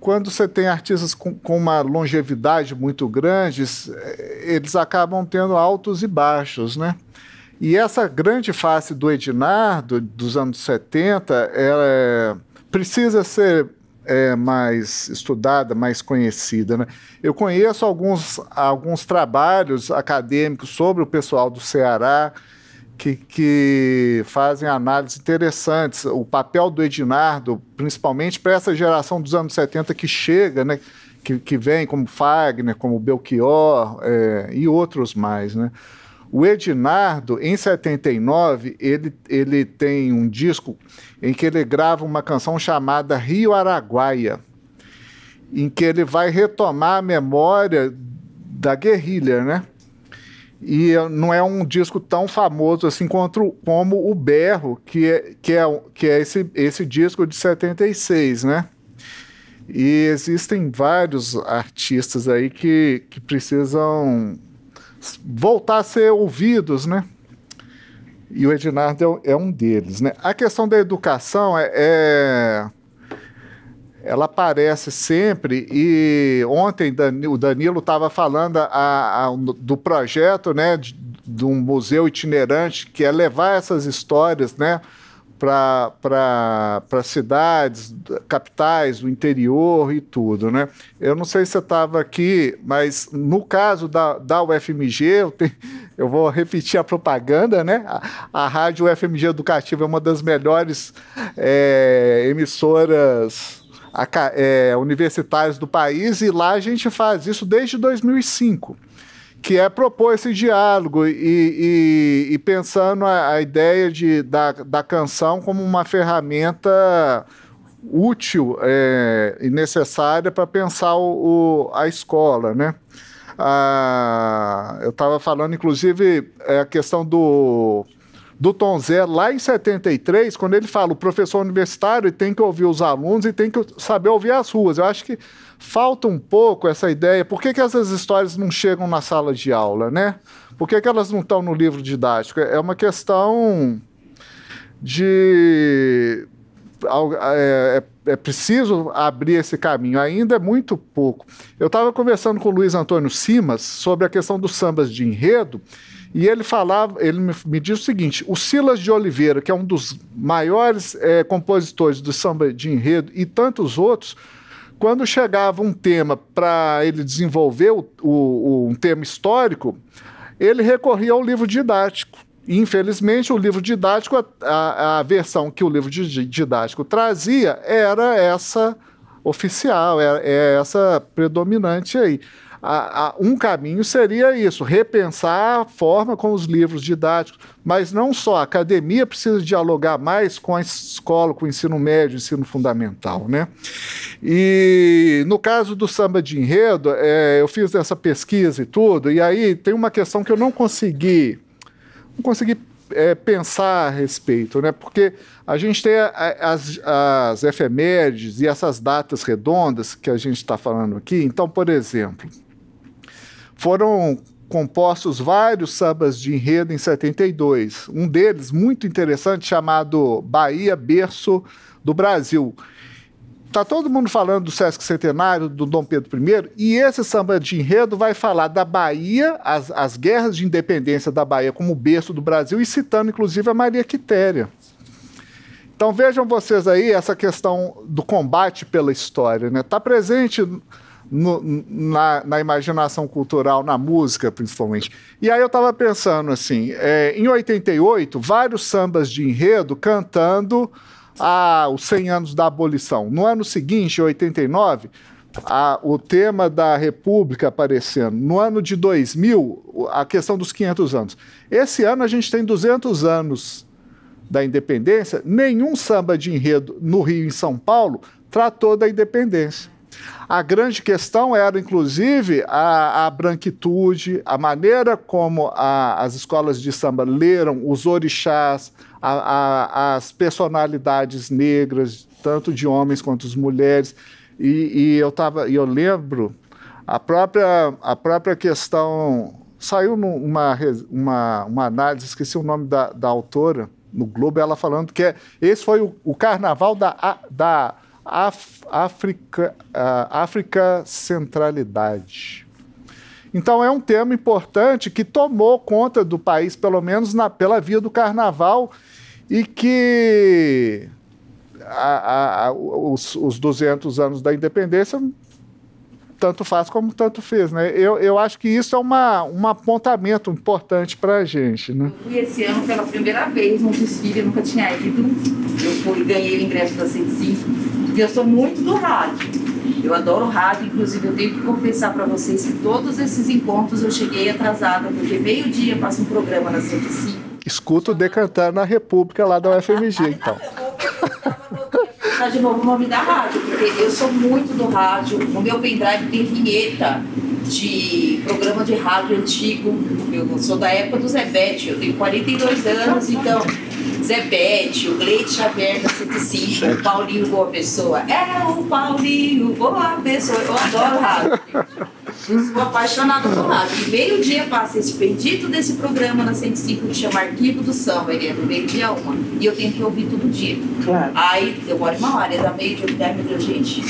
quando você tem artistas com, com, uma longevidade muito grande, eh, eles acabam tendo altos e baixos, né? E essa grande face do Ednardo, dos anos 70, ela é, precisa ser é, mais estudada, mais conhecida. Né? Eu conheço alguns, alguns trabalhos acadêmicos sobre o pessoal do Ceará, que, que fazem análises interessantes. O papel do Edinardo, principalmente para essa geração dos anos 70 que chega, né? Que, que vem como Fagner, como Belchior é, e outros mais, né? O Edinardo, em 79, ele, ele tem um disco em que ele grava uma canção chamada Rio Araguaia, em que ele vai retomar a memória da guerrilha, né? e não é um disco tão famoso assim quanto, como o Berro, que é, que é, que é esse, esse disco de 76, né? E existem vários artistas aí que, que precisam voltar a ser ouvidos, né? E o Ednardo é, é um deles, né? A questão da educação é, é ela aparece sempre e ontem o Danilo estava falando a, a, do projeto né, de, de, um museu itinerante que é levar essas histórias né, para cidades, capitais, do interior e tudo. Né? Eu não sei se você estava aqui, mas no caso da, da UFMG, eu, tenho, eu vou repetir a propaganda, né? A, a Rádio UFMG Educativa é uma das melhores é, emissoras é, universitários do país, e lá a gente faz isso desde 2005, que é propor esse diálogo e, e, e pensando a, a ideia de, da, da canção como uma ferramenta útil é, e necessária para pensar o, o, a escola, né? Ah, eu estava falando, inclusive, é, a questão do do Tom Zé, lá em 73, quando ele fala o professor universitário tem que ouvir os alunos e tem que saber ouvir as ruas. Eu acho que falta um pouco essa ideia. Por que, que essas histórias não chegam na sala de aula, né? Por que, que elas não estão no livro didático? É uma questão de. É, é, é preciso abrir esse caminho, ainda é muito pouco. Eu estava conversando com o Luiz Antônio Simas sobre a questão dos sambas de enredo, e ele falava, ele me, me o seguinte: o Silas de Oliveira, que é um dos maiores é, compositores do samba de enredo e tantos outros, quando chegava um tema para ele desenvolver o, o, um tema histórico, ele recorria ao livro didático. Infelizmente, o livro didático, a, a versão que o livro didático trazia era essa oficial, era, é, é essa predominante aí a, a, um caminho seria isso, repensar a forma com os livros didáticos, mas não só, a academia precisa dialogar mais com a escola, com o ensino médio, ensino fundamental, né? E no caso do samba de enredo, é, eu fiz essa pesquisa e tudo, e aí tem uma questão que eu não consegui, não consegui é, pensar a respeito, né? Porque a gente tem as, as efemérides e essas datas redondas que a gente está falando aqui. Então, por exemplo, foram compostos vários sambas de enredo em 72. Um deles, muito interessante, chamado Bahia Berço do Brasil. Tá todo mundo falando do Sesc Centenário, do Dom Pedro I, e esse samba de enredo vai falar da Bahia, as, as guerras de independência da Bahia como berço do Brasil, e citando inclusive a Maria Quitéria. Então vejam vocês aí essa questão do combate pela história. Está né? Tá presente no, na, na, imaginação cultural, na música principalmente. E aí eu estava pensando assim, é, em 88, vários sambas de enredo cantando a, os 100 anos da abolição. No ano seguinte, 89, a, o tema da República aparecendo. No ano de 2000, a questão dos 500 anos. Esse ano a gente tem 200 anos da independência. Nenhum samba de enredo no Rio e em São Paulo tratou da independência. A grande questão era, inclusive, a, a branquitude, a maneira como a, as escolas de samba leram os orixás, a, as personalidades negras, tanto de homens quanto de mulheres. E, e eu tava, e eu lembro a própria, a própria questão saiu numa uma, uma análise, esqueci o nome da, da autora no Globo, ela falando que é, esse foi o, o carnaval da, da a África Centralidade. Então é um tema importante que tomou conta do país, pelo menos na, pela via do carnaval, e que a, a, os, os 200 anos da independência tanto faz como tanto fez, né? Eu, eu acho que isso é uma, um apontamento importante para a gente, né? Eu fui esse ano pela primeira vez não desfile, eu nunca tinha ido. Eu fui, ganhei o ingresso da 105 porque eu sou muito do rádio. Eu adoro rádio, inclusive eu tenho que confessar para vocês que todos esses encontros eu cheguei atrasada, porque meio-dia passa um programa na 105. Escuta o Decantar na República lá da UFMG, então. Tá de novo o nome da rádio, porque eu sou muito do rádio. No meu pendrive tem vinheta de programa de rádio antigo. Eu sou da época do Zé Bete, eu tenho 42 anos, então Zé Pete, o Gleite Xavier 105, o Paulinho Boa Pessoa. É o Paulinho Boa Pessoa. Eu adoro rádio, Sou apaixonada por rádio. E meio-dia passa esse pedido desse programa na 105 que chama Arquivo do Samba. Ele é do meio-dia uma. E eu tenho que ouvir todo dia. Claro. Aí demora uma hora, da meio-dia, eu me gente.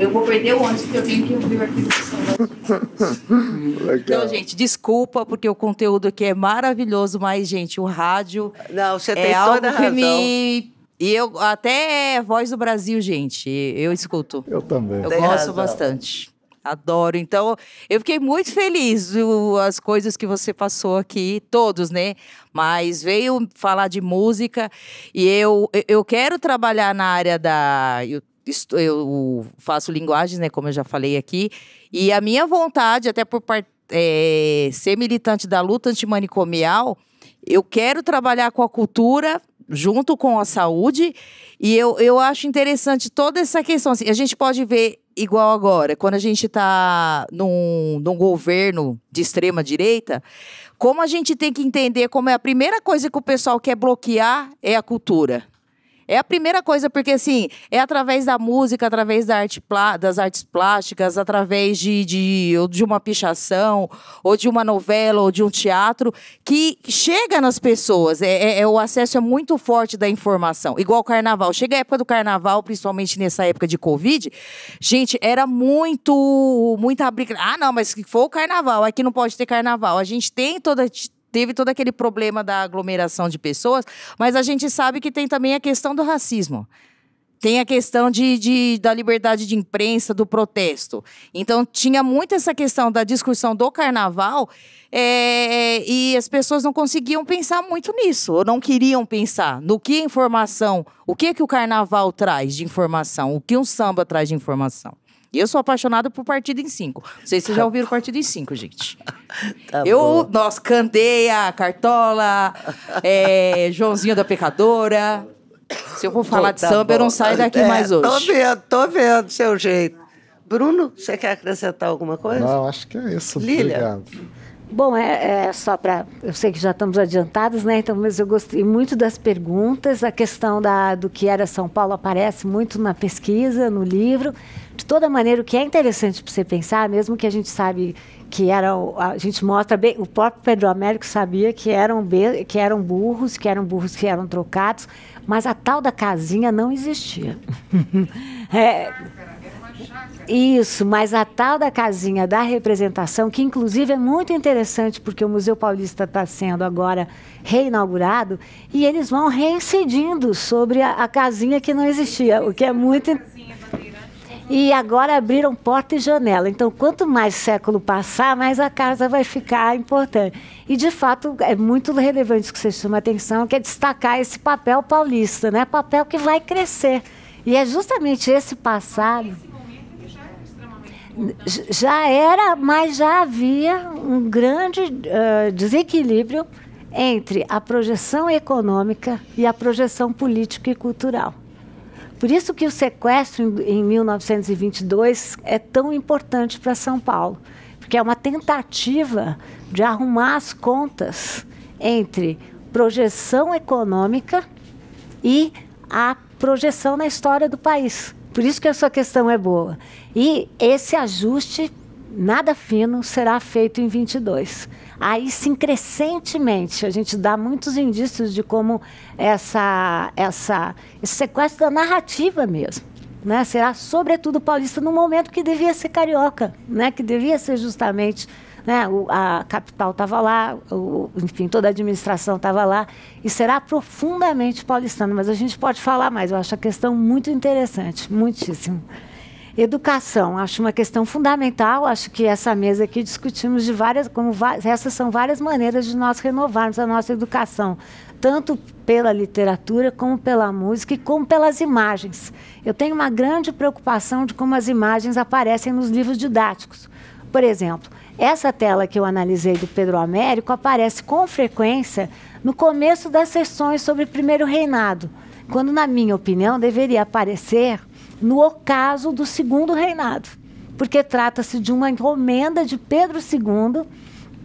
Eu vou perder o ônibus porque eu tenho que ouvir o arquivo do samba. Então, gente, desculpa, porque o conteúdo aqui é maravilhoso, mas, gente, o rádio. Não, você é tem é toda a razão. Me... E eu até Voz do Brasil, gente, eu escuto. Eu também. Eu tem gosto razão. bastante. Adoro. Então, eu fiquei muito feliz com as coisas que você passou aqui, todos, né? Mas veio falar de música e eu, eu quero trabalhar na área da. Eu, eu faço linguagens, né? Como eu já falei aqui. E a minha vontade, até por é, ser militante da luta antimanicomial, eu quero trabalhar com a cultura junto com a saúde e eu, eu acho interessante toda essa questão. Assim, a gente pode ver igual agora, quando a gente está num, num governo de extrema direita, como a gente tem que entender como é a primeira coisa que o pessoal quer bloquear é a cultura. É a primeira coisa, porque assim, é através da música, através da arte das artes plásticas, através de, de, ou de uma pichação, ou de uma novela, ou de um teatro, que chega nas pessoas. É, é, é O acesso é muito forte da informação. Igual o carnaval. Chega a época do carnaval, principalmente nessa época de Covid, gente, era muito, muita briga. Ah, não, mas se for o carnaval, aqui não pode ter carnaval. A gente tem toda teve todo aquele problema da aglomeração de pessoas, mas a gente sabe que tem também a questão do racismo. Tem a questão de, de, da liberdade de imprensa, do protesto. Então, tinha muito essa questão da discussão do carnaval é, e as pessoas não conseguiam pensar muito nisso, ou não queriam pensar no que informação, o que, que o carnaval traz de informação, o que um samba traz de informação. Eu sou apaixonada por Partido em Cinco. Não sei se vocês já tá ouviram Partido em Cinco, gente. tá eu, bom. nós, Candeia, Cartola, é, Joãozinho da Pecadora. Se eu for falar de tá samba, bom. eu não saio daqui é, mais hoje. Tô vendo, tô vendo seu jeito. Bruno, você quer acrescentar alguma coisa? Não, acho que é isso. Lilia. Bom, é, é só para. Eu sei que já estamos adiantados, né? Então, mas eu gostei muito das perguntas. A questão da, do que era São Paulo aparece muito na pesquisa, no livro de toda maneira, o que é interessante para você pensar, mesmo que a gente sabe que eram, a gente mostra bem, o próprio Pedro Américo sabia que eram, que eram burros, que eram burros que eram trocados, mas a tal da casinha não existia. é, isso, mas a tal da casinha da representação, que inclusive é muito interessante, porque o Museu Paulista está sendo agora reinaugurado, e eles vão reincidindo sobre a, a, casinha que não existia, o que é muito interessante. E agora abriram porta e janela. Então, quanto mais século passar, mais a casa vai ficar importante. E, de fato, é muito relevante que você chama atenção, que é destacar esse papel paulista, né? Papel que vai crescer. E é justamente esse passado é já era, mas já havia um grande uh, desequilíbrio entre a projeção econômica e a projeção política e cultural. Por isso que o sequestro em 1922 é tão importante para São Paulo, porque é uma tentativa de arrumar as contas entre projeção econômica e a projeção na história do país. Por isso que a sua questão é boa. E esse ajuste nada fino será feito em 22. Aí, sim, crescentemente, a gente dá muitos indícios de como essa, essa, esse sequestro da narrativa mesmo. Né, será sobretudo paulista no momento que devia ser carioca, né, que devia ser justamente né, o, a capital estava lá, o, enfim, toda a administração estava lá, e será profundamente paulistano. Mas a gente pode falar mais, eu acho a questão muito interessante, muitíssimo. Educação, acho uma questão fundamental. Acho que essa mesa aqui discutimos de várias, como essas são várias maneiras de nós renovarmos a nossa educação, tanto pela literatura, como pela música e como pelas imagens. Eu tenho uma grande preocupação de como as imagens aparecem nos livros didáticos. Por exemplo, essa tela que eu analisei do Pedro Américo aparece com frequência no começo das sessões sobre primeiro reinado, quando, na minha opinião, deveria aparecer no ocaso do segundo reinado, porque trata-se de uma encomenda de Pedro II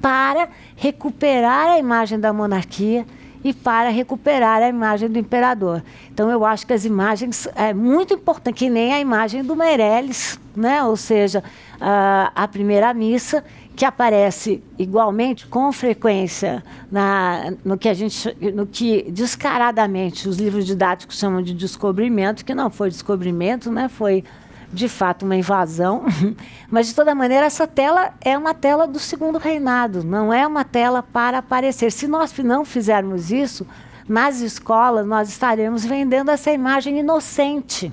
para recuperar a imagem da monarquia e para recuperar a imagem do imperador. Então eu acho que as imagens é muito importante, que nem a imagem do Meirelles, né? Ou seja, a, a primeira missa que aparece igualmente com frequência na, no que a gente no que descaradamente os livros didáticos chamam de descobrimento que não foi descobrimento né foi de fato uma invasão mas de toda maneira essa tela é uma tela do segundo reinado não é uma tela para aparecer se nós não fizermos isso nas escolas nós estaremos vendendo essa imagem inocente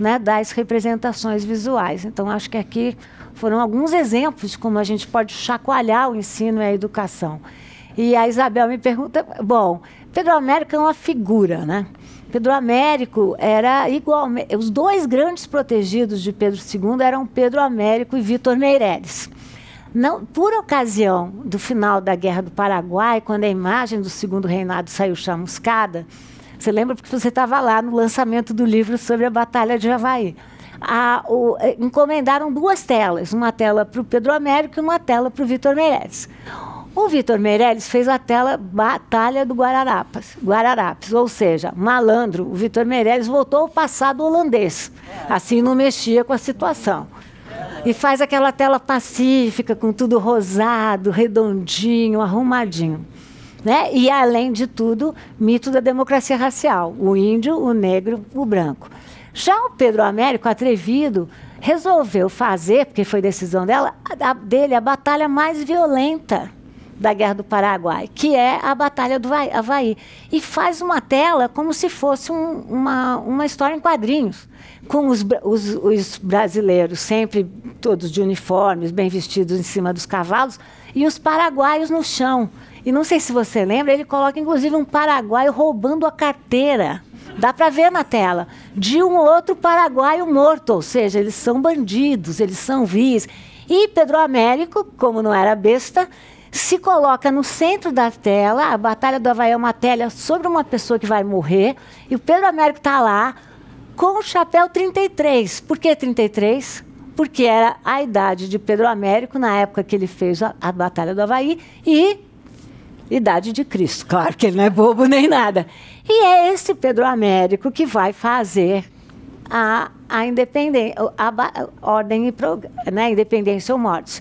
né das representações visuais então acho que aqui foram alguns exemplos como a gente pode chacoalhar o ensino e a educação. E a Isabel me pergunta, bom, Pedro Américo é uma figura, né? Pedro Américo era igual. Os dois grandes protegidos de Pedro II eram Pedro Américo e Vitor Meireles. Não, por ocasião do final da Guerra do Paraguai, quando a imagem do segundo reinado saiu chamuscada, você lembra porque você estava lá no lançamento do livro sobre a Batalha de Havaí a, o, eh, encomendaram duas telas, uma tela para o Pedro Américo e uma tela para o Vitor Meirelles. O Vitor Meirelles fez a tela Batalha do Guararapes, Guararapes ou seja, malandro. O Vitor Meirelles voltou ao passado holandês, assim não mexia com a situação. E faz aquela tela pacífica, com tudo rosado, redondinho, arrumadinho. Né? E, além de tudo, mito da democracia racial: o índio, o negro, o branco. Já o Pedro Américo, atrevido, resolveu fazer, porque foi decisão dela, a, dele a batalha mais violenta da Guerra do Paraguai, que é a Batalha do Havaí. E faz uma tela como se fosse um, uma, uma história em quadrinhos, com os, os, os, brasileiros sempre todos de uniformes, bem vestidos em cima dos cavalos, e os paraguaios no chão. E não sei se você lembra, ele coloca inclusive um paraguaio roubando a carteira Dá para ver na tela. De um outro paraguaio morto, ou seja, eles são bandidos, eles são vis. E Pedro Américo, como não era besta, se coloca no centro da tela. A Batalha do Havaí é uma tela sobre uma pessoa que vai morrer. E o Pedro Américo está lá com o chapéu 33. Por que 33? Porque era a idade de Pedro Américo na época que ele fez a, a Batalha do Havaí e idade de Cristo. Claro que ele não é bobo nem nada. E é esse Pedro Américo que vai fazer a, a independência, a, ordem e né, independência ou mortes.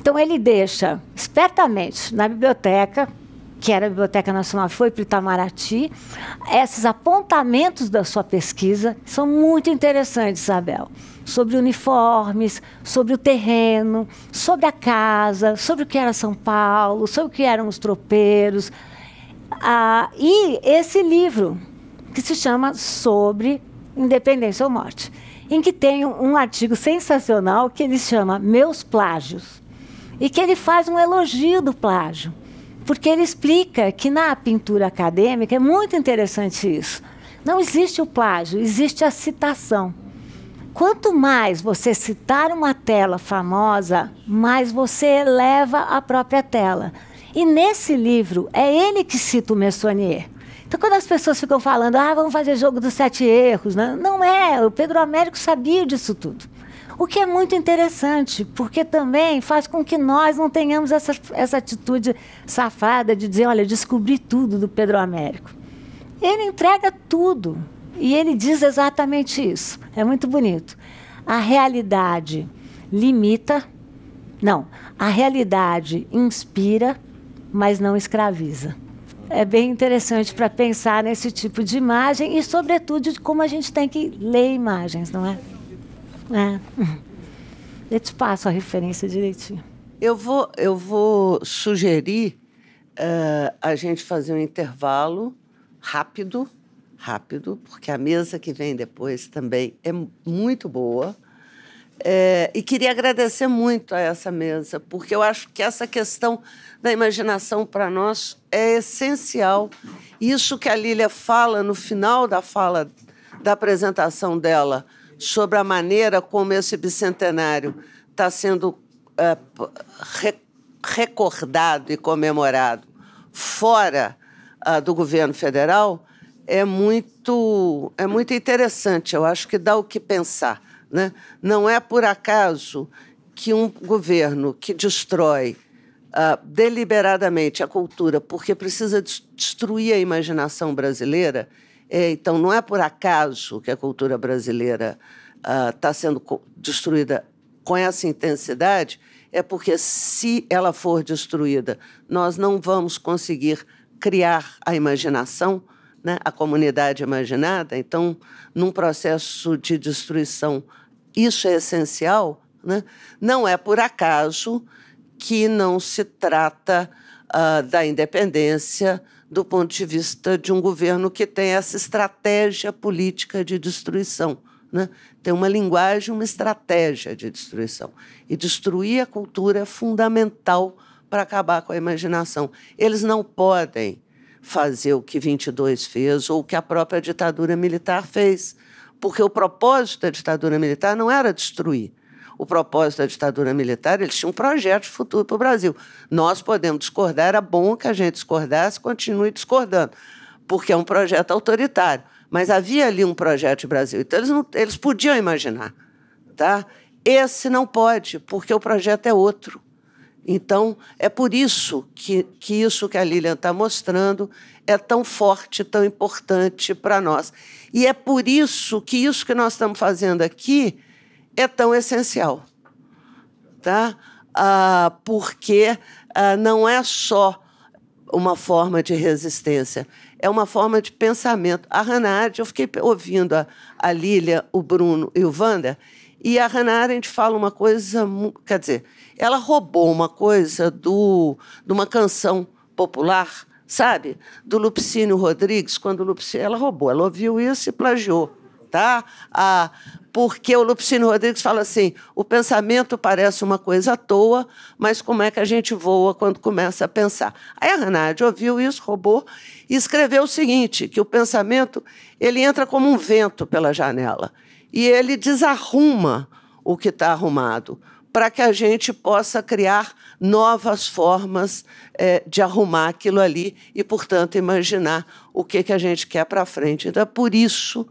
Então ele deixa espertamente na biblioteca, que era a Biblioteca Nacional, foi para Itamaraty, esses apontamentos da sua pesquisa são muito interessantes, Isabel. Sobre uniformes, sobre o terreno, sobre a casa, sobre o que era São Paulo, sobre o que eram os tropeiros, ah, e esse livro, que se chama Sobre Independência ou Morte, em que tem um artigo sensacional que ele chama Meus Plágios, e que ele faz um elogio do plágio, porque ele explica que na pintura acadêmica é muito interessante isso. Não existe o plágio, existe a citação. Quanto mais você citar uma tela famosa, mais você eleva a própria tela. E nesse livro, é ele que cita o Messonnier. Então, quando as pessoas ficam falando, ah, vamos fazer jogo dos sete erros, né? não é, o Pedro Américo sabia disso tudo. O que é muito interessante, porque também faz com que nós não tenhamos essa, essa atitude safada de dizer, olha, descobri tudo do Pedro Américo. Ele entrega tudo e ele diz exatamente isso. É muito bonito. A realidade limita, não, a realidade inspira, mas não escraviza. É bem interessante para pensar nesse tipo de imagem e, sobretudo, de como a gente tem que ler imagens, não é? é. Eu te passo a referência direitinho. Eu vou, eu vou sugerir uh, a gente fazer um intervalo rápido, rápido, porque a mesa que vem depois também é muito boa. É, e queria agradecer muito a essa mesa, porque eu acho que essa questão da imaginação para nós é essencial. Isso que a Lília fala no final da fala da apresentação dela sobre a maneira como esse bicentenário está sendo é, re, recordado e comemorado fora ah, do governo federal é muito é muito interessante. Eu acho que dá o que pensar né? Não é por acaso que um governo que destrói uh, deliberadamente a cultura porque precisa destruir a imaginação brasileira, é, então não é por acaso que a cultura brasileira está ah, uh, sendo destruída com essa intensidade, é porque se ela for destruída, nós não vamos conseguir criar a imaginação né, a comunidade imaginada. Então, num processo de destruição, isso é essencial. Né? Não é por acaso que não se trata uh, da independência do ponto de vista de um governo que tem essa estratégia política de destruição. Né? Tem uma linguagem, uma estratégia de destruição. E destruir a cultura é fundamental para acabar com a imaginação. Eles não podem fazer o que 22 fez ou o que a própria ditadura militar fez. Porque o propósito da ditadura militar não era destruir. O propósito da ditadura militar, eles tinham um projeto de futuro para o Brasil. Nós podemos discordar, era bom que a gente discordasse, continue discordando, porque é um projeto autoritário. Mas havia ali um projeto de Brasil, então eles, não, eles podiam imaginar. Tá? Esse não pode, porque o projeto é outro. Então, é por isso que, que isso que a Lilian está mostrando é tão forte, tão importante para nós. E é por isso que isso que nós estamos fazendo aqui é tão essencial. Tá? Ah, porque ah, não é só uma forma de resistência, é uma forma de pensamento. A Hannah Arendt, eu fiquei ouvindo a, a o Bruno e o Wander, e a Hannah Arendt fala uma coisa, quer dizer, ela roubou uma coisa do, de uma canção popular, sabe? Do Lupicínio Rodrigues, quando Lupicínio, ela roubou, ela ouviu isso e plagiou, tá? Ah, porque o Lupicínio Rodrigues fala assim: o pensamento parece uma coisa à toa, mas como é que a gente voa quando começa a pensar? Aí a Renard ouviu isso, roubou e escreveu o seguinte: que o pensamento ele entra como um vento pela janela e ele desarruma o que está arrumado para que a gente possa criar novas formas é, de arrumar aquilo ali e, portanto, imaginar o que, que a gente quer para frente. Então, é por isso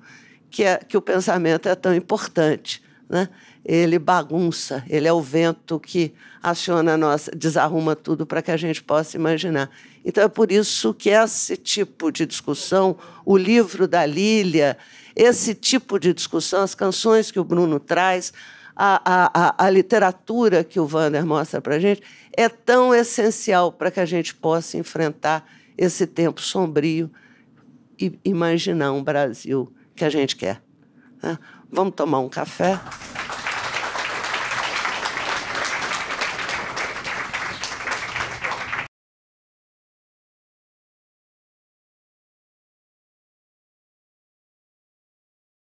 que, é, que o pensamento é tão importante. Né? Ele bagunça, ele é o vento que aciona a nossa, desarruma tudo para que a gente possa imaginar. Então é por isso que esse tipo de discussão, o livro da Lília, esse tipo de discussão, as canções que o Bruno traz, a, a, a literatura que o Vander mostra para a gente é tão essencial para que a gente possa enfrentar esse tempo sombrio e imaginar um Brasil que a gente quer. Né? Vamos tomar um café?